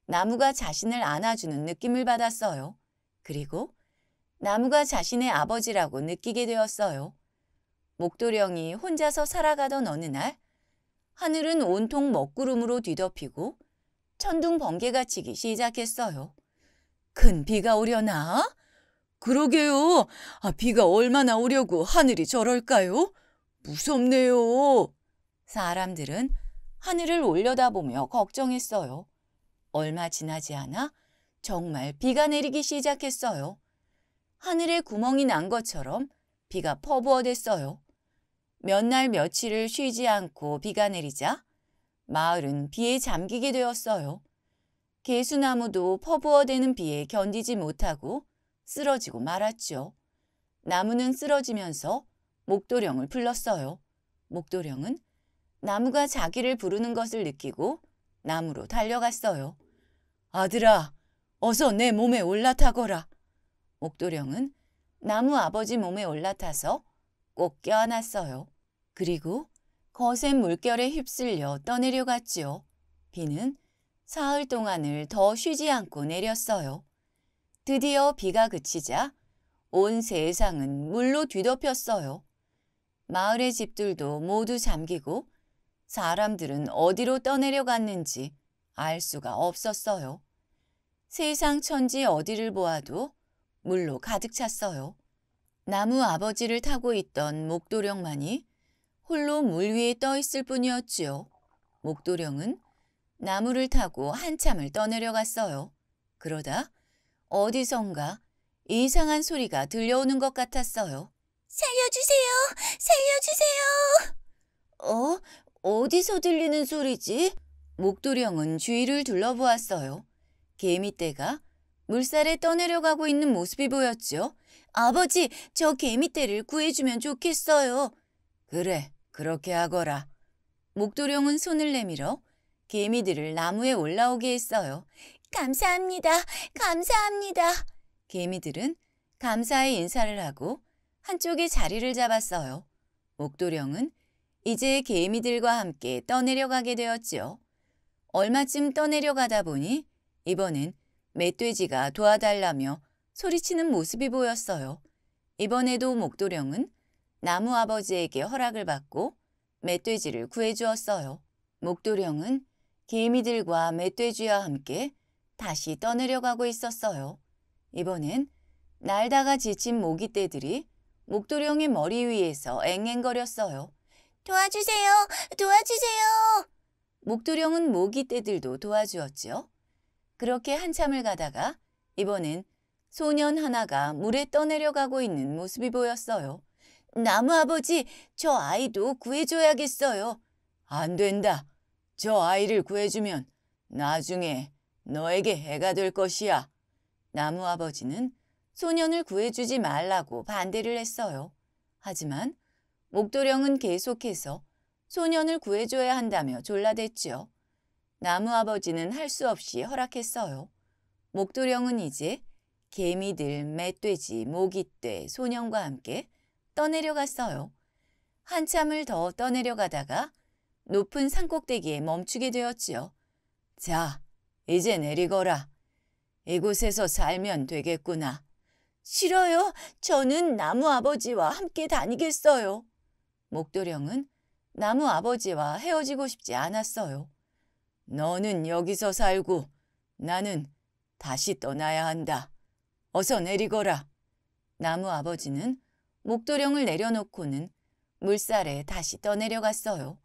나무가 자신을 안아주는 느낌을 받았어요. 그리고 나무가 자신의 아버지라고 느끼게 되었어요. 목도령이 혼자서 살아가던 어느 날 하늘은 온통 먹구름으로 뒤덮이고 천둥 번개가 치기 시작했어요. 큰 비가 오려나? 그러게요. 아, 비가 얼마나 오려고 하늘이 저럴까요? 무섭네요. 사람들은 하늘을 올려다보며 걱정했어요. 얼마 지나지 않아 정말 비가 내리기 시작했어요. 하늘에 구멍이 난 것처럼 비가 퍼부어댔어요. 몇 날 며칠을 쉬지 않고 비가 내리자 마을은 비에 잠기게 되었어요. 개수나무도 퍼부어대는 비에 견디지 못하고 쓰러지고 말았죠. 나무는 쓰러지면서 목도령을 불렀어요. 목도령은 나무가 자기를 부르는 것을 느끼고 나무로 달려갔어요. 아들아, 어서 내 몸에 올라타거라. 옥도령은 나무 아버지 몸에 올라타서 꼭 껴안았어요. 그리고 거센 물결에 휩쓸려 떠내려 갔지요. 비는 사흘 동안을 더 쉬지 않고 내렸어요. 드디어 비가 그치자 온 세상은 물로 뒤덮였어요. 마을의 집들도 모두 잠기고 사람들은 어디로 떠내려 갔는지 알 수가 없었어요. 세상 천지 어디를 보아도 물로 가득 찼어요. 나무 아버지를 타고 있던 목도령만이 홀로 물 위에 떠 있을 뿐이었지요. 목도령은 나무를 타고 한참을 떠내려갔어요. 그러다 어디선가 이상한 소리가 들려오는 것 같았어요. 살려주세요! 살려주세요! 어? 어디서 들리는 소리지? 목도령은 주위를 둘러보았어요. 개미떼가 물살에 떠내려가고 있는 모습이 보였지요 아버지, 저 개미떼를 구해주면 좋겠어요. 그래, 그렇게 하거라. 목도령은 손을 내밀어 개미들을 나무에 올라오게 했어요. 감사합니다. 감사합니다. 개미들은 감사의 인사를 하고 한쪽에 자리를 잡았어요. 목도령은 이제 개미들과 함께 떠내려가게 되었지요. 얼마쯤 떠내려가다 보니 이번엔 멧돼지가 도와달라며 소리치는 모습이 보였어요. 이번에도 목도령은 나무 아버지에게 허락을 받고 멧돼지를 구해주었어요. 목도령은 개미들과 멧돼지와 함께 다시 떠내려가고 있었어요. 이번엔 날다가 지친 모기떼들이 목도령의 머리 위에서 앵앵거렸어요. 도와주세요! 도와주세요! 목도령은 모기떼들도 도와주었지요. 그렇게 한참을 가다가 이번엔 소년 하나가 물에 떠내려가고 있는 모습이 보였어요. 나무 아버지, 저 아이도 구해줘야겠어요. 안 된다. 저 아이를 구해주면 나중에 너에게 해가 될 것이야. 나무 아버지는 소년을 구해주지 말라고 반대를 했어요. 하지만 목도령은 계속해서 소년을 구해줘야 한다며 졸라댔지요. 나무 아버지는 할 수 없이 허락했어요. 목도령은 이제 개미들, 멧돼지, 모깃떼 소년과 함께 떠내려갔어요. 한참을 더 떠내려가다가 높은 산꼭대기에 멈추게 되었지요. 자, 이제 내리거라. 이곳에서 살면 되겠구나. 싫어요. 저는 나무 아버지와 함께 다니겠어요. 목도령은 나무 아버지와 헤어지고 싶지 않았어요. 너는 여기서 살고 나는 다시 떠나야 한다. 어서 내리거라. 나무 아버지는 목도령을 내려놓고는 물살에 다시 떠내려갔어요.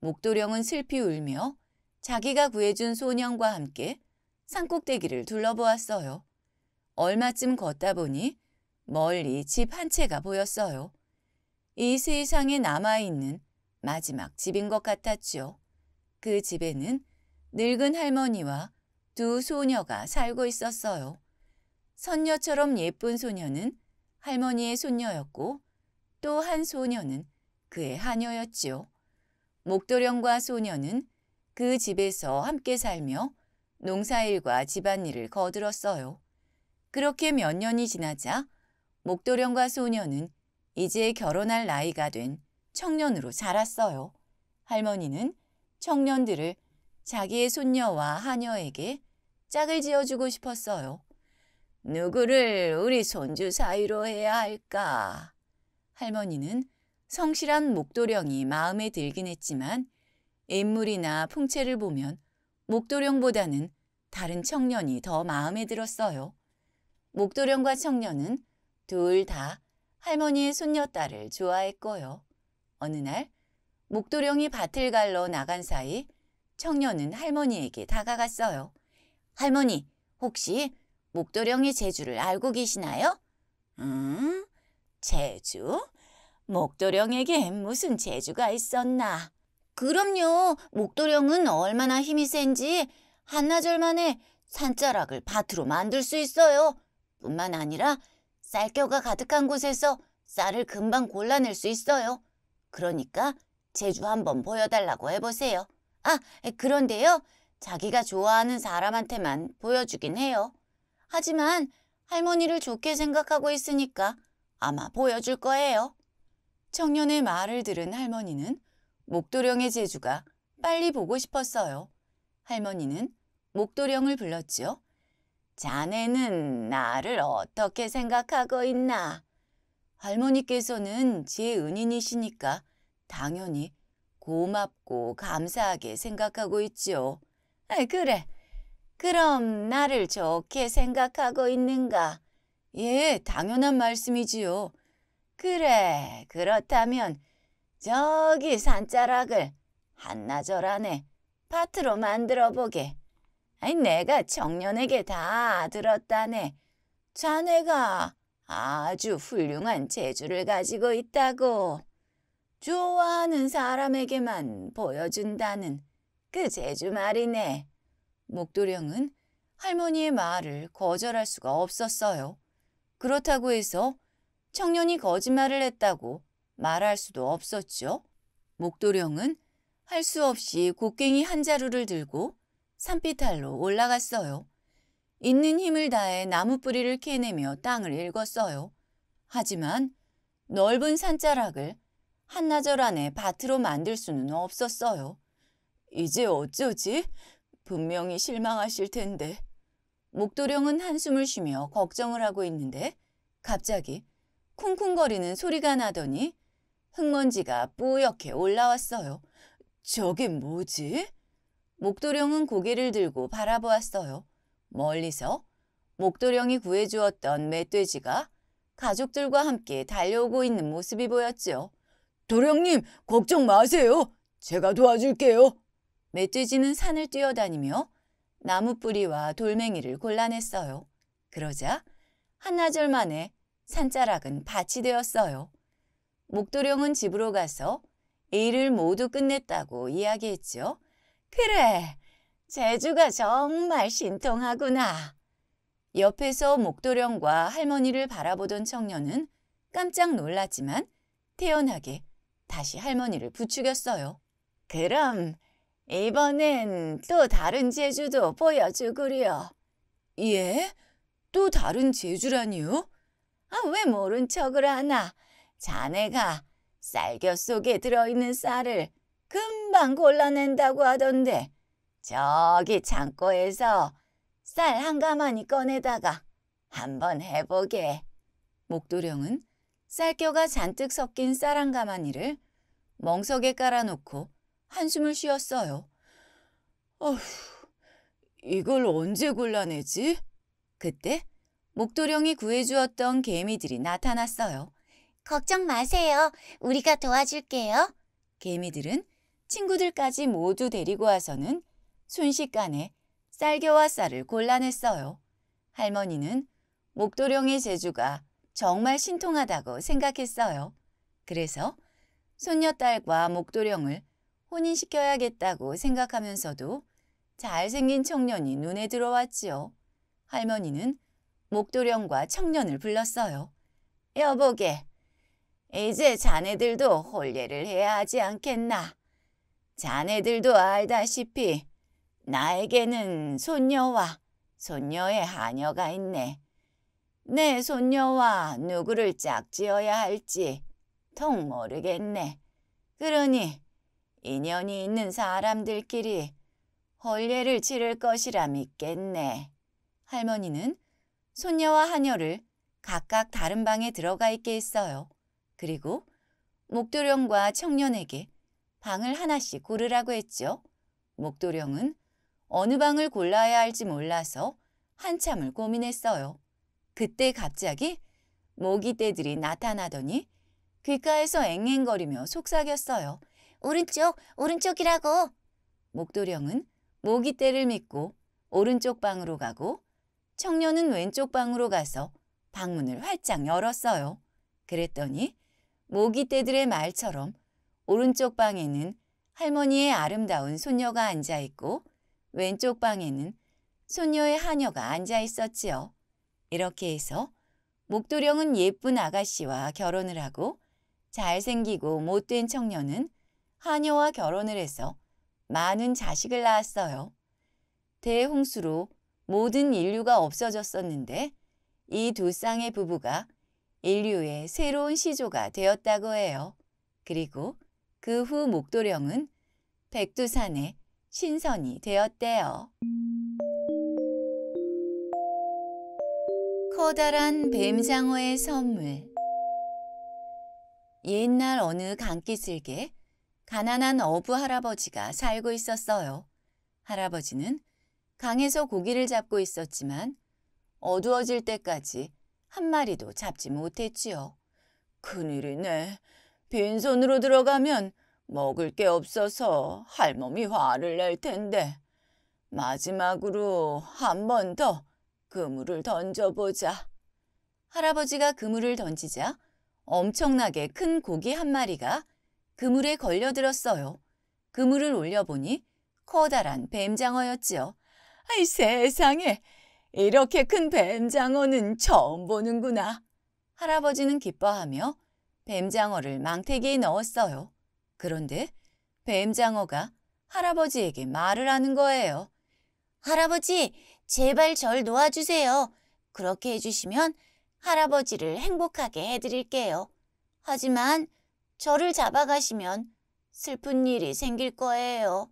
목도령은 슬피 울며 자기가 구해준 소년과 함께 산꼭대기를 둘러보았어요. 얼마쯤 걷다 보니 멀리 집 한 채가 보였어요. 이 세상에 남아있는 마지막 집인 것 같았지요. 그 집에는 늙은 할머니와 두 소녀가 살고 있었어요. 선녀처럼 예쁜 소녀는 할머니의 손녀였고 또 한 소녀는 그의 하녀였지요. 목도령과 소녀는 그 집에서 함께 살며 농사일과 집안일을 거들었어요. 그렇게 몇 년이 지나자 목도령과 소녀는 이제 결혼할 나이가 된 청년으로 자랐어요. 할머니는 청년들을 자기의 손녀와 하녀에게 짝을 지어주고 싶었어요. 누구를 우리 손주 사이로 해야 할까? 할머니는 성실한 목도령이 마음에 들긴 했지만 인물이나 풍채를 보면 목도령보다는 다른 청년이 더 마음에 들었어요. 목도령과 청년은 둘 다 할머니의 손녀딸을 좋아했고요. 어느 날 목도령이 밭을 갈러 나간 사이 청년은 할머니에게 다가갔어요. 할머니, 혹시 목도령의 재주를 알고 계시나요? 음, 재주? 목도령에게 무슨 재주가 있었나? 그럼요. 목도령은 얼마나 힘이 센지 한나절 만에 산자락을 밭으로 만들 수 있어요. 뿐만 아니라 쌀겨가 가득한 곳에서 쌀을 금방 골라낼 수 있어요. 그러니까 제주 한번 보여달라고 해보세요. 아, 그런데요. 자기가 좋아하는 사람한테만 보여주긴 해요. 하지만 할머니를 좋게 생각하고 있으니까 아마 보여줄 거예요. 청년의 말을 들은 할머니는 목도령의 제주가 빨리 보고 싶었어요. 할머니는 목도령을 불렀지요. 자네는 나를 어떻게 생각하고 있나? 할머니께서는 제 은인이시니까 당연히 고맙고 감사하게 생각하고 있지요. 아, 그래. 그럼 나를 좋게 생각하고 있는가? 예, 당연한 말씀이지요. 그래, 그렇다면 저기 산자락을 한나절 안에 밭으로 만들어 보게. 아니, 내가 청년에게 다 들었다네. 자네가 아주 훌륭한 재주를 가지고 있다고. 좋아하는 사람에게만 보여준다는 그 제주 말이네. 목도령은 할머니의 말을 거절할 수가 없었어요. 그렇다고 해서 청년이 거짓말을 했다고 말할 수도 없었죠. 목도령은 할 수 없이 곡괭이 한 자루를 들고 산비탈로 올라갔어요. 있는 힘을 다해 나무 뿌리를 캐내며 땅을 읽었어요 하지만 넓은 산자락을 한나절 안에 밭으로 만들 수는 없었어요. 이제 어쩌지? 분명히 실망하실 텐데. 목도령은 한숨을 쉬며 걱정을 하고 있는데 갑자기 쿵쿵거리는 소리가 나더니 흙먼지가 뿌옇게 올라왔어요. 저게 뭐지? 목도령은 고개를 들고 바라보았어요. 멀리서 목도령이 구해주었던 멧돼지가 가족들과 함께 달려오고 있는 모습이 보였죠. 도령님, 걱정 마세요. 제가 도와줄게요. 멧돼지는 산을 뛰어다니며 나무뿌리와 돌멩이를 골라냈어요. 그러자 한나절 만에 산자락은 밭이 되었어요. 목도령은 집으로 가서 일을 모두 끝냈다고 이야기했죠. 그래, 제주가 정말 신통하구나. 옆에서 목도령과 할머니를 바라보던 청년은 깜짝 놀랐지만 태연하게 다시 할머니를 부추겼어요. 그럼 이번엔 또 다른 제주도 보여주구려. 예? 또 다른 제주라니요? 아, 왜 모른 척을 하나? 자네가 쌀겨 속에 들어있는 쌀을 금방 골라낸다고 하던데 저기 창고에서 쌀 한 가마니 꺼내다가 한번 해보게. 목도령은 쌀겨가 잔뜩 섞인 쌀 한 가마니를 멍석에 깔아놓고 한숨을 쉬었어요. 어휴, 이걸 언제 골라내지? 그때 목도령이 구해주었던 개미들이 나타났어요. 걱정 마세요. 우리가 도와줄게요. 개미들은 친구들까지 모두 데리고 와서는 순식간에 쌀겨와 쌀을 골라냈어요. 할머니는 목도령의 재주가 정말 신통하다고 생각했어요. 그래서 손녀딸과 목도령을 혼인시켜야겠다고 생각하면서도 잘생긴 청년이 눈에 들어왔지요. 할머니는 목도령과 청년을 불렀어요. 여보게, 이제 자네들도 혼례를 해야 하지 않겠나? 자네들도 알다시피 나에게는 손녀와 손녀의 하녀가 있네. 내 손녀와 누구를 짝지어야 할지 통 모르겠네. 그러니 인연이 있는 사람들끼리 헐례를 치를 것이라 믿겠네. 할머니는 손녀와 하녀를 각각 다른 방에 들어가 있게 했어요. 그리고 목도령과 청년에게 방을 하나씩 고르라고 했죠. 목도령은 어느 방을 골라야 할지 몰라서 한참을 고민했어요. 그때 갑자기 모기떼들이 나타나더니 귓가에서 앵앵거리며 속삭였어요. 오른쪽, 오른쪽이라고. 목도령은 모기떼를 믿고 오른쪽 방으로 가고 청년은 왼쪽 방으로 가서 방문을 활짝 열었어요. 그랬더니 모기떼들의 말처럼 오른쪽 방에는 할머니의 아름다운 손녀가 앉아 있고 왼쪽 방에는 손녀의 하녀가 앉아 있었지요. 이렇게 해서 목도령은 예쁜 아가씨와 결혼을 하고 잘생기고 못된 청년은 하녀와 결혼을 해서 많은 자식을 낳았어요. 대홍수로 모든 인류가 없어졌었는데 이 두 쌍의 부부가 인류의 새로운 시조가 되었다고 해요. 그리고 그 후 목도령은 백두산의 신선이 되었대요. 커다란 뱀장어의 선물 옛날 어느 강기슭에 가난한 어부 할아버지가 살고 있었어요. 할아버지는 강에서 고기를 잡고 있었지만 어두워질 때까지 한 마리도 잡지 못했지요. 큰일이네. 빈손으로 들어가면 먹을 게 없어서 할멈이 화를 낼 텐데 마지막으로 한번더 그물을 던져보자. 할아버지가 그물을 던지자 엄청나게 큰 고기 한 마리가 그물에 걸려들었어요. 그물을 올려보니 커다란 뱀장어였지요. 아이 세상에 이렇게 큰 뱀장어는 처음 보는구나. 할아버지는 기뻐하며 뱀장어를 망태기에 넣었어요. 그런데 뱀장어가 할아버지에게 말을 하는 거예요. 할아버지, 제발 절 놓아주세요. 그렇게 해주시면 할아버지를 행복하게 해드릴게요. 하지만 저를 잡아가시면 슬픈 일이 생길 거예요.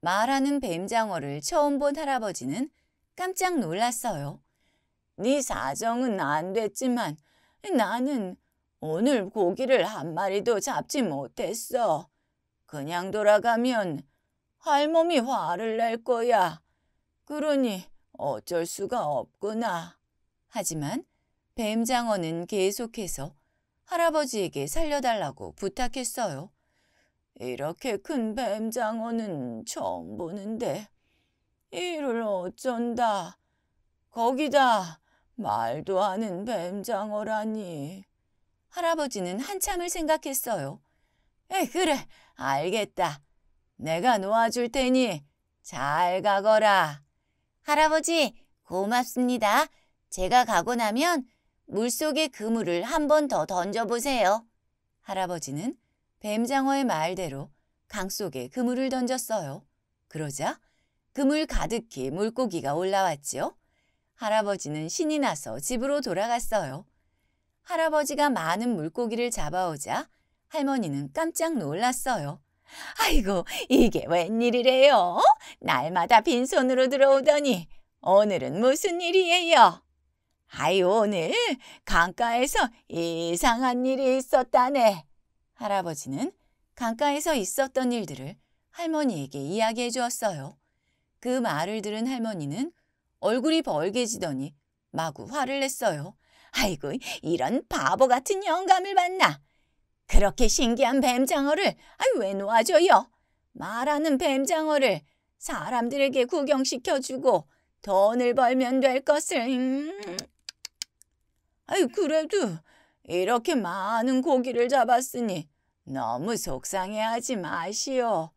말하는 뱀장어를 처음 본 할아버지는 깜짝 놀랐어요. 네 사정은 안 됐지만 나는 오늘 고기를 한 마리도 잡지 못했어. 그냥 돌아가면 할멈이 화를 낼 거야. 그러니 어쩔 수가 없구나. 하지만 뱀장어는 계속해서 할아버지에게 살려달라고 부탁했어요. 이렇게 큰 뱀장어는 처음 보는데 이를 어쩐다. 거기다 말도 않은 뱀장어라니. 할아버지는 한참을 생각했어요. 에 그래 알겠다. 내가 놓아줄 테니 잘 가거라. 할아버지, 고맙습니다. 제가 가고 나면 물속에 그물을 한 번 더 던져보세요. 할아버지는 뱀장어의 말대로 강 속에 그물을 던졌어요. 그러자 그물 가득히 물고기가 올라왔지요. 할아버지는 신이 나서 집으로 돌아갔어요. 할아버지가 많은 물고기를 잡아오자 할머니는 깜짝 놀랐어요. 아이고, 이게 웬일이래요? 날마다 빈손으로 들어오더니 오늘은 무슨 일이에요? 아이, 오늘 강가에서 이상한 일이 있었다네. 할아버지는 강가에서 있었던 일들을 할머니에게 이야기해 주었어요. 그 말을 들은 할머니는 얼굴이 벌개지더니 마구 화를 냈어요. 아이고, 이런 바보 같은 영감을 받나 그렇게 신기한 뱀장어를 왜 놓아줘요? 말하는 뱀장어를 사람들에게 구경시켜주고 돈을 벌면 될 것을 음... 아유 그래도 이렇게 많은 고기를 잡았으니 너무 속상해하지 마시오.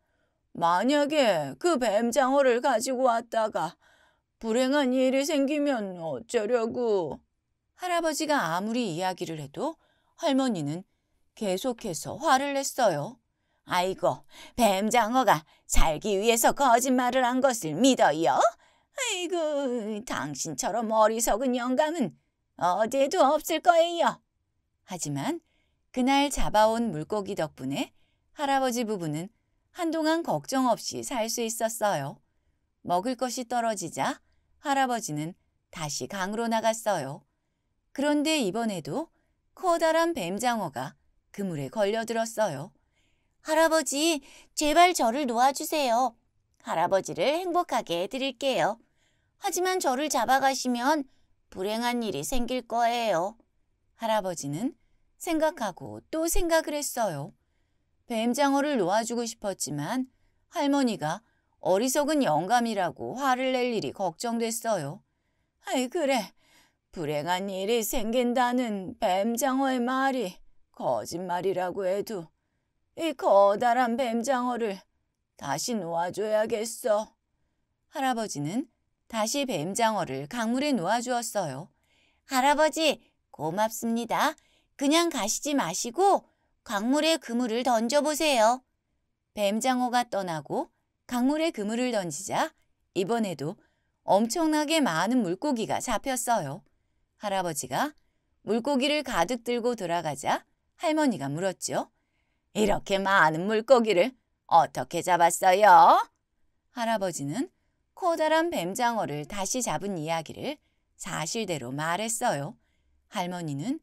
만약에 그 뱀장어를 가지고 왔다가 불행한 일이 생기면 어쩌려고. 할아버지가 아무리 이야기를 해도 할머니는 계속해서 화를 냈어요. 아이고, 뱀장어가 살기 위해서 거짓말을 한 것을 믿어요? 아이고, 당신처럼 어리석은 영감은 어디에도 없을 거예요. 하지만 그날 잡아온 물고기 덕분에 할아버지 부부는 한동안 걱정 없이 살 수 있었어요. 먹을 것이 떨어지자 할아버지는 다시 강으로 나갔어요. 그런데 이번에도 커다란 뱀장어가 그물에 걸려들었어요. 할아버지, 제발 저를 놓아주세요. 할아버지를 행복하게 해드릴게요. 하지만 저를 잡아가시면 불행한 일이 생길 거예요. 할아버지는 생각하고 또 생각을 했어요. 뱀장어를 놓아주고 싶었지만 할머니가 어리석은 영감이라고 화를 낼 일이 걱정됐어요. 아이 그래, 불행한 일이 생긴다는 뱀장어의 말이 거짓말이라고 해도 이 커다란 뱀장어를 다시 놓아줘야겠어. 할아버지는 다시 뱀장어를 강물에 놓아주었어요. 할아버지, 고맙습니다. 그냥 가시지 마시고 강물에 그물을 던져보세요. 뱀장어가 떠나고 강물에 그물을 던지자 이번에도 엄청나게 많은 물고기가 잡혔어요. 할아버지가 물고기를 가득 들고 돌아가자 할머니가 물었죠 이렇게 많은 물고기를 어떻게 잡았어요? 할아버지는 커다란 뱀장어를 다시 잡은 이야기를 사실대로 말했어요. 할머니는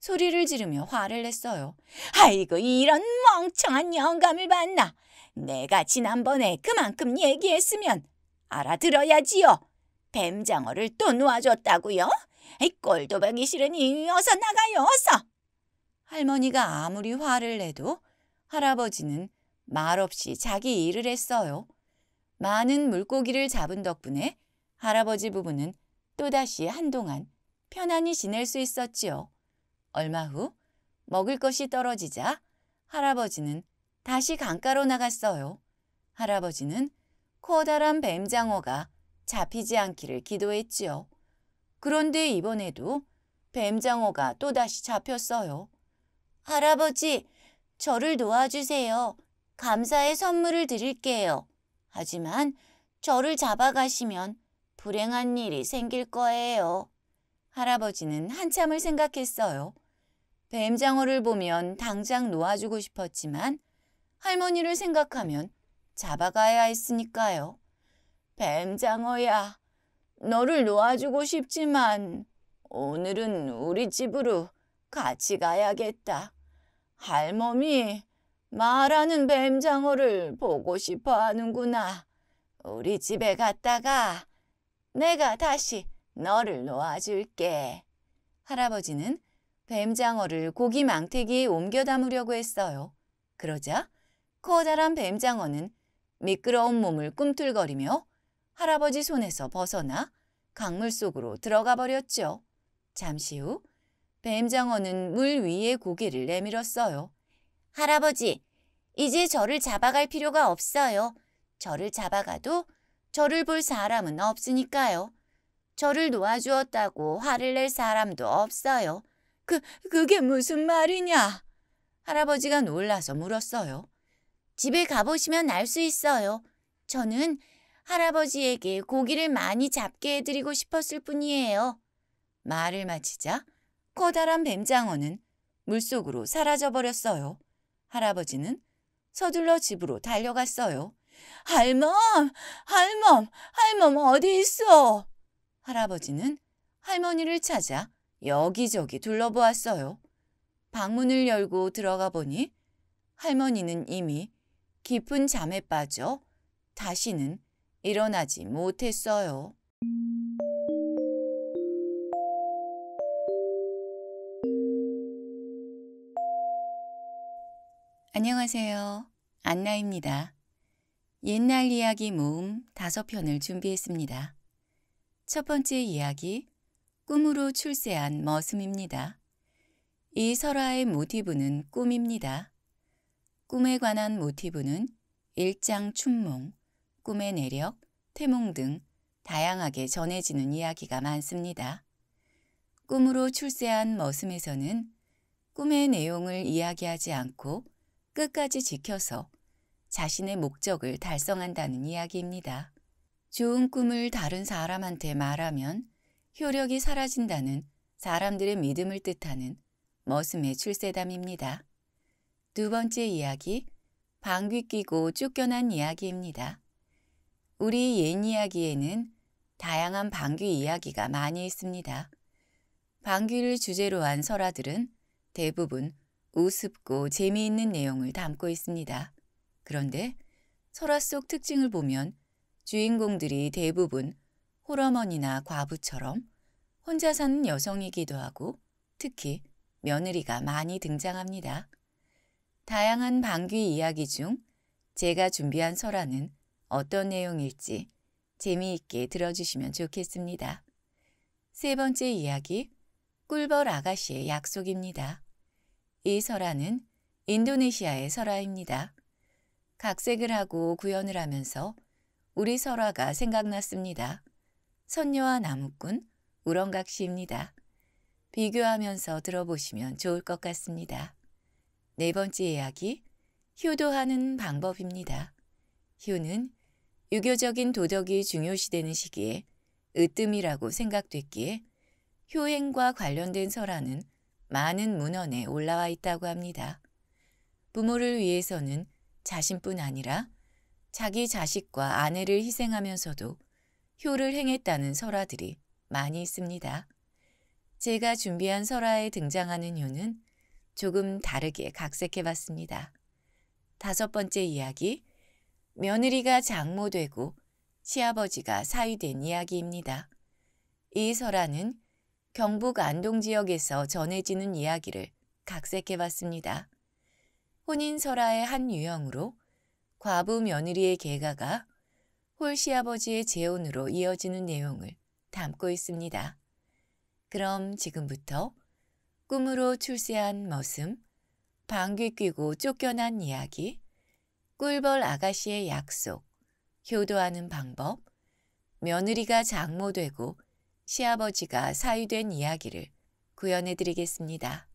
소리를 지르며 화를 냈어요. 아이고 이런 멍청한 영감을 봤나. 내가 지난번에 그만큼 얘기했으면 알아들어야지요. 뱀장어를 또 놓아줬다고요? 꼴도 보기 싫으니 어서 나가요 어서. 할머니가 아무리 화를 내도 할아버지는 말없이 자기 일을 했어요. 많은 물고기를 잡은 덕분에 할아버지 부부는 또다시 한동안 편안히 지낼 수 있었지요. 얼마 후 먹을 것이 떨어지자 할아버지는 다시 강가로 나갔어요. 할아버지는 커다란 뱀장어가 잡히지 않기를 기도했지요. 그런데 이번에도 뱀장어가 또다시 잡혔어요. 할아버지, 저를 놓아주세요 감사의 선물을 드릴게요. 하지만 저를 잡아가시면 불행한 일이 생길 거예요. 할아버지는 한참을 생각했어요. 뱀장어를 보면 당장 놓아주고 싶었지만 할머니를 생각하면 잡아가야 했으니까요. 뱀장어야, 너를 놓아주고 싶지만 오늘은 우리 집으로 같이 가야겠다. 할멈이 말하는 뱀장어를 보고 싶어 하는구나. 우리 집에 갔다가 내가 다시 너를 놓아줄게. 할아버지는 뱀장어를 고기 망태기에 옮겨 담으려고 했어요. 그러자 커다란 뱀장어는 미끄러운 몸을 꿈틀거리며 할아버지 손에서 벗어나 강물 속으로 들어가 버렸죠. 잠시 후 뱀장어는 물 위에 고개를 내밀었어요. 할아버지, 이제 저를 잡아갈 필요가 없어요. 저를 잡아가도 저를 볼 사람은 없으니까요. 저를 놓아주었다고 화를 낼 사람도 없어요. 그, 그게 무슨 말이냐? 할아버지가 놀라서 물었어요. 집에 가보시면 알 수 있어요. 저는 할아버지에게 고기를 많이 잡게 해드리고 싶었을 뿐이에요. 말을 마치자 커다란 뱀장어는 물속으로 사라져버렸어요. 할아버지는 서둘러 집으로 달려갔어요. 할멈! 할멈! 할멈 어디 있어? 할아버지는 할머니를 찾아 여기저기 둘러보았어요. 방문을 열고 들어가 보니 할머니는 이미 깊은 잠에 빠져 다시는 일어나지 못했어요. 안녕하세요. 안나입니다. 옛날 이야기 모음 다섯 편을 준비했습니다. 첫 번째 이야기, 꿈으로 출세한 머슴입니다. 이 설화의 모티브는 꿈입니다. 꿈에 관한 모티브는 일장 춘몽, 꿈의 내력, 태몽 등 다양하게 전해지는 이야기가 많습니다. 꿈으로 출세한 머슴에서는 꿈의 내용을 이야기하지 않고 끝까지 지켜서 자신의 목적을 달성한다는 이야기입니다. 좋은 꿈을 다른 사람한테 말하면 효력이 사라진다는 사람들의 믿음을 뜻하는 머슴의 출세담입니다. 두 번째 이야기, 방귀 끼고 쫓겨난 이야기입니다. 우리 옛 이야기에는 다양한 방귀 이야기가 많이 있습니다. 방귀를 주제로 한 설화들은 대부분 우습고 재미있는 내용을 담고 있습니다. 그런데 설화 속 특징을 보면 주인공들이 대부분 호러머니나 과부처럼 혼자 사는 여성이기도 하고 특히 며느리가 많이 등장합니다. 다양한 방귀 이야기 중 제가 준비한 설화는 어떤 내용일지 재미있게 들어주시면 좋겠습니다. 세 번째 이야기, 꿀벌 아가씨의 약속입니다. 이 설화는 인도네시아의 설화입니다. 각색을 하고 구현을 하면서 우리 설화가 생각났습니다. 선녀와 나무꾼, 우렁각시입니다. 비교하면서 들어보시면 좋을 것 같습니다. 네 번째 이야기, 효도하는 방법입니다. 효는 유교적인 도덕이 중요시되는 시기에 으뜸이라고 생각됐기에 효행과 관련된 설화는 많은 문헌에 올라와 있다고 합니다. 부모를 위해서는 자신뿐 아니라 자기 자식과 아내를 희생하면서도 효를 행했다는 설화들이 많이 있습니다. 제가 준비한 설화에 등장하는 효는 조금 다르게 각색해봤습니다. 다섯 번째 이야기, 며느리가 장모되고 시아버지가 사위된 이야기입니다. 이 설화는 경북 안동 지역에서 전해지는 이야기를 각색해봤습니다. 혼인설화의 한 유형으로 과부 며느리의 개가가홀씨아버지의 재혼으로 이어지는 내용을 담고 있습니다. 그럼 지금부터 꿈으로 출세한 머슴, 방귀 뀌고 쫓겨난 이야기, 꿀벌 아가씨의 약속, 효도하는 방법, 며느리가 장모되고 시아버지가 사유된 이야기를 구현해 드리겠습니다.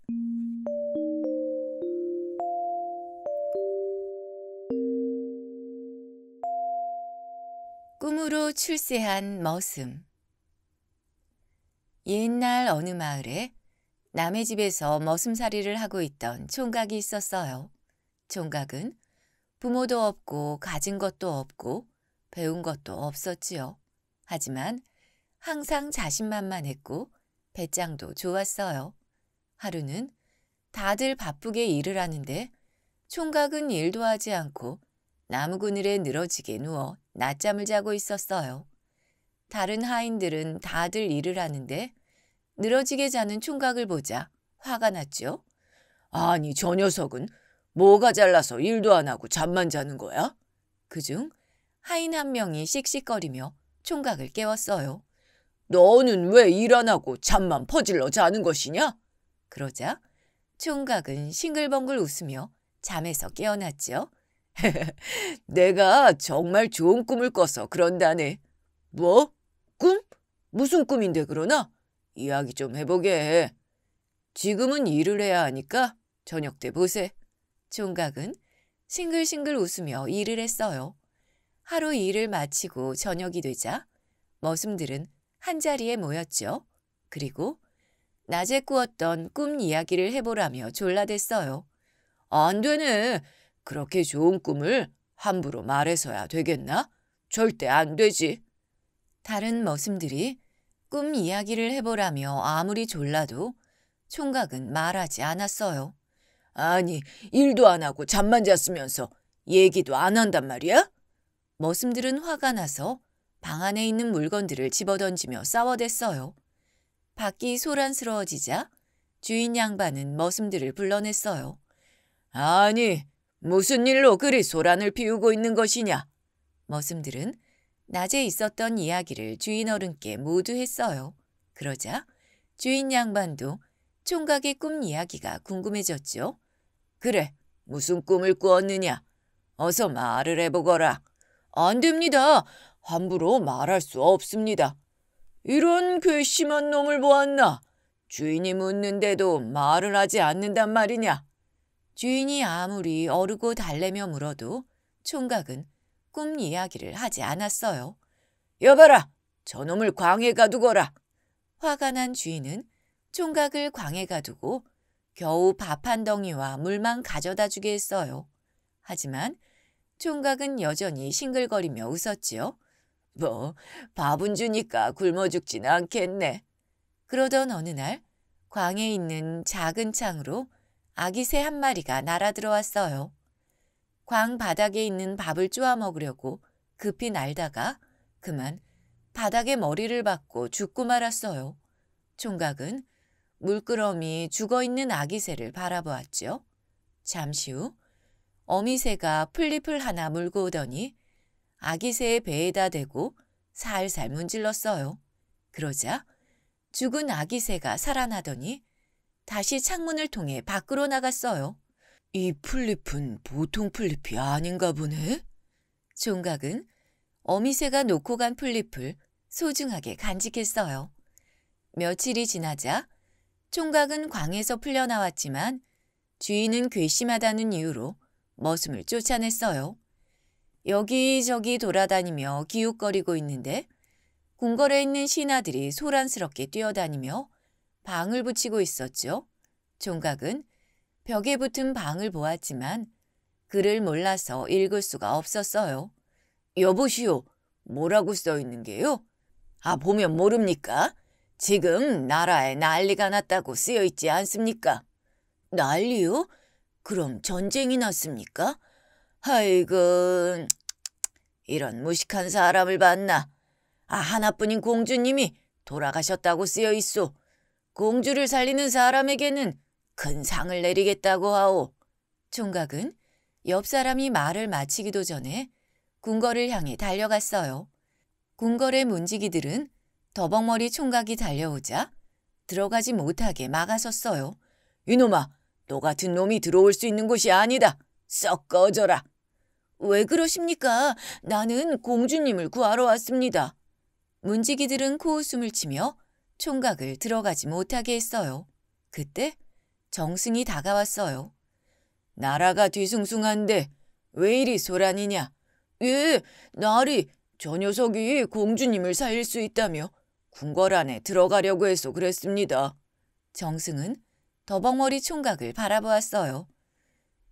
꿈으로 출세한 머슴 옛날 어느 마을에 남의 집에서 머슴살이를 하고 있던 총각이 있었어요. 총각은 부모도 없고 가진 것도 없고 배운 것도 없었지요. 하지만 항상 자신만만했고 배짱도 좋았어요. 하루는 다들 바쁘게 일을 하는데 총각은 일도 하지 않고 나무 그늘에 늘어지게 누워 낮잠을 자고 있었어요. 다른 하인들은 다들 일을 하는데 늘어지게 자는 총각을 보자 화가 났죠. 아니 저 녀석은 뭐가 잘라서 일도 안 하고 잠만 자는 거야? 그중 하인 한 명이 씩씩거리며 총각을 깨웠어요. 너는 왜 일 안 하고 잠만 퍼질러 자는 것이냐? 그러자 총각은 싱글벙글 웃으며 잠에서 깨어났지요. 내가 정말 좋은 꿈을 꿔서 그런다네. 뭐? 꿈? 무슨 꿈인데 그러나? 이야기 좀 해보게 지금은 일을 해야 하니까 저녁 때 보세. 총각은 싱글싱글 웃으며 일을 했어요. 하루 일을 마치고 저녁이 되자 머슴들은 한자리에 모였죠. 그리고 낮에 꾸었던 꿈 이야기를 해보라며 졸라댔어요. 안 되네. 그렇게 좋은 꿈을 함부로 말해서야 되겠나? 절대 안 되지. 다른 머슴들이 꿈 이야기를 해보라며 아무리 졸라도 총각은 말하지 않았어요. 아니, 일도 안 하고 잠만 잤으면서 얘기도 안 한단 말이야? 머슴들은 화가 나서 방 안에 있는 물건들을 집어던지며 싸워댔어요. 밖이 소란스러워지자 주인 양반은 머슴들을 불러냈어요. 아니, 무슨 일로 그리 소란을 피우고 있는 것이냐? 머슴들은 낮에 있었던 이야기를 주인 어른께 모두 했어요. 그러자 주인 양반도 총각의 꿈 이야기가 궁금해졌죠. 그래, 무슨 꿈을 꾸었느냐? 어서 말을 해보거라. 안 됩니다. 함부로 말할 수 없습니다. 이런 괘씸한 놈을 보았나? 주인이 묻는데도 말을 하지 않는단 말이냐? 주인이 아무리 어르고 달래며 물어도 총각은 꿈 이야기를 하지 않았어요. 여봐라! 저놈을 광해 가두거라! 화가 난 주인은 총각을 광해 가두고 겨우 밥 한 덩이와 물만 가져다 주게 했어요. 하지만 총각은 여전히 싱글거리며 웃었지요. 뭐 밥은 주니까 굶어 죽진 않겠네. 그러던 어느 날 광에 있는 작은 창으로 아기새 한 마리가 날아들어왔어요. 광 바닥에 있는 밥을 쪼아 먹으려고 급히 날다가 그만 바닥에 머리를 박고 죽고 말았어요. 총각은 물끄러미 죽어있는 아기새를 바라보았죠 잠시 후 어미새가 풀잎을 하나 물고 오더니 아기새의 배에다 대고 살살 문질렀어요. 그러자 죽은 아기새가 살아나더니 다시 창문을 통해 밖으로 나갔어요. 이 플립은 보통 플립이 아닌가 보네? 종각은 어미새가 놓고 간 플립을 소중하게 간직했어요. 며칠이 지나자 총각은 광에서 풀려나왔지만 주인은 괘씸하다는 이유로 머슴을 쫓아냈어요. 여기저기 돌아다니며 기웃거리고 있는데 궁궐에 있는 신하들이 소란스럽게 뛰어다니며 방을 붙이고 있었죠. 종각은 벽에 붙은 방을 보았지만 글을 몰라서 읽을 수가 없었어요. 여보시오, 뭐라고 써 있는 게요? 아, 보면 모릅니까? 지금 나라에 난리가 났다고 쓰여 있지 않습니까? 난리요? 그럼 전쟁이 났습니까? 아이고, 이런 무식한 사람을 봤나. 아, 하나뿐인 공주님이 돌아가셨다고 쓰여 있소. 공주를 살리는 사람에게는 큰 상을 내리겠다고 하오. 총각은 옆 사람이 말을 마치기도 전에 궁궐을 향해 달려갔어요. 궁궐의 문지기들은 더벅머리 총각이 달려오자 들어가지 못하게 막아섰어요. 이놈아, 너 같은 놈이 들어올 수 있는 곳이 아니다. 썩 꺼져라. 왜 그러십니까? 나는 공주님을 구하러 왔습니다. 문지기들은 코웃음을 치며 총각을 들어가지 못하게 했어요. 그때 정승이 다가왔어요. 나라가 뒤숭숭한데 왜 이리 소란이냐? 예, 나리 저 녀석이 공주님을 살릴 수 있다며 궁궐 안에 들어가려고 해서 그랬습니다. 정승은 더벅머리 총각을 바라보았어요.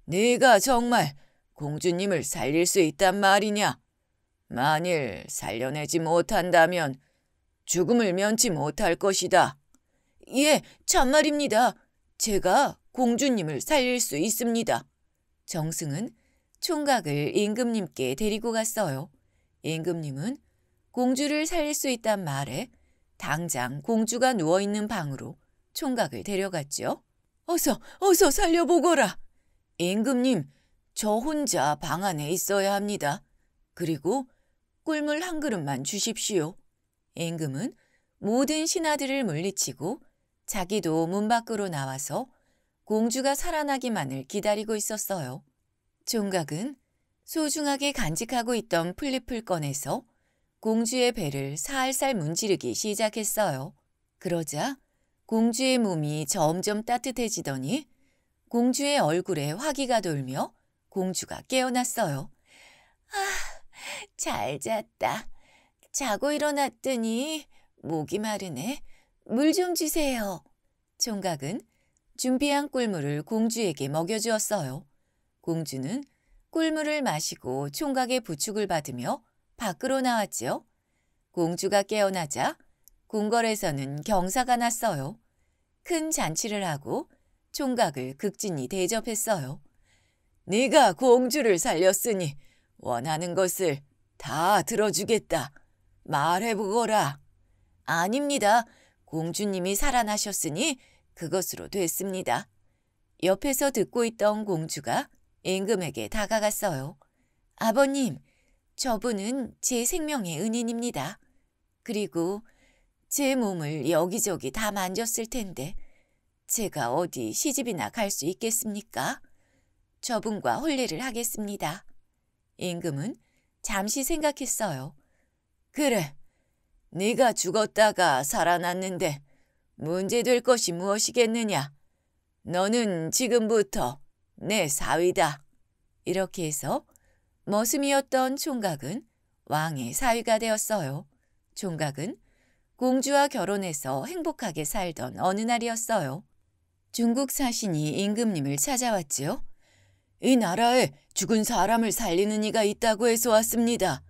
네가 정말 공주님을 살릴 수 있단 말이냐? 만일 살려내지 못한다면 죽음을 면치 못할 것이다. 예, 참말입니다. 제가 공주님을 살릴 수 있습니다. 정승은 총각을 임금님께 데리고 갔어요. 임금님은 공주를 살릴 수 있단 말에 당장 공주가 누워있는 방으로 총각을 데려갔지요. 어서 어서 살려보거라. 임금님 저 혼자 방 안에 있어야 합니다. 그리고 꿀물 한 그릇만 주십시오. 임금은 모든 신하들을 물리치고 자기도 문 밖으로 나와서 공주가 살아나기만을 기다리고 있었어요. 종각은 소중하게 간직하고 있던 플립을 꺼내서 공주의 배를 살살 문지르기 시작했어요. 그러자 공주의 몸이 점점 따뜻해지더니 공주의 얼굴에 화기가 돌며 공주가 깨어났어요. 아, 잘 잤다. 자고 일어났더니 목이 마르네. 물 좀 주세요. 총각은 준비한 꿀물을 공주에게 먹여주었어요. 공주는 꿀물을 마시고 총각의 부축을 받으며 밖으로 나왔지요. 공주가 깨어나자 궁궐에서는 경사가 났어요. 큰 잔치를 하고 총각을 극진히 대접했어요. 네가 공주를 살렸으니 원하는 것을 다 들어주겠다. 말해보거라. 아닙니다. 공주님이 살아나셨으니 그것으로 됐습니다. 옆에서 듣고 있던 공주가 임금에게 다가갔어요. 아버님, 저분은 제 생명의 은인입니다. 그리고 제 몸을 여기저기 다 만졌을 텐데 제가 어디 시집이나 갈 수 있겠습니까? 저분과 혼례를 하겠습니다. 임금은 잠시 생각했어요. 그래, 네가 죽었다가 살아났는데 문제될 것이 무엇이겠느냐. 너는 지금부터 내 사위다. 이렇게 해서 머슴이었던 총각은 왕의 사위가 되었어요. 총각은 공주와 결혼해서 행복하게 살던 어느 날이었어요. 중국 사신이 임금님을 찾아왔지요. 이 나라에 죽은 사람을 살리는 이가 있다고 해서 왔습니다.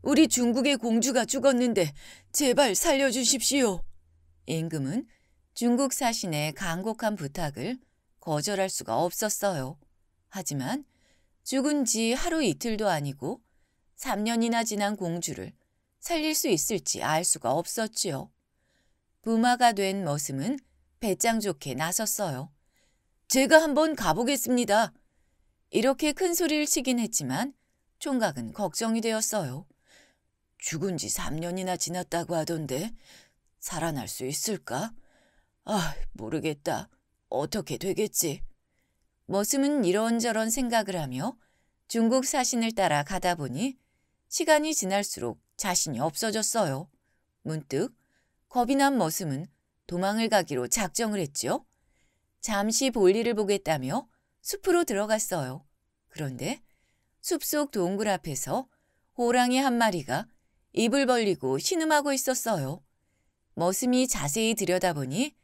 우리 중국의 공주가 죽었는데 제발 살려주십시오. 임금은 중국 사신의 간곡한 부탁을 거절할 수가 없었어요. 하지만 죽은 지 하루 이틀도 아니고 3년이나 지난 공주를 살릴 수 있을지 알 수가 없었지요. 부마가 된 머슴은 배짱 좋게 나섰어요. 제가 한번 가보겠습니다. 이렇게 큰 소리를 치긴 했지만 총각은 걱정이 되었어요. 죽은 지 3년이나 지났다고 하던데 살아날 수 있을까? 아, 모르겠다. 어떻게 되겠지? 머슴은 이런저런 생각을 하며 중국 사신을 따라 가다 보니 시간이 지날수록 자신이 없어졌어요. 문득 겁이 난 머슴은 도망을 가기로 작정을 했지요. 잠시 볼일을 보겠다며 숲으로 들어갔어요. 그런데 숲속 동굴 앞에서 호랑이 한 마리가 입을 벌리고 신음하고 있었어요. 머슴이 자세히 들여다보니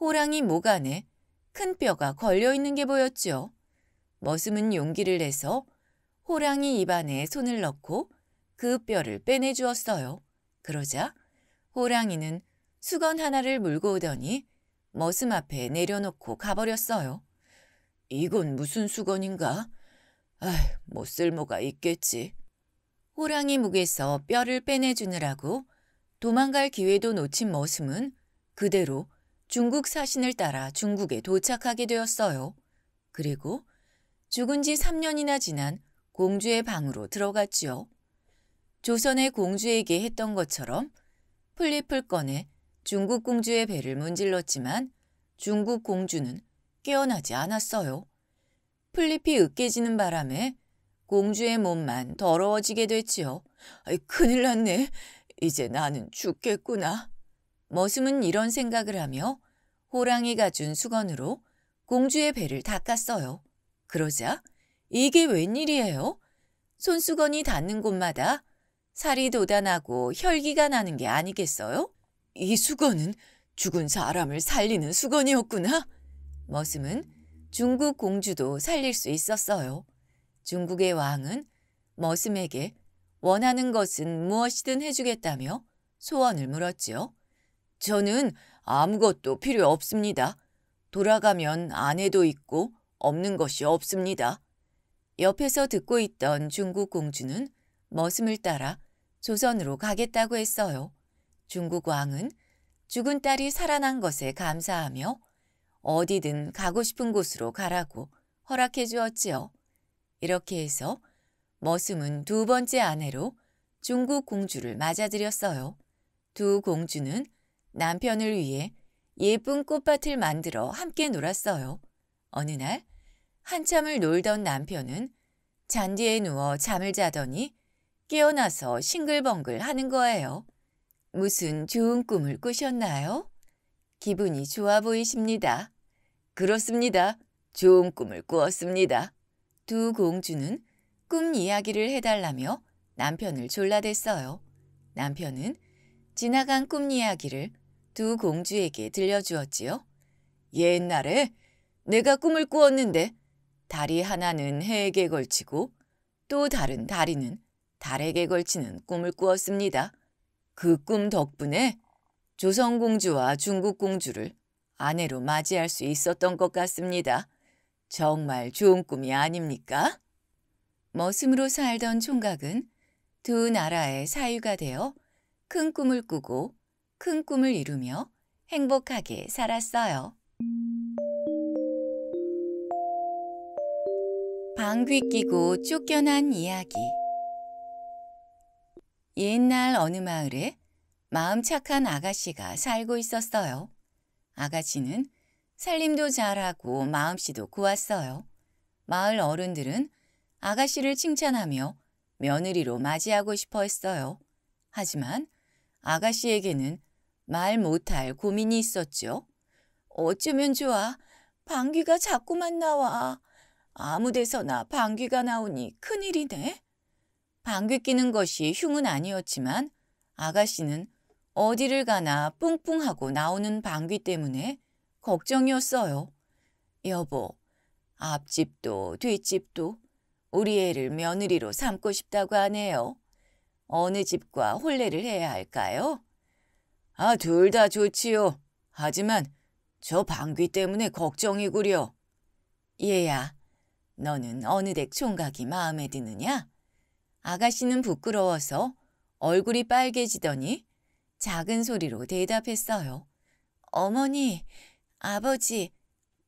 호랑이 목 안에 큰 뼈가 걸려있는 게 보였지요. 머슴은 용기를 내서 호랑이 입안에 손을 넣고 그 뼈를 빼내주었어요. 그러자 호랑이는 수건 하나를 물고 오더니 머슴 앞에 내려놓고 가버렸어요. 이건 무슨 수건인가? 아휴, 뭐 쓸모가 있겠지. 호랑이 목에서 뼈를 빼내주느라고 도망갈 기회도 놓친 머슴은 그대로 중국 사신을 따라 중국에 도착하게 되었어요. 그리고 죽은 지 3년이나 지난 공주의 방으로 들어갔지요. 조선의 공주에게 했던 것처럼 플리플 꺼내 중국 공주의 배를 문질렀지만 중국 공주는 깨어나지 않았어요. 플립이 으깨지는 바람에 공주의 몸만 더러워지게 됐지요. 아이, 큰일 났네. 이제 나는 죽겠구나. 머슴은 이런 생각을 하며 호랑이가 준 수건으로 공주의 배를 닦았어요. 그러자 이게 웬일이에요? 손수건이 닿는 곳마다 살이 돋아나고 혈기가 나는 게 아니겠어요? 이 수건은 죽은 사람을 살리는 수건이었구나. 머슴은 중국 공주도 살릴 수 있었어요. 중국의 왕은 머슴에게 원하는 것은 무엇이든 해주겠다며 소원을 물었지요. 저는 아무것도 필요 없습니다. 돌아가면 아내도 있고 없는 것이 없습니다. 옆에서 듣고 있던 중국 공주는 머슴을 따라 조선으로 가겠다고 했어요. 중국 왕은 죽은 딸이 살아난 것에 감사하며 어디든 가고 싶은 곳으로 가라고 허락해 주었지요. 이렇게 해서 머슴은 두 번째 아내로 중국 공주를 맞아들였어요. 두 공주는 남편을 위해 예쁜 꽃밭을 만들어 함께 놀았어요. 어느 날 한참을 놀던 남편은 잔디에 누워 잠을 자더니 깨어나서 싱글벙글 하는 거예요. 무슨 좋은 꿈을 꾸셨나요? 기분이 좋아 보이십니다. 그렇습니다. 좋은 꿈을 꾸었습니다. 두 공주는 꿈 이야기를 해달라며 남편을 졸라댔어요. 남편은 지나간 꿈 이야기를 두 공주에게 들려주었지요. 옛날에 내가 꿈을 꾸었는데 다리 하나는 해에게 걸치고 또 다른 다리는 달에게 걸치는 꿈을 꾸었습니다. 그 꿈 덕분에 조선공주와 중국공주를 아내로 맞이할 수 있었던 것 같습니다. 정말 좋은 꿈이 아닙니까? 머슴으로 살던 총각은 두 나라의 사유가 되어 큰 꿈을 꾸고 큰 꿈을 이루며 행복하게 살았어요. 방귀 끼고 쫓겨난 이야기 옛날 어느 마을에 마음 착한 아가씨가 살고 있었어요. 아가씨는 살림도 잘하고 마음씨도 고왔어요. 마을 어른들은 아가씨를 칭찬하며 며느리로 맞이하고 싶어 했어요. 하지만 아가씨에게는 말 못할 고민이 있었죠. 어쩌면 좋아. 방귀가 자꾸만 나와. 아무 데서나 방귀가 나오니 큰일이네. 방귀 끼는 것이 흉은 아니었지만 아가씨는 어디를 가나 뿡뿡하고 나오는 방귀 때문에 걱정이었어요. 여보, 앞집도 뒷집도 우리 애를 며느리로 삼고 싶다고 하네요. 어느 집과 혼례를 해야 할까요? 아, 둘 다 좋지요. 하지만 저 방귀 때문에 걱정이구려. 얘야, 너는 어느 댁 총각이 마음에 드느냐? 아가씨는 부끄러워서 얼굴이 빨개지더니 작은 소리로 대답했어요. 어머니, 아버지,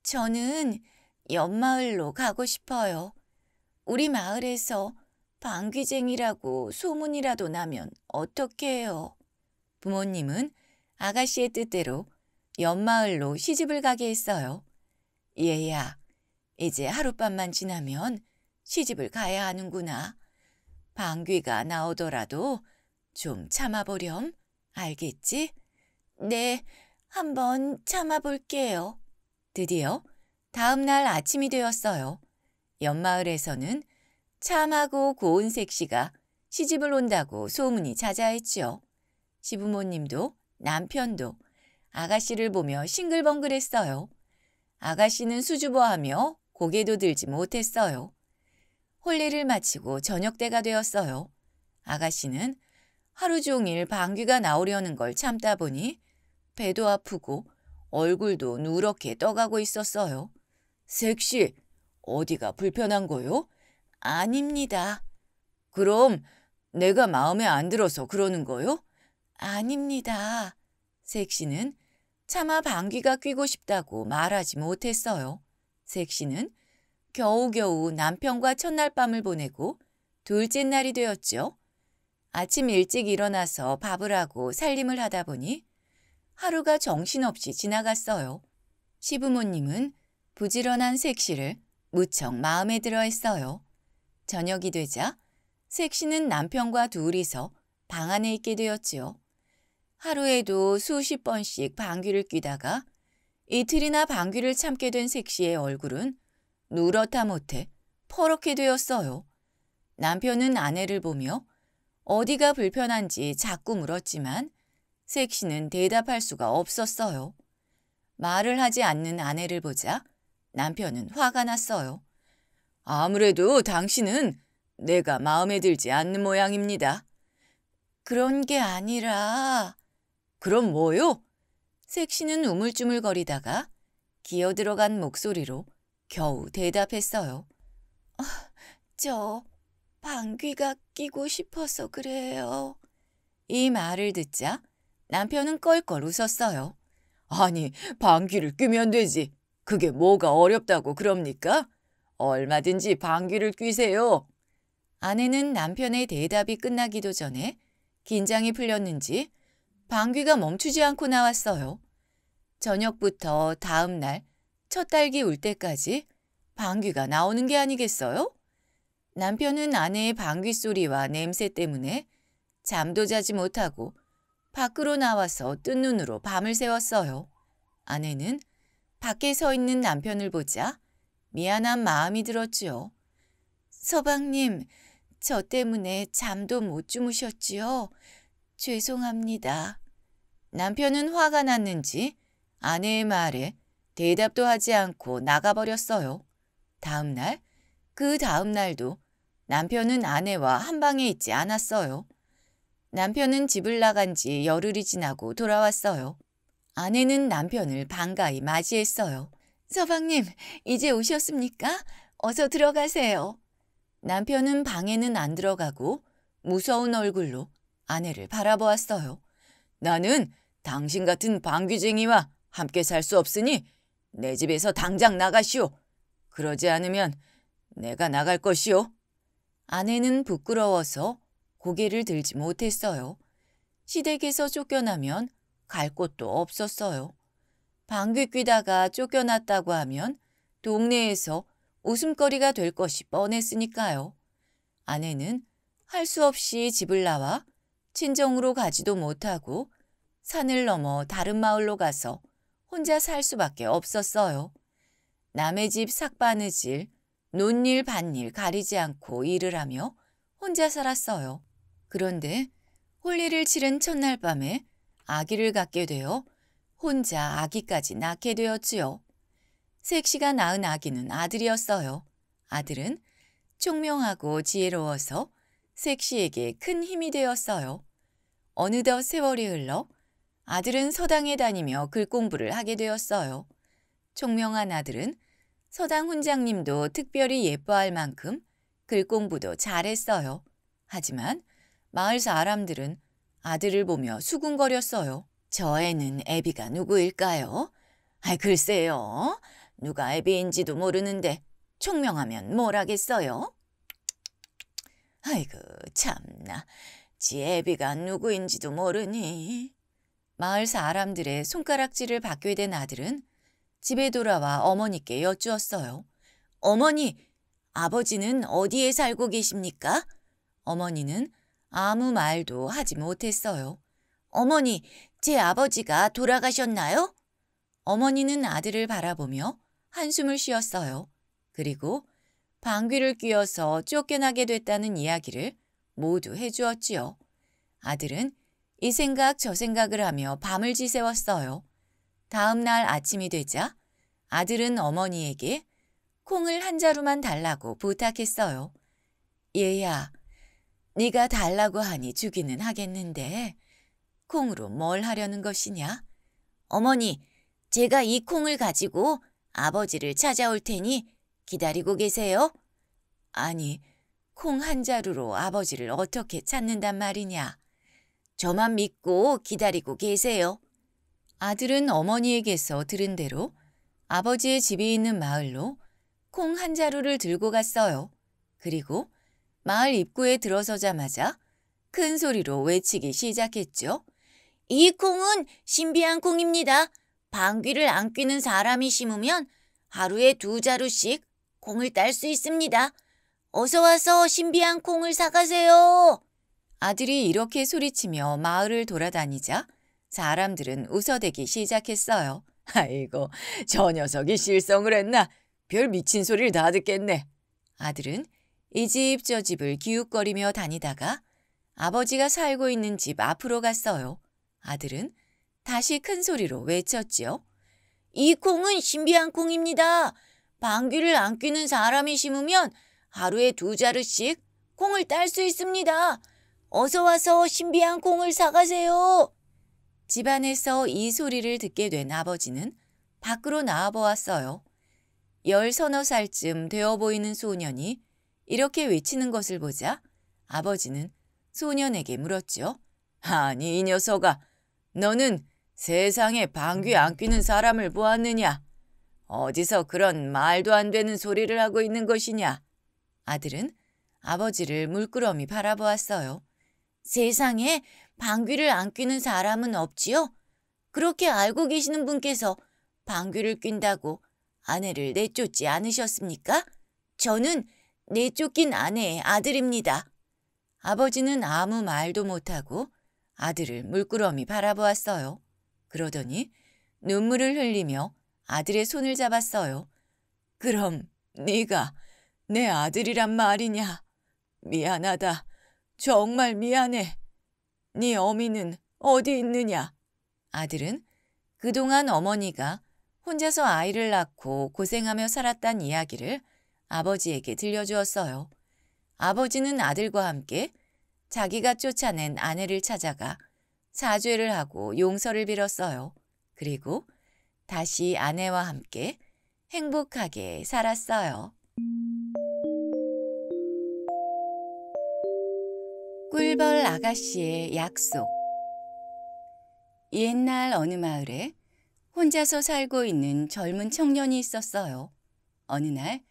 저는 옆마을로 가고 싶어요. 우리 마을에서 방귀쟁이라고 소문이라도 나면 어떡해요. 부모님은 아가씨의 뜻대로 옆마을로 시집을 가게 했어요. 얘야, 이제 하룻밤만 지나면 시집을 가야 하는구나. 방귀가 나오더라도 좀 참아보렴. 알겠지? 네, 한번 참아볼게요. 드디어 다음 날 아침이 되었어요. 연마을에서는 참하고 고운 색시가 시집을 온다고 소문이 자자했지요. 시부모님도 남편도 아가씨를 보며 싱글벙글했어요. 아가씨는 수줍어하며 고개도 들지 못했어요. 홀리를 마치고 저녁때가 되었어요. 아가씨는 하루 종일 방귀가 나오려는 걸 참다 보니 배도 아프고 얼굴도 누렇게 떠가고 있었어요. 색시, 어디가 불편한 거요? 아닙니다. 그럼 내가 마음에 안 들어서 그러는 거요? 아닙니다. 색시는 차마 방귀가 뀌고 싶다고 말하지 못했어요. 색시는 겨우겨우 남편과 첫날 밤을 보내고 둘째 날이 되었죠. 아침 일찍 일어나서 밥을 하고 살림을 하다 보니 하루가 정신없이 지나갔어요. 시부모님은 부지런한 색시를 무척 마음에 들어 했어요. 저녁이 되자 색시는 남편과 둘이서 방 안에 있게 되었지요. 하루에도 수십 번씩 방귀를 뀌다가 이틀이나 방귀를 참게 된 색시의 얼굴은 누렇다 못해 퍼렇게 되었어요. 남편은 아내를 보며 어디가 불편한지 자꾸 물었지만 섹시는 대답할 수가 없었어요. 말을 하지 않는 아내를 보자 남편은 화가 났어요. 아무래도 당신은 내가 마음에 들지 않는 모양입니다. 그런 게 아니라... 그럼 뭐요? 섹시는 우물쭈물거리다가 기어들어간 목소리로 겨우 대답했어요. 아, 저... 방귀가 끼고 싶어서 그래요. 이 말을 듣자 남편은 껄껄 웃었어요. 아니, 방귀를 끼면 되지. 그게 뭐가 어렵다고 그럽니까? 얼마든지 방귀를 뀌세요. 아내는 남편의 대답이 끝나기도 전에 긴장이 풀렸는지 방귀가 멈추지 않고 나왔어요. 저녁부터 다음 날 첫 딸기 울 때까지 방귀가 나오는 게 아니겠어요? 남편은 아내의 방귀 소리와 냄새 때문에 잠도 자지 못하고 밖으로 나와서 뜬 눈으로 밤을 새웠어요. 아내는 밖에 서 있는 남편을 보자 미안한 마음이 들었지요. 서방님, 저 때문에 잠도 못 주무셨지요? 죄송합니다. 남편은 화가 났는지 아내의 말에 대답도 하지 않고 나가버렸어요. 다음날, 그 다음날도 남편은 아내와 한 방에 있지 않았어요. 남편은 집을 나간 지 열흘이 지나고 돌아왔어요. 아내는 남편을 반가이 맞이했어요. 서방님, 이제 오셨습니까? 어서 들어가세요. 남편은 방에는 안 들어가고 무서운 얼굴로 아내를 바라보았어요. 나는 당신 같은 방귀쟁이와 함께 살 수 없으니 내 집에서 당장 나가시오. 그러지 않으면 내가 나갈 것이오. 아내는 부끄러워서 고개를 들지 못했어요. 시댁에서 쫓겨나면 갈 곳도 없었어요. 방귀 뀌다가 쫓겨났다고 하면 동네에서 웃음거리가 될 것이 뻔했으니까요. 아내는 할 수 없이 집을 나와 친정으로 가지도 못하고 산을 넘어 다른 마을로 가서 혼자 살 수밖에 없었어요. 남의 집 삭바느질, 논일 반일 가리지 않고 일을 하며 혼자 살았어요. 그런데 홀리를 치른 첫날 밤에 아기를 갖게 되어 혼자 아기까지 낳게 되었지요. 색시가 낳은 아기는 아들이었어요. 아들은 총명하고 지혜로워서 색시에게 큰 힘이 되었어요. 어느덧 세월이 흘러 아들은 서당에 다니며 글공부를 하게 되었어요. 총명한 아들은 서당 훈장님도 특별히 예뻐할 만큼 글공부도 잘했어요. 하지만 마을 사람들은 아들을 보며 수군거렸어요. 저 애는 애비가 누구일까요? 아 글쎄요. 누가 애비인지도 모르는데 총명하면 뭘 하겠어요? 아이고 참나. 지 애비가 누구인지도 모르니. 마을 사람들의 손가락질을 받게 된 아들은 집에 돌아와 어머니께 여쭈었어요. 어머니, 아버지는 어디에 살고 계십니까? 어머니는 아무 말도 하지 못했어요. 어머니, 제 아버지가 돌아가셨나요? 어머니는 아들을 바라보며 한숨을 쉬었어요. 그리고 방귀를 뀌어서 쫓겨나게 됐다는 이야기를 모두 해주었지요. 아들은 이 생각 저 생각을 하며 밤을 지새웠어요. 다음 날 아침이 되자 아들은 어머니에게 콩을 한 자루만 달라고 부탁했어요. 얘야, 네가 달라고 하니 주기는 하겠는데 콩으로 뭘 하려는 것이냐? 어머니, 제가 이 콩을 가지고 아버지를 찾아올 테니 기다리고 계세요. 아니, 콩 한 자루로 아버지를 어떻게 찾는단 말이냐? 저만 믿고 기다리고 계세요. 아들은 어머니에게서 들은 대로 아버지의 집이 있는 마을로 콩 한 자루를 들고 갔어요. 그리고 마을 입구에 들어서자마자 큰 소리로 외치기 시작했죠. 이 콩은 신비한 콩입니다. 방귀를 안 뀌는 사람이 심으면 하루에 두 자루씩 콩을 딸 수 있습니다. 어서 와서 신비한 콩을 사가세요. 아들이 이렇게 소리치며 마을을 돌아다니자 사람들은 웃어대기 시작했어요. 아이고, 저 녀석이 실성을 했나? 별 미친 소리를 다 듣겠네. 아들은 이 집 저 집을 기웃거리며 다니다가 아버지가 살고 있는 집 앞으로 갔어요. 아들은 다시 큰 소리로 외쳤지요. 이 콩은 신비한 콩입니다. 방귀를 안 뀌는 사람이 심으면 하루에 두 자루씩 콩을 딸 수 있습니다. 어서 와서 신비한 콩을 사가세요. 집안에서 이 소리를 듣게 된 아버지는 밖으로 나와 보았어요. 열 서너 살쯤 되어 보이는 소년이 이렇게 외치는 것을 보자 아버지는 소년에게 물었지요. 아니 이 녀석아 너는 세상에 방귀 안 뀌는 사람을 보았느냐? 어디서 그런 말도 안 되는 소리를 하고 있는 것이냐? 아들은 아버지를 물끄러미 바라보았어요. 세상에 방귀를 안 뀌는 사람은 없지요? 그렇게 알고 계시는 분께서 방귀를 낀다고 아내를 내쫓지 않으셨습니까? 저는 내쫓긴 아내의 아들입니다. 아버지는 아무 말도 못하고 아들을 물끄러미 바라보았어요. 그러더니 눈물을 흘리며 아들의 손을 잡았어요. 그럼 네가 내 아들이란 말이냐? 미안하다. 정말 미안해. 네 어미는 어디 있느냐? 아들은 그동안 어머니가 혼자서 아이를 낳고 고생하며 살았단 이야기를 아버지에게 들려주었어요. 아버지는 아들과 함께 자기가 쫓아낸 아내를 찾아가 사죄를 하고 용서를 빌었어요. 그리고 다시 아내와 함께 행복하게 살았어요. 꿀벌 아가씨의 약속 옛날 어느 마을에 혼자서 살고 있는 젊은 청년이 있었어요. 어느 날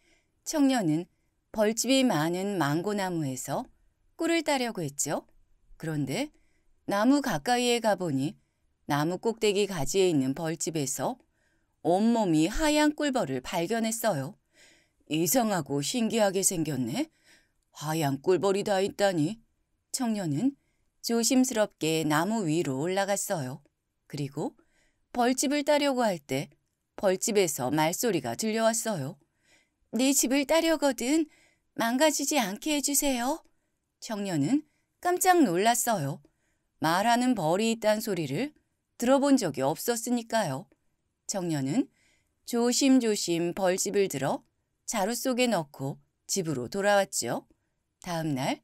청년은 벌집이 많은 망고나무에서 꿀을 따려고 했죠. 그런데 나무 가까이에 가보니 나무 꼭대기 가지에 있는 벌집에서 온몸이 하얀 꿀벌을 발견했어요. 이상하고 신기하게 생겼네. 하얀 꿀벌이 다 있다니. 청년은 조심스럽게 나무 위로 올라갔어요. 그리고 벌집을 따려고 할 때 벌집에서 말소리가 들려왔어요. 네 집을 따려거든 망가지지 않게 해주세요. 청년은 깜짝 놀랐어요. 말하는 벌이 있단 소리를 들어본 적이 없었으니까요. 청년은 조심조심 벌집을 들어 자루 속에 넣고 집으로 돌아왔지요. 다음 날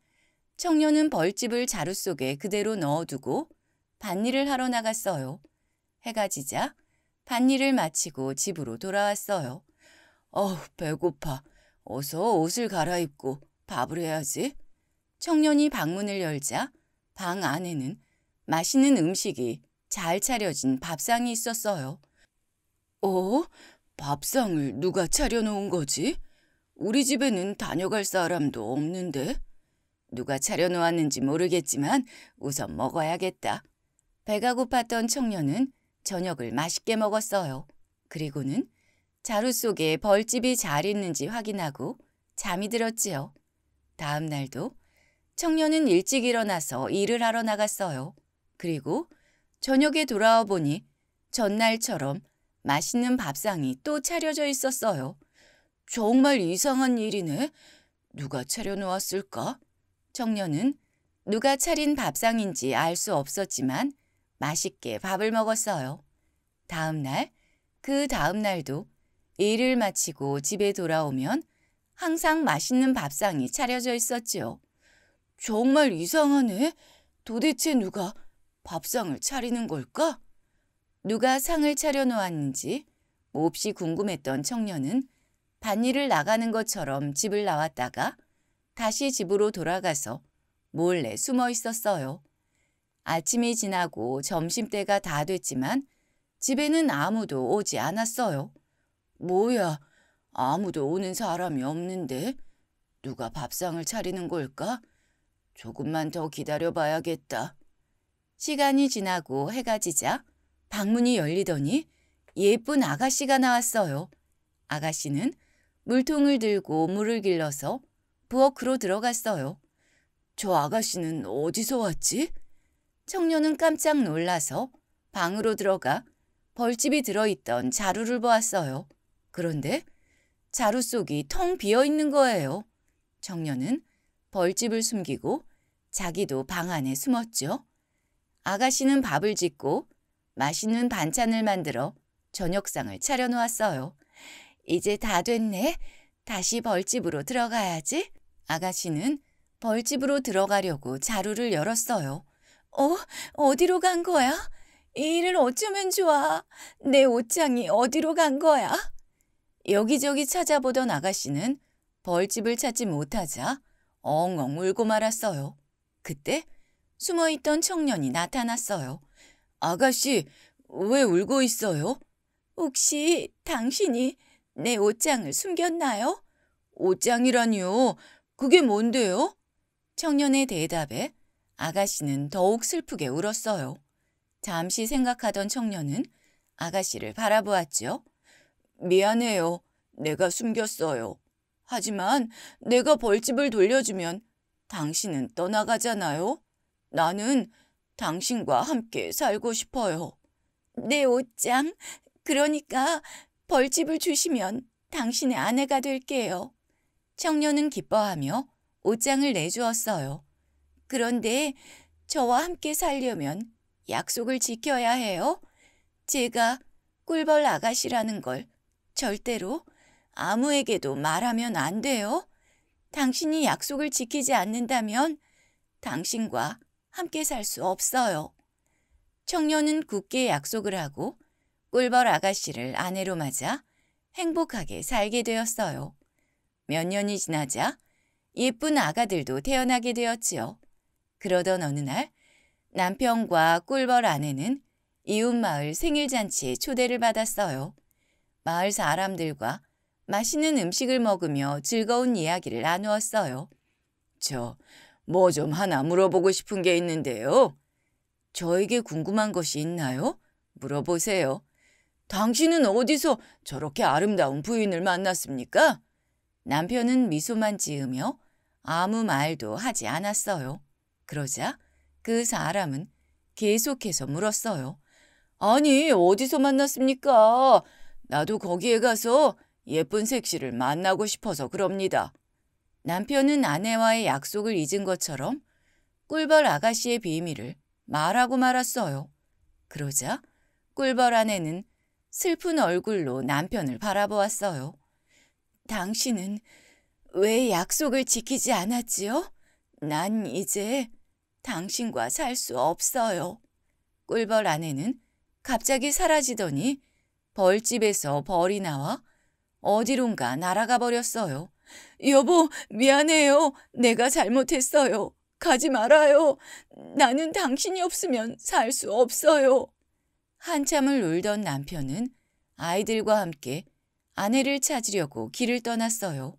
청년은 벌집을 자루 속에 그대로 넣어두고 밭일을 하러 나갔어요. 해가 지자 밭일을 마치고 집으로 돌아왔어요. 어우 배고파. 어서 옷을 갈아입고 밥을 해야지. 청년이 방문을 열자 방 안에는 맛있는 음식이 잘 차려진 밥상이 있었어요. 어? 밥상을 누가 차려놓은 거지? 우리 집에는 다녀갈 사람도 없는데? 누가 차려놓았는지 모르겠지만 우선 먹어야겠다. 배가 고팠던 청년은 저녁을 맛있게 먹었어요. 그리고는 자루 속에 벌집이 잘 있는지 확인하고 잠이 들었지요. 다음 날도 청년은 일찍 일어나서 일을 하러 나갔어요. 그리고 저녁에 돌아와 보니 전날처럼 맛있는 밥상이 또 차려져 있었어요. 정말 이상한 일이네. 누가 차려놓았을까? 청년은 누가 차린 밥상인지 알 수 없었지만 맛있게 밥을 먹었어요. 다음 날, 그 다음 날도 일을 마치고 집에 돌아오면 항상 맛있는 밥상이 차려져 있었지요. 정말 이상하네. 도대체 누가 밥상을 차리는 걸까? 누가 상을 차려놓았는지 몹시 궁금했던 청년은 밭일을 나가는 것처럼 집을 나왔다가 다시 집으로 돌아가서 몰래 숨어 있었어요. 아침이 지나고 점심때가 다 됐지만 집에는 아무도 오지 않았어요. 뭐야, 아무도 오는 사람이 없는데 누가 밥상을 차리는 걸까? 조금만 더 기다려봐야겠다. 시간이 지나고 해가 지자 방문이 열리더니 예쁜 아가씨가 나왔어요. 아가씨는 물통을 들고 물을 길러서 부엌으로 들어갔어요. 저 아가씨는 어디서 왔지? 청년은 깜짝 놀라서 방으로 들어가 벌집이 들어있던 자루를 보았어요. 그런데 자루 속이 텅 비어 있는 거예요. 청년은 벌집을 숨기고 자기도 방 안에 숨었죠. 아가씨는 밥을 짓고 맛있는 반찬을 만들어 저녁상을 차려놓았어요. 이제 다 됐네. 다시 벌집으로 들어가야지. 아가씨는 벌집으로 들어가려고 자루를 열었어요. 어? 어디로 간 거야? 이 일을 어쩌면 좋아. 내 옷장이 어디로 간 거야? 여기저기 찾아보던 아가씨는 벌집을 찾지 못하자 엉엉 울고 말았어요. 그때 숨어있던 청년이 나타났어요. 아가씨, 왜 울고 있어요? 혹시 당신이 내 옷장을 숨겼나요? 옷장이라니요. 그게 뭔데요? 청년의 대답에 아가씨는 더욱 슬프게 울었어요. 잠시 생각하던 청년은 아가씨를 바라보았죠 미안해요. 내가 숨겼어요. 하지만 내가 벌집을 돌려주면 당신은 떠나가잖아요. 나는 당신과 함께 살고 싶어요. 내 옷장, 그러니까 벌집을 주시면 당신의 아내가 될게요. 청년은 기뻐하며 옷장을 내주었어요. 그런데 저와 함께 살려면 약속을 지켜야 해요. 제가 꿀벌 아가씨라는 걸 절대로 아무에게도 말하면 안 돼요. 당신이 약속을 지키지 않는다면 당신과 함께 살 수 없어요. 청년은 굳게 약속을 하고 꿀벌 아가씨를 아내로 맞아 행복하게 살게 되었어요. 몇 년이 지나자 예쁜 아가들도 태어나게 되었지요. 그러던 어느 날 남편과 꿀벌 아내는 이웃마을 생일잔치에 초대를 받았어요. 마을 사람들과 맛있는 음식을 먹으며 즐거운 이야기를 나누었어요. 저, 뭐 좀 하나 물어보고 싶은 게 있는데요. 저에게 궁금한 것이 있나요? 물어보세요. 당신은 어디서 저렇게 아름다운 부인을 만났습니까? 남편은 미소만 지으며 아무 말도 하지 않았어요. 그러자 그 사람은 계속해서 물었어요. 아니 어디서 만났습니까? 나도 거기에 가서 예쁜 색시를 만나고 싶어서 그럽니다. 남편은 아내와의 약속을 잊은 것처럼 꿀벌 아가씨의 비밀을 말하고 말았어요. 그러자 꿀벌 아내는 슬픈 얼굴로 남편을 바라보았어요. 당신은 왜 약속을 지키지 않았지요? 난 이제 당신과 살 수 없어요. 꿀벌 아내는 갑자기 사라지더니 벌집에서 벌이 나와 어디론가 날아가 버렸어요. 여보, 미안해요. 내가 잘못했어요. 가지 말아요. 나는 당신이 없으면 살 수 없어요. 한참을 울던 남편은 아이들과 함께 아내를 찾으려고 길을 떠났어요.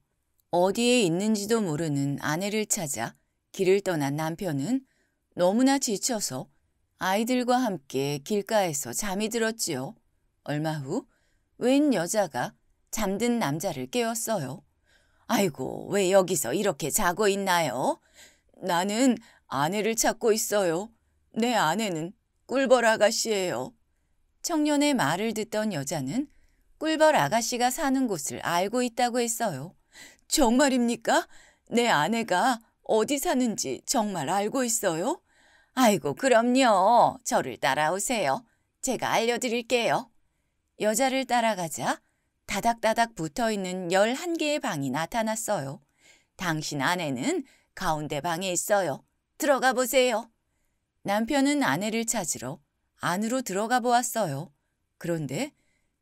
어디에 있는지도 모르는 아내를 찾아 길을 떠난 남편은 너무나 지쳐서 아이들과 함께 길가에서 잠이 들었지요. 얼마 후 웬 여자가 잠든 남자를 깨웠어요. 아이고 왜 여기서 이렇게 자고 있나요? 나는 아내를 찾고 있어요. 내 아내는 꿀벌 아가씨예요. 청년의 말을 듣던 여자는 꿀벌 아가씨가 사는 곳을 알고 있다고 했어요. 정말입니까? 내 아내가 어디 사는지 정말 알고 있어요? 아이고 그럼요. 저를 따라오세요. 제가 알려드릴게요. 여자를 따라가자 다닥다닥 붙어있는 11개의 방이 나타났어요. 당신 아내는 가운데 방에 있어요. 들어가 보세요. 남편은 아내를 찾으러 안으로 들어가 보았어요. 그런데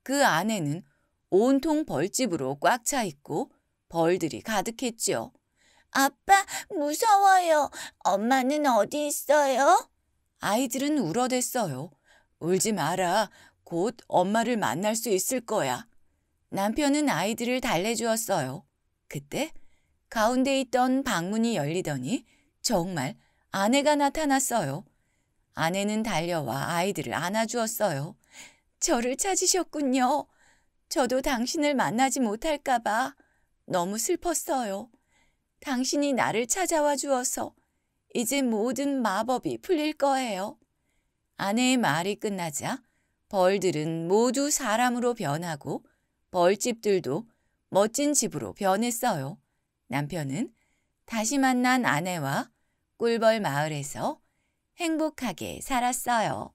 그 안에는 온통 벌집으로 꽉 차 있고 벌들이 가득했지요. 아빠 무서워요. 엄마는 어디 있어요? 아이들은 울어댔어요. 울지 마라. 곧 엄마를 만날 수 있을 거야. 남편은 아이들을 달래주었어요. 그때 가운데 있던 방문이 열리더니 정말 아내가 나타났어요. 아내는 달려와 아이들을 안아주었어요. 저를 찾으셨군요. 저도 당신을 만나지 못할까봐 너무 슬펐어요. 당신이 나를 찾아와 주어서 이제 모든 마법이 풀릴 거예요. 아내의 말이 끝나자 벌들은 모두 사람으로 변하고 벌집들도 멋진 집으로 변했어요. 남편은 다시 만난 아내와 꿀벌 마을에서 행복하게 살았어요.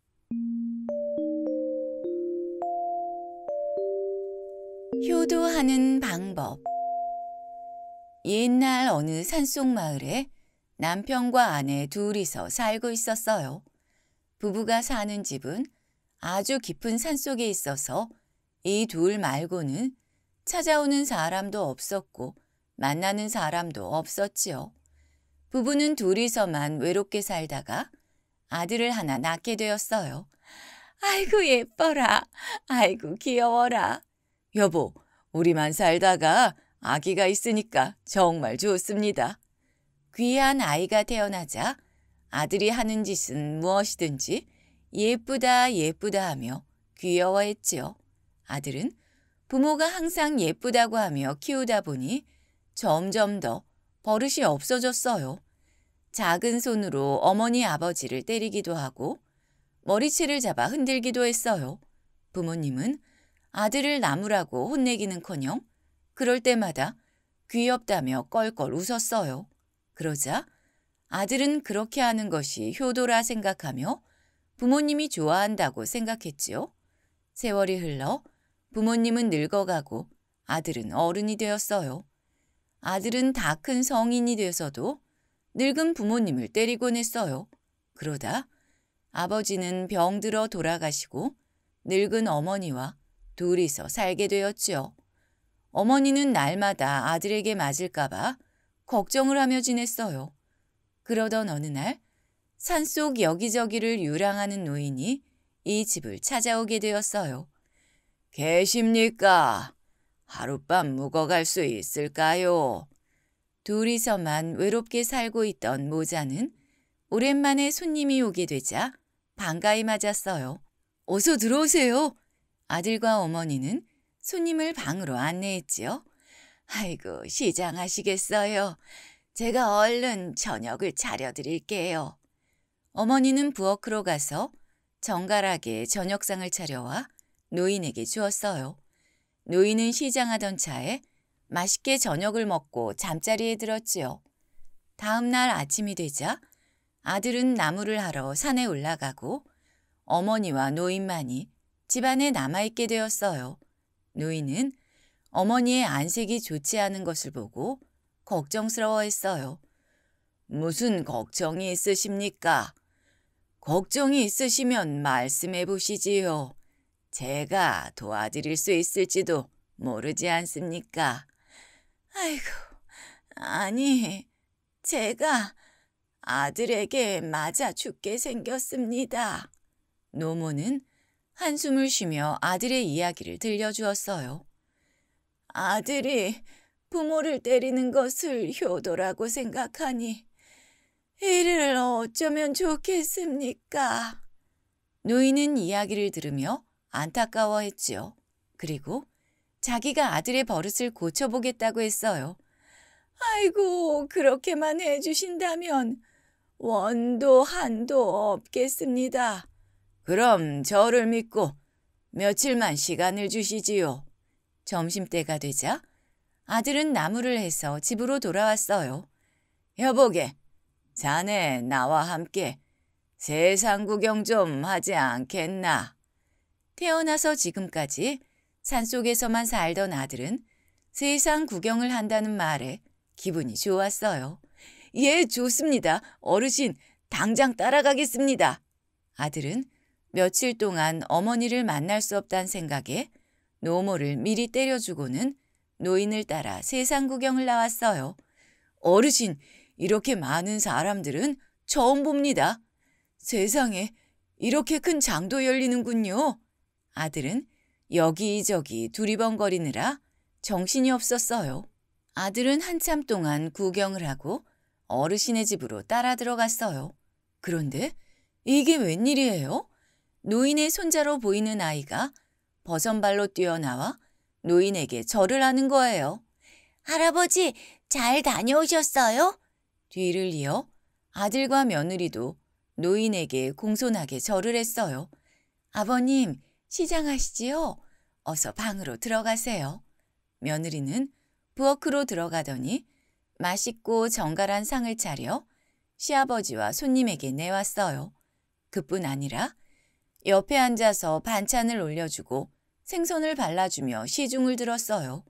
효도하는 방법 옛날 어느 산속 마을에 남편과 아내 둘이서 살고 있었어요. 부부가 사는 집은 아주 깊은 산속에 있어서 이 둘 말고는 찾아오는 사람도 없었고 만나는 사람도 없었지요. 부부는 둘이서만 외롭게 살다가 아들을 하나 낳게 되었어요. 아이고 예뻐라. 아이고 귀여워라. 여보, 우리만 살다가 아기가 있으니까 정말 좋습니다. 귀한 아이가 태어나자 아들이 하는 짓은 무엇이든지 예쁘다 예쁘다 하며 귀여워했지요. 아들은 부모가 항상 예쁘다고 하며 키우다 보니 점점 더 버릇이 없어졌어요. 작은 손으로 어머니 아버지를 때리기도 하고 머리채를 잡아 흔들기도 했어요. 부모님은 아들을 나무라고 혼내기는커녕 그럴 때마다 귀엽다며 껄껄 웃었어요. 그러자 아들은 그렇게 하는 것이 효도라 생각하며 부모님이 좋아한다고 생각했지요. 세월이 흘러 부모님은 늙어가고 아들은 어른이 되었어요. 아들은 다 큰 성인이 돼서도 늙은 부모님을 때리곤 했어요. 그러다 아버지는 병들어 돌아가시고 늙은 어머니와 둘이서 살게 되었지요. 어머니는 날마다 아들에게 맞을까봐 걱정을 하며 지냈어요. 그러던 어느 날 산속 여기저기를 유랑하는 노인이 이 집을 찾아오게 되었어요. 계십니까? 하룻밤 묵어갈 수 있을까요? 둘이서만 외롭게 살고 있던 모자는 오랜만에 손님이 오게 되자 반가이 맞았어요. 어서 들어오세요. 아들과 어머니는 손님을 방으로 안내했지요. 아이고 시장하시겠어요. 제가 얼른 저녁을 차려드릴게요. 어머니는 부엌으로 가서 정갈하게 저녁상을 차려와 노인에게 주었어요. 노인은 시장하던 차에 맛있게 저녁을 먹고 잠자리에 들었지요. 다음 날 아침이 되자 아들은 나무를 하러 산에 올라가고 어머니와 노인만이 집안에 남아있게 되었어요. 노인은 어머니의 안색이 좋지 않은 것을 보고 걱정스러워했어요. 무슨 걱정이 있으십니까? 걱정이 있으시면 말씀해 보시지요. 제가 도와드릴 수 있을지도 모르지 않습니까? 아이고, 아니, 제가 아들에게 맞아 죽게 생겼습니다. 노모는 한숨을 쉬며 아들의 이야기를 들려주었어요. 아들이 부모를 때리는 것을 효도라고 생각하니 이를 어쩌면 좋겠습니까? 노인은 이야기를 들으며 안타까워했지요. 그리고 자기가 아들의 버릇을 고쳐보겠다고 했어요. 아이고 그렇게만 해주신다면 원도 한도 없겠습니다. 그럼 저를 믿고 며칠만 시간을 주시지요. 점심때가 되자 아들은 나무를 해서 집으로 돌아왔어요. 여보게, 자네 나와 함께 세상 구경 좀 하지 않겠나? 태어나서 지금까지 산속에서만 살던 아들은 세상 구경을 한다는 말에 기분이 좋았어요. 예, 좋습니다. 어르신, 당장 따라가겠습니다. 아들은 며칠 동안 어머니를 만날 수 없단 생각에 노모를 미리 때려주고는 노인을 따라 세상 구경을 나왔어요. 어르신, 이렇게 많은 사람들은 처음 봅니다. 세상에 이렇게 큰 장도 열리는군요. 아들은 여기저기 두리번거리느라 정신이 없었어요. 아들은 한참 동안 구경을 하고 어르신의 집으로 따라 들어갔어요. 그런데 이게 웬일이에요? 노인의 손자로 보이는 아이가 버선발로 뛰어나와 노인에게 절을 하는 거예요. 할아버지, 잘 다녀오셨어요? 뒤를 이어 아들과 며느리도 노인에게 공손하게 절을 했어요. 아버님, 시장하시지요? 어서 방으로 들어가세요. 며느리는 부엌으로 들어가더니 맛있고 정갈한 상을 차려 시아버지와 손님에게 내왔어요. 그뿐 아니라 옆에 앉아서 반찬을 올려주고 생선을 발라주며 시중을 들었어요.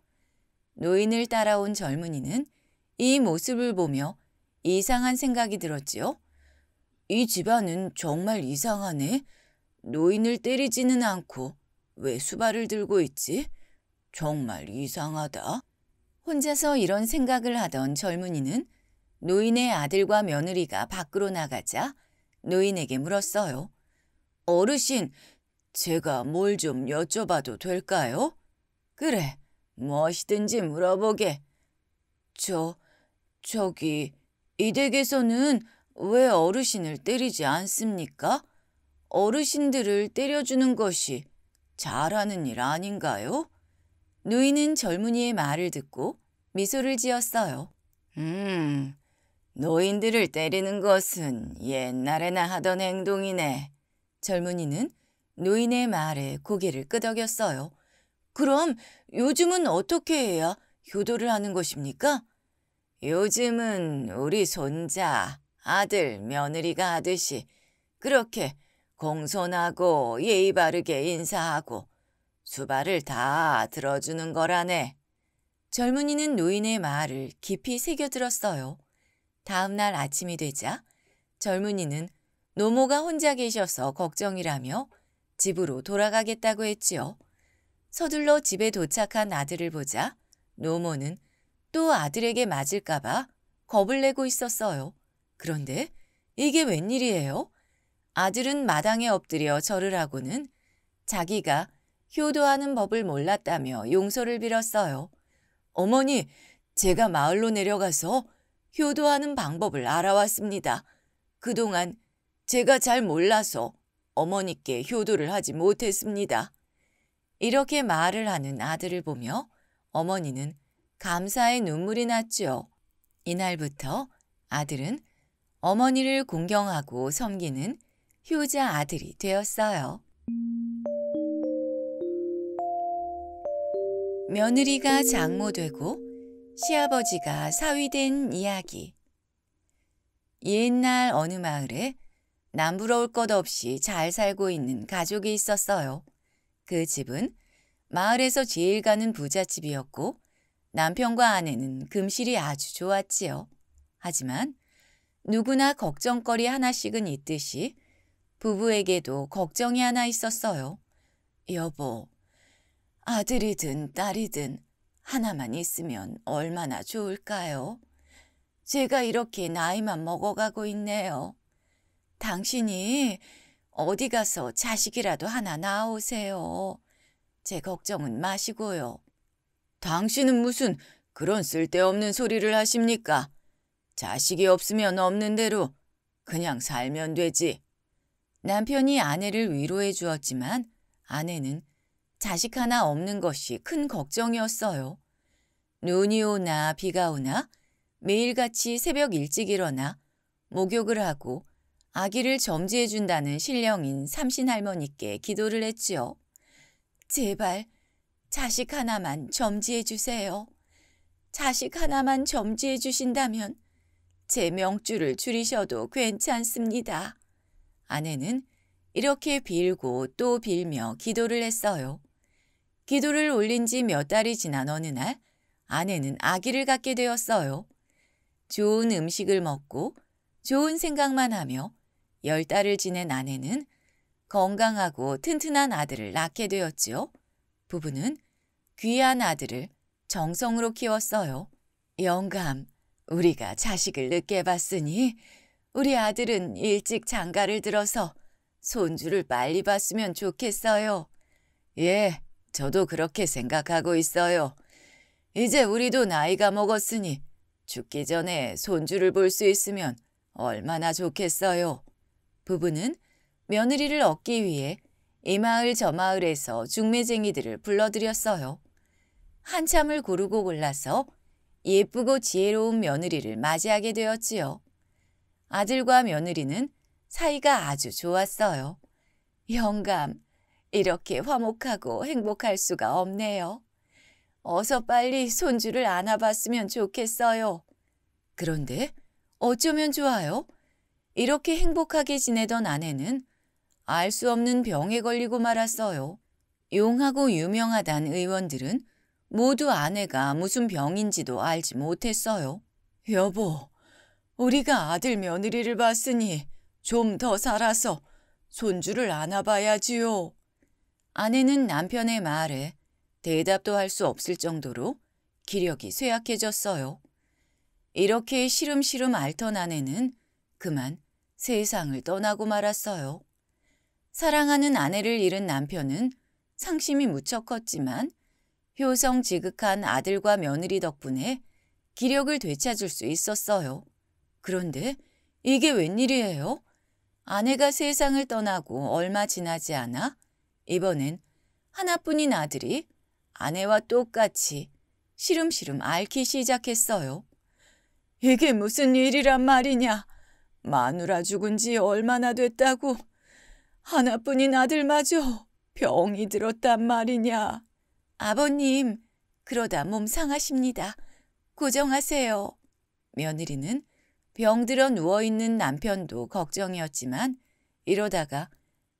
노인을 따라온 젊은이는 이 모습을 보며 이상한 생각이 들었지요. 이 집안은 정말 이상하네. 노인을 때리지는 않고 왜 수발을 들고 있지? 정말 이상하다. 혼자서 이런 생각을 하던 젊은이는 노인의 아들과 며느리가 밖으로 나가자 노인에게 물었어요. 어르신, 제가 뭘 좀 여쭤봐도 될까요? 그래, 무엇이든지 물어보게. 저, 저기, 이 댁에서는 왜 어르신을 때리지 않습니까? 어르신들을 때려주는 것이 잘하는 일 아닌가요? 누이는 젊은이의 말을 듣고 미소를 지었어요. 음, 노인들을 때리는 것은 옛날에나 하던 행동이네. 젊은이는 노인의 말에 고개를 끄덕였어요. 그럼 요즘은 어떻게 해야 효도를 하는 것입니까? 요즘은 우리 손자, 아들, 며느리가 하듯이 그렇게 공손하고 예의 바르게 인사하고 수발을 다 들어주는 거라네. 젊은이는 노인의 말을 깊이 새겨들었어요. 다음날 아침이 되자 젊은이는 노모가 혼자 계셔서 걱정이라며 집으로 돌아가겠다고 했지요. 서둘러 집에 도착한 아들을 보자 노모는 또 아들에게 맞을까봐 겁을 내고 있었어요. 그런데 이게 웬일이에요? 아들은 마당에 엎드려 절을 하고는 자기가 효도하는 법을 몰랐다며 용서를 빌었어요. 어머니, 제가 마을로 내려가서 효도하는 방법을 알아왔습니다. 그동안 제가 잘 몰라서 어머니께 효도를 하지 못했습니다. 이렇게 말을 하는 아들을 보며 어머니는 감사의 눈물이 났지 이날부터 아들은 어머니를 공경하고 섬기는 효자 아들이 되었어요. 며느리가 장모되고 시아버지가 사위된 이야기 옛날 어느 마을에 남부러울 것 없이 잘 살고 있는 가족이 있었어요. 그 집은 마을에서 제일 가는 부잣집이었고 남편과 아내는 금실이 아주 좋았지요. 하지만 누구나 걱정거리 하나씩은 있듯이 부부에게도 걱정이 하나 있었어요. 여보, 아들이든 딸이든 하나만 있으면 얼마나 좋을까요? 제가 이렇게 나이만 먹어가고 있네요. 당신이 어디 가서 자식이라도 하나 낳아오세요. 제 걱정은 마시고요. 당신은 무슨 그런 쓸데없는 소리를 하십니까? 자식이 없으면 없는 대로 그냥 살면 되지. 남편이 아내를 위로해 주었지만 아내는 자식 하나 없는 것이 큰 걱정이었어요. 눈이 오나 비가 오나 매일같이 새벽 일찍 일어나 목욕을 하고 아기를 점지해준다는 신령인 삼신 할머니께 기도를 했지요. 제발 자식 하나만 점지해주세요. 자식 하나만 점지해주신다면 제 명주를 줄이셔도 괜찮습니다. 아내는 이렇게 빌고 또 빌며 기도를 했어요. 기도를 올린 지 몇 달이 지난 어느 날 아내는 아기를 갖게 되었어요. 좋은 음식을 먹고 좋은 생각만 하며 열 달을 지낸 아내는 건강하고 튼튼한 아들을 낳게 되었지요. 부부는 귀한 아들을 정성으로 키웠어요. 영감, 우리가 자식을 늦게 봤으니 우리 아들은 일찍 장가를 들어서 손주를 빨리 봤으면 좋겠어요. 예, 저도 그렇게 생각하고 있어요. 이제 우리도 나이가 먹었으니 죽기 전에 손주를 볼 수 있으면 얼마나 좋겠어요. 부부는 며느리를 얻기 위해 이 마을 저 마을에서 중매쟁이들을 불러들였어요. 한참을 고르고 골라서 예쁘고 지혜로운 며느리를 맞이하게 되었지요. 아들과 며느리는 사이가 아주 좋았어요. 영감, 이렇게 화목하고 행복할 수가 없네요. 어서 빨리 손주를 안아봤으면 좋겠어요. 그런데 어쩌면 좋아요? 이렇게 행복하게 지내던 아내는 알 수 없는 병에 걸리고 말았어요. 용하고 유명하단 의원들은 모두 아내가 무슨 병인지도 알지 못했어요. 여보, 우리가 아들 며느리를 봤으니 좀 더 살아서 손주를 안아봐야지요. 아내는 남편의 말에 대답도 할 수 없을 정도로 기력이 쇠약해졌어요. 이렇게 시름시름 앓던 아내는 그만 세상을 떠나고 말았어요. 사랑하는 아내를 잃은 남편은 상심이 무척 컸지만 효성 지극한 아들과 며느리 덕분에 기력을 되찾을 수 있었어요. 그런데 이게 웬일이에요? 아내가 세상을 떠나고 얼마 지나지 않아 이번엔 하나뿐인 아들이 아내와 똑같이 시름시름 앓기 시작했어요. 이게 무슨 일이란 말이냐? 마누라 죽은 지 얼마나 됐다고 하나뿐인 아들마저 병이 들었단 말이냐. 아버님, 그러다 몸 상하십니다. 고정하세요. 며느리는 병들어 누워있는 남편도 걱정이었지만 이러다가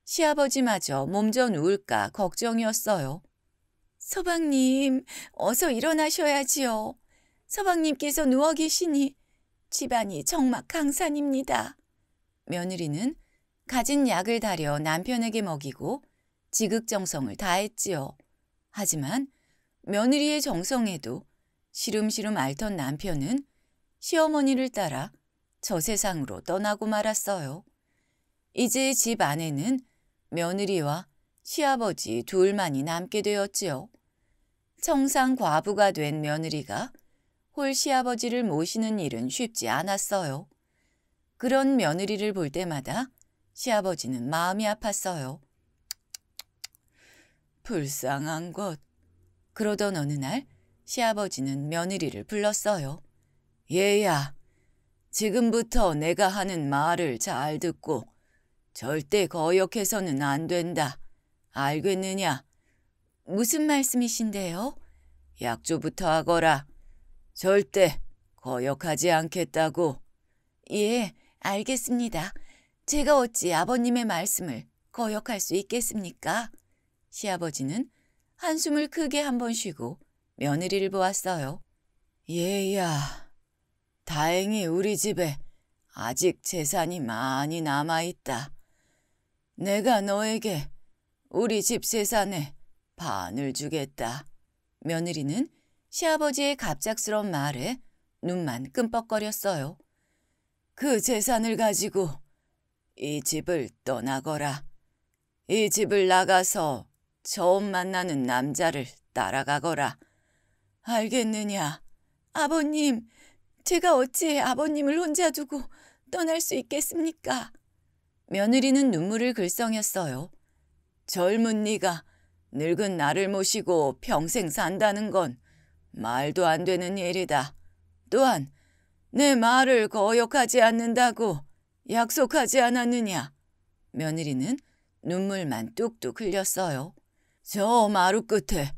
시아버지마저 몸져 누울까 걱정이었어요. 서방님, 어서 일어나셔야지요. 서방님께서 누워 계시니 집안이 정막강산입니다. 며느리는 가진 약을 다려 남편에게 먹이고 지극정성을 다했지요. 하지만 며느리의 정성에도 시름시름 앓던 남편은 시어머니를 따라 저 세상으로 떠나고 말았어요. 이제 집 안에는 며느리와 시아버지 둘만이 남게 되었지요. 청상 과부가 된 며느리가 홀 시아버지를 모시는 일은 쉽지 않았어요. 그런 며느리를 볼 때마다 시아버지는 마음이 아팠어요. 불쌍한 것. 그러던 어느 날 시아버지는 며느리를 불렀어요. 얘야, 지금부터 내가 하는 말을 잘 듣고 절대 거역해서는 안 된다. 알겠느냐? 무슨 말씀이신데요? 약조부터 하거라. 절대 거역하지 않겠다고. 예, 알겠습니다. 제가 어찌 아버님의 말씀을 거역할 수 있겠습니까? 시아버지는 한숨을 크게 한 번 쉬고 며느리를 보았어요. 예야 다행히 우리 집에 아직 재산이 많이 남아있다. 내가 너에게 우리 집 재산의 반을 주겠다. 며느리는 시아버지의 갑작스러운 말에 눈만 끔뻑거렸어요. 그 재산을 가지고 이 집을 떠나거라. 이 집을 나가서 처음 만나는 남자를 따라가거라. 알겠느냐? 아버님, 제가 어찌 아버님을 혼자 두고 떠날 수 있겠습니까? 며느리는 눈물을 글썽였어요. 젊은 네가 늙은 나를 모시고 평생 산다는 건 말도 안 되는 일이다. 또한 내 말을 거역하지 않는다고 약속하지 않았느냐. 며느리는 눈물만 뚝뚝 흘렸어요. 저 마루 끝에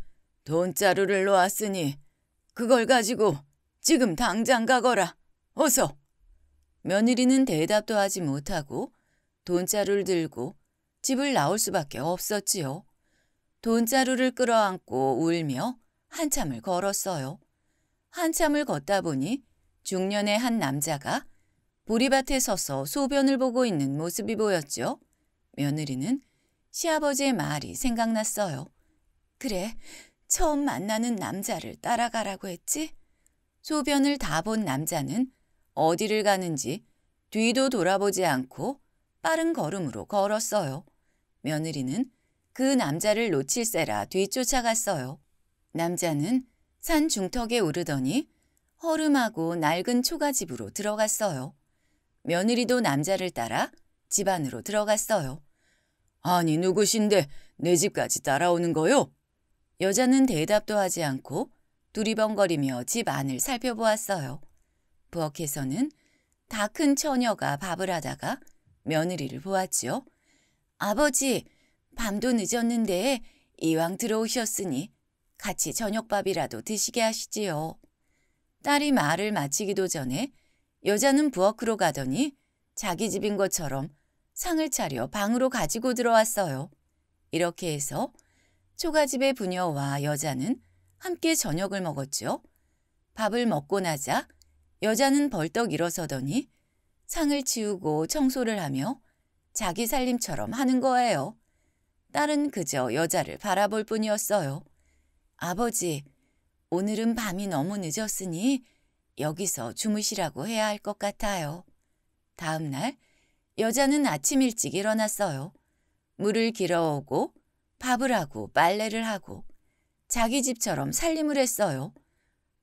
돈자루를 놓았으니 그걸 가지고 지금 당장 가거라. 어서. 며느리는 대답도 하지 못하고 돈자루를 들고 집을 나올 수밖에 없었지요. 돈자루를 끌어안고 울며 한참을 걸었어요. 한참을 걷다 보니 중년의 한 남자가 보리밭에 서서 소변을 보고 있는 모습이 보였죠. 며느리는 시아버지의 말이 생각났어요. 그래, 처음 만나는 남자를 따라가라고 했지? 소변을 다 본 남자는 어디를 가는지 뒤도 돌아보지 않고 빠른 걸음으로 걸었어요. 며느리는 그 남자를 놓칠세라 뒤쫓아갔어요. 남자는 산 중턱에 오르더니 허름하고 낡은 초가집으로 들어갔어요. 며느리도 남자를 따라 집 안으로 들어갔어요. 아니 누구신데 내 집까지 따라오는 거요? 여자는 대답도 하지 않고 두리번거리며 집 안을 살펴보았어요. 부엌에서는 다 큰 처녀가 밥을 하다가 며느리를 보았지요. 아버지, 밤도 늦었는데 이왕 들어오셨으니 같이 저녁밥이라도 드시게 하시지요. 딸이 말을 마치기도 전에 여자는 부엌으로 가더니 자기 집인 것처럼 상을 차려 방으로 가지고 들어왔어요. 이렇게 해서 초가집의 부녀와 여자는 함께 저녁을 먹었죠. 밥을 먹고 나자 여자는 벌떡 일어서더니 상을 치우고 청소를 하며 자기 살림처럼 하는 거예요. 딸은 그저 여자를 바라볼 뿐이었어요. 아버지, 오늘은 밤이 너무 늦었으니 여기서 주무시라고 해야 할 것 같아요. 다음 날 여자는 아침 일찍 일어났어요. 물을 길어오고 밥을 하고 빨래를 하고 자기 집처럼 살림을 했어요.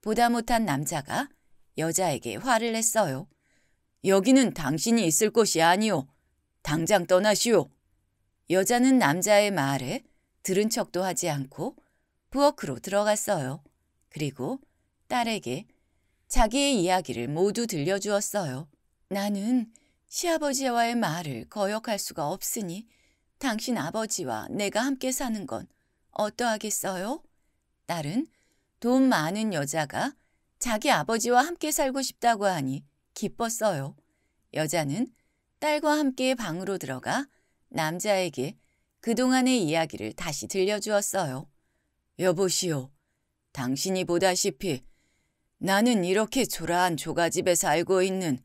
보다 못한 남자가 여자에게 화를 냈어요. 여기는 당신이 있을 곳이 아니오. 당장 떠나시오. 여자는 남자의 말에 들은 척도 하지 않고 부엌으로 들어갔어요. 그리고 딸에게 자기의 이야기를 모두 들려주었어요. 나는 시아버지와의 말을 거역할 수가 없으니 당신 아버지와 내가 함께 사는 건 어떠하겠어요? 딸은 돈 많은 여자가 자기 아버지와 함께 살고 싶다고 하니 기뻤어요. 여자는 딸과 함께 방으로 들어가 남자에게 그동안의 이야기를 다시 들려주었어요. 여보시오, 당신이 보다시피 나는 이렇게 초라한 조가집에 살고 있는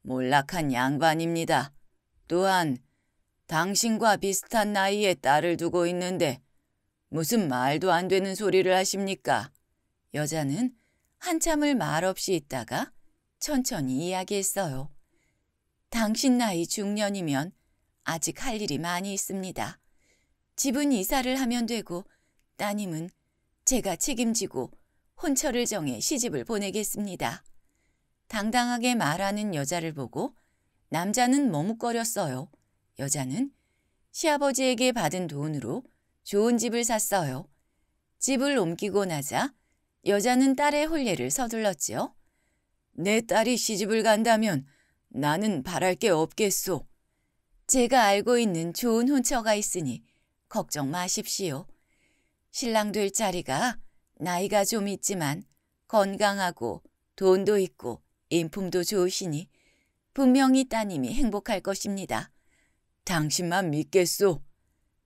몰락한 양반입니다. 또한 당신과 비슷한 나이에 딸을 두고 있는데 무슨 말도 안 되는 소리를 하십니까? 여자는 한참을 말없이 있다가 천천히 이야기했어요. 당신 나이 중년이면 아직 할 일이 많이 있습니다. 집은 이사를 하면 되고 따님은 제가 책임지고 혼처를 정해 시집을 보내겠습니다. 당당하게 말하는 여자를 보고 남자는 머뭇거렸어요. 여자는 시아버지에게 받은 돈으로 좋은 집을 샀어요. 집을 옮기고 나자 여자는 딸의 혼례를 서둘렀지요. 내 딸이 시집을 간다면 나는 바랄 게 없겠소. 제가 알고 있는 좋은 혼처가 있으니 걱정 마십시오. 신랑 될 자리가 나이가 좀 있지만 건강하고 돈도 있고 인품도 좋으시니 분명히 따님이 행복할 것입니다. 당신만 믿겠소.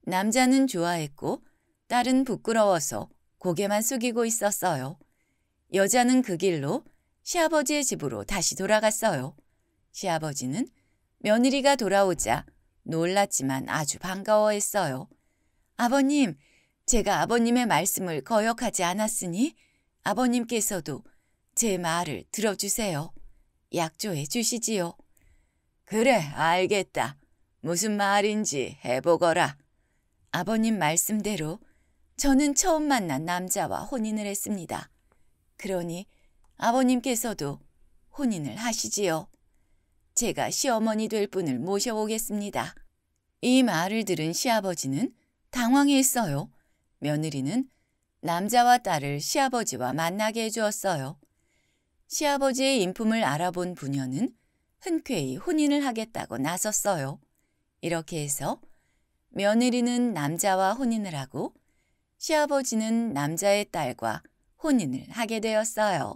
남자는 좋아했고 딸은 부끄러워서 고개만 숙이고 있었어요. 여자는 그 길로 시아버지의 집으로 다시 돌아갔어요. 시아버지는 며느리가 돌아오자 놀랐지만 아주 반가워했어요. 아버님, 제가 아버님의 말씀을 거역하지 않았으니 아버님께서도 제 말을 들어주세요. 약조해 주시지요. 그래, 알겠다. 무슨 말인지 해보거라. 아버님 말씀대로 저는 처음 만난 남자와 혼인을 했습니다. 그러니 아버님께서도 혼인을 하시지요. 제가 시어머니 될 분을 모셔오겠습니다. 이 말을 들은 시아버지는 당황했어요. 며느리는 남자와 딸을 시아버지와 만나게 해주었어요. 시아버지의 인품을 알아본 부녀는 흔쾌히 혼인을 하겠다고 나섰어요. 이렇게 해서 며느리는 남자와 혼인을 하고 시아버지는 남자의 딸과 혼인을 하게 되었어요.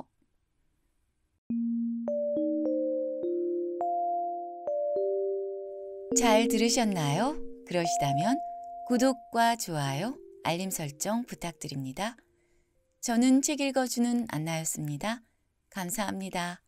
잘 들으셨나요? 그러시다면 구독과 좋아요, 알림 설정 부탁드립니다. 저는 책 읽어주는 안나였습니다. 감사합니다.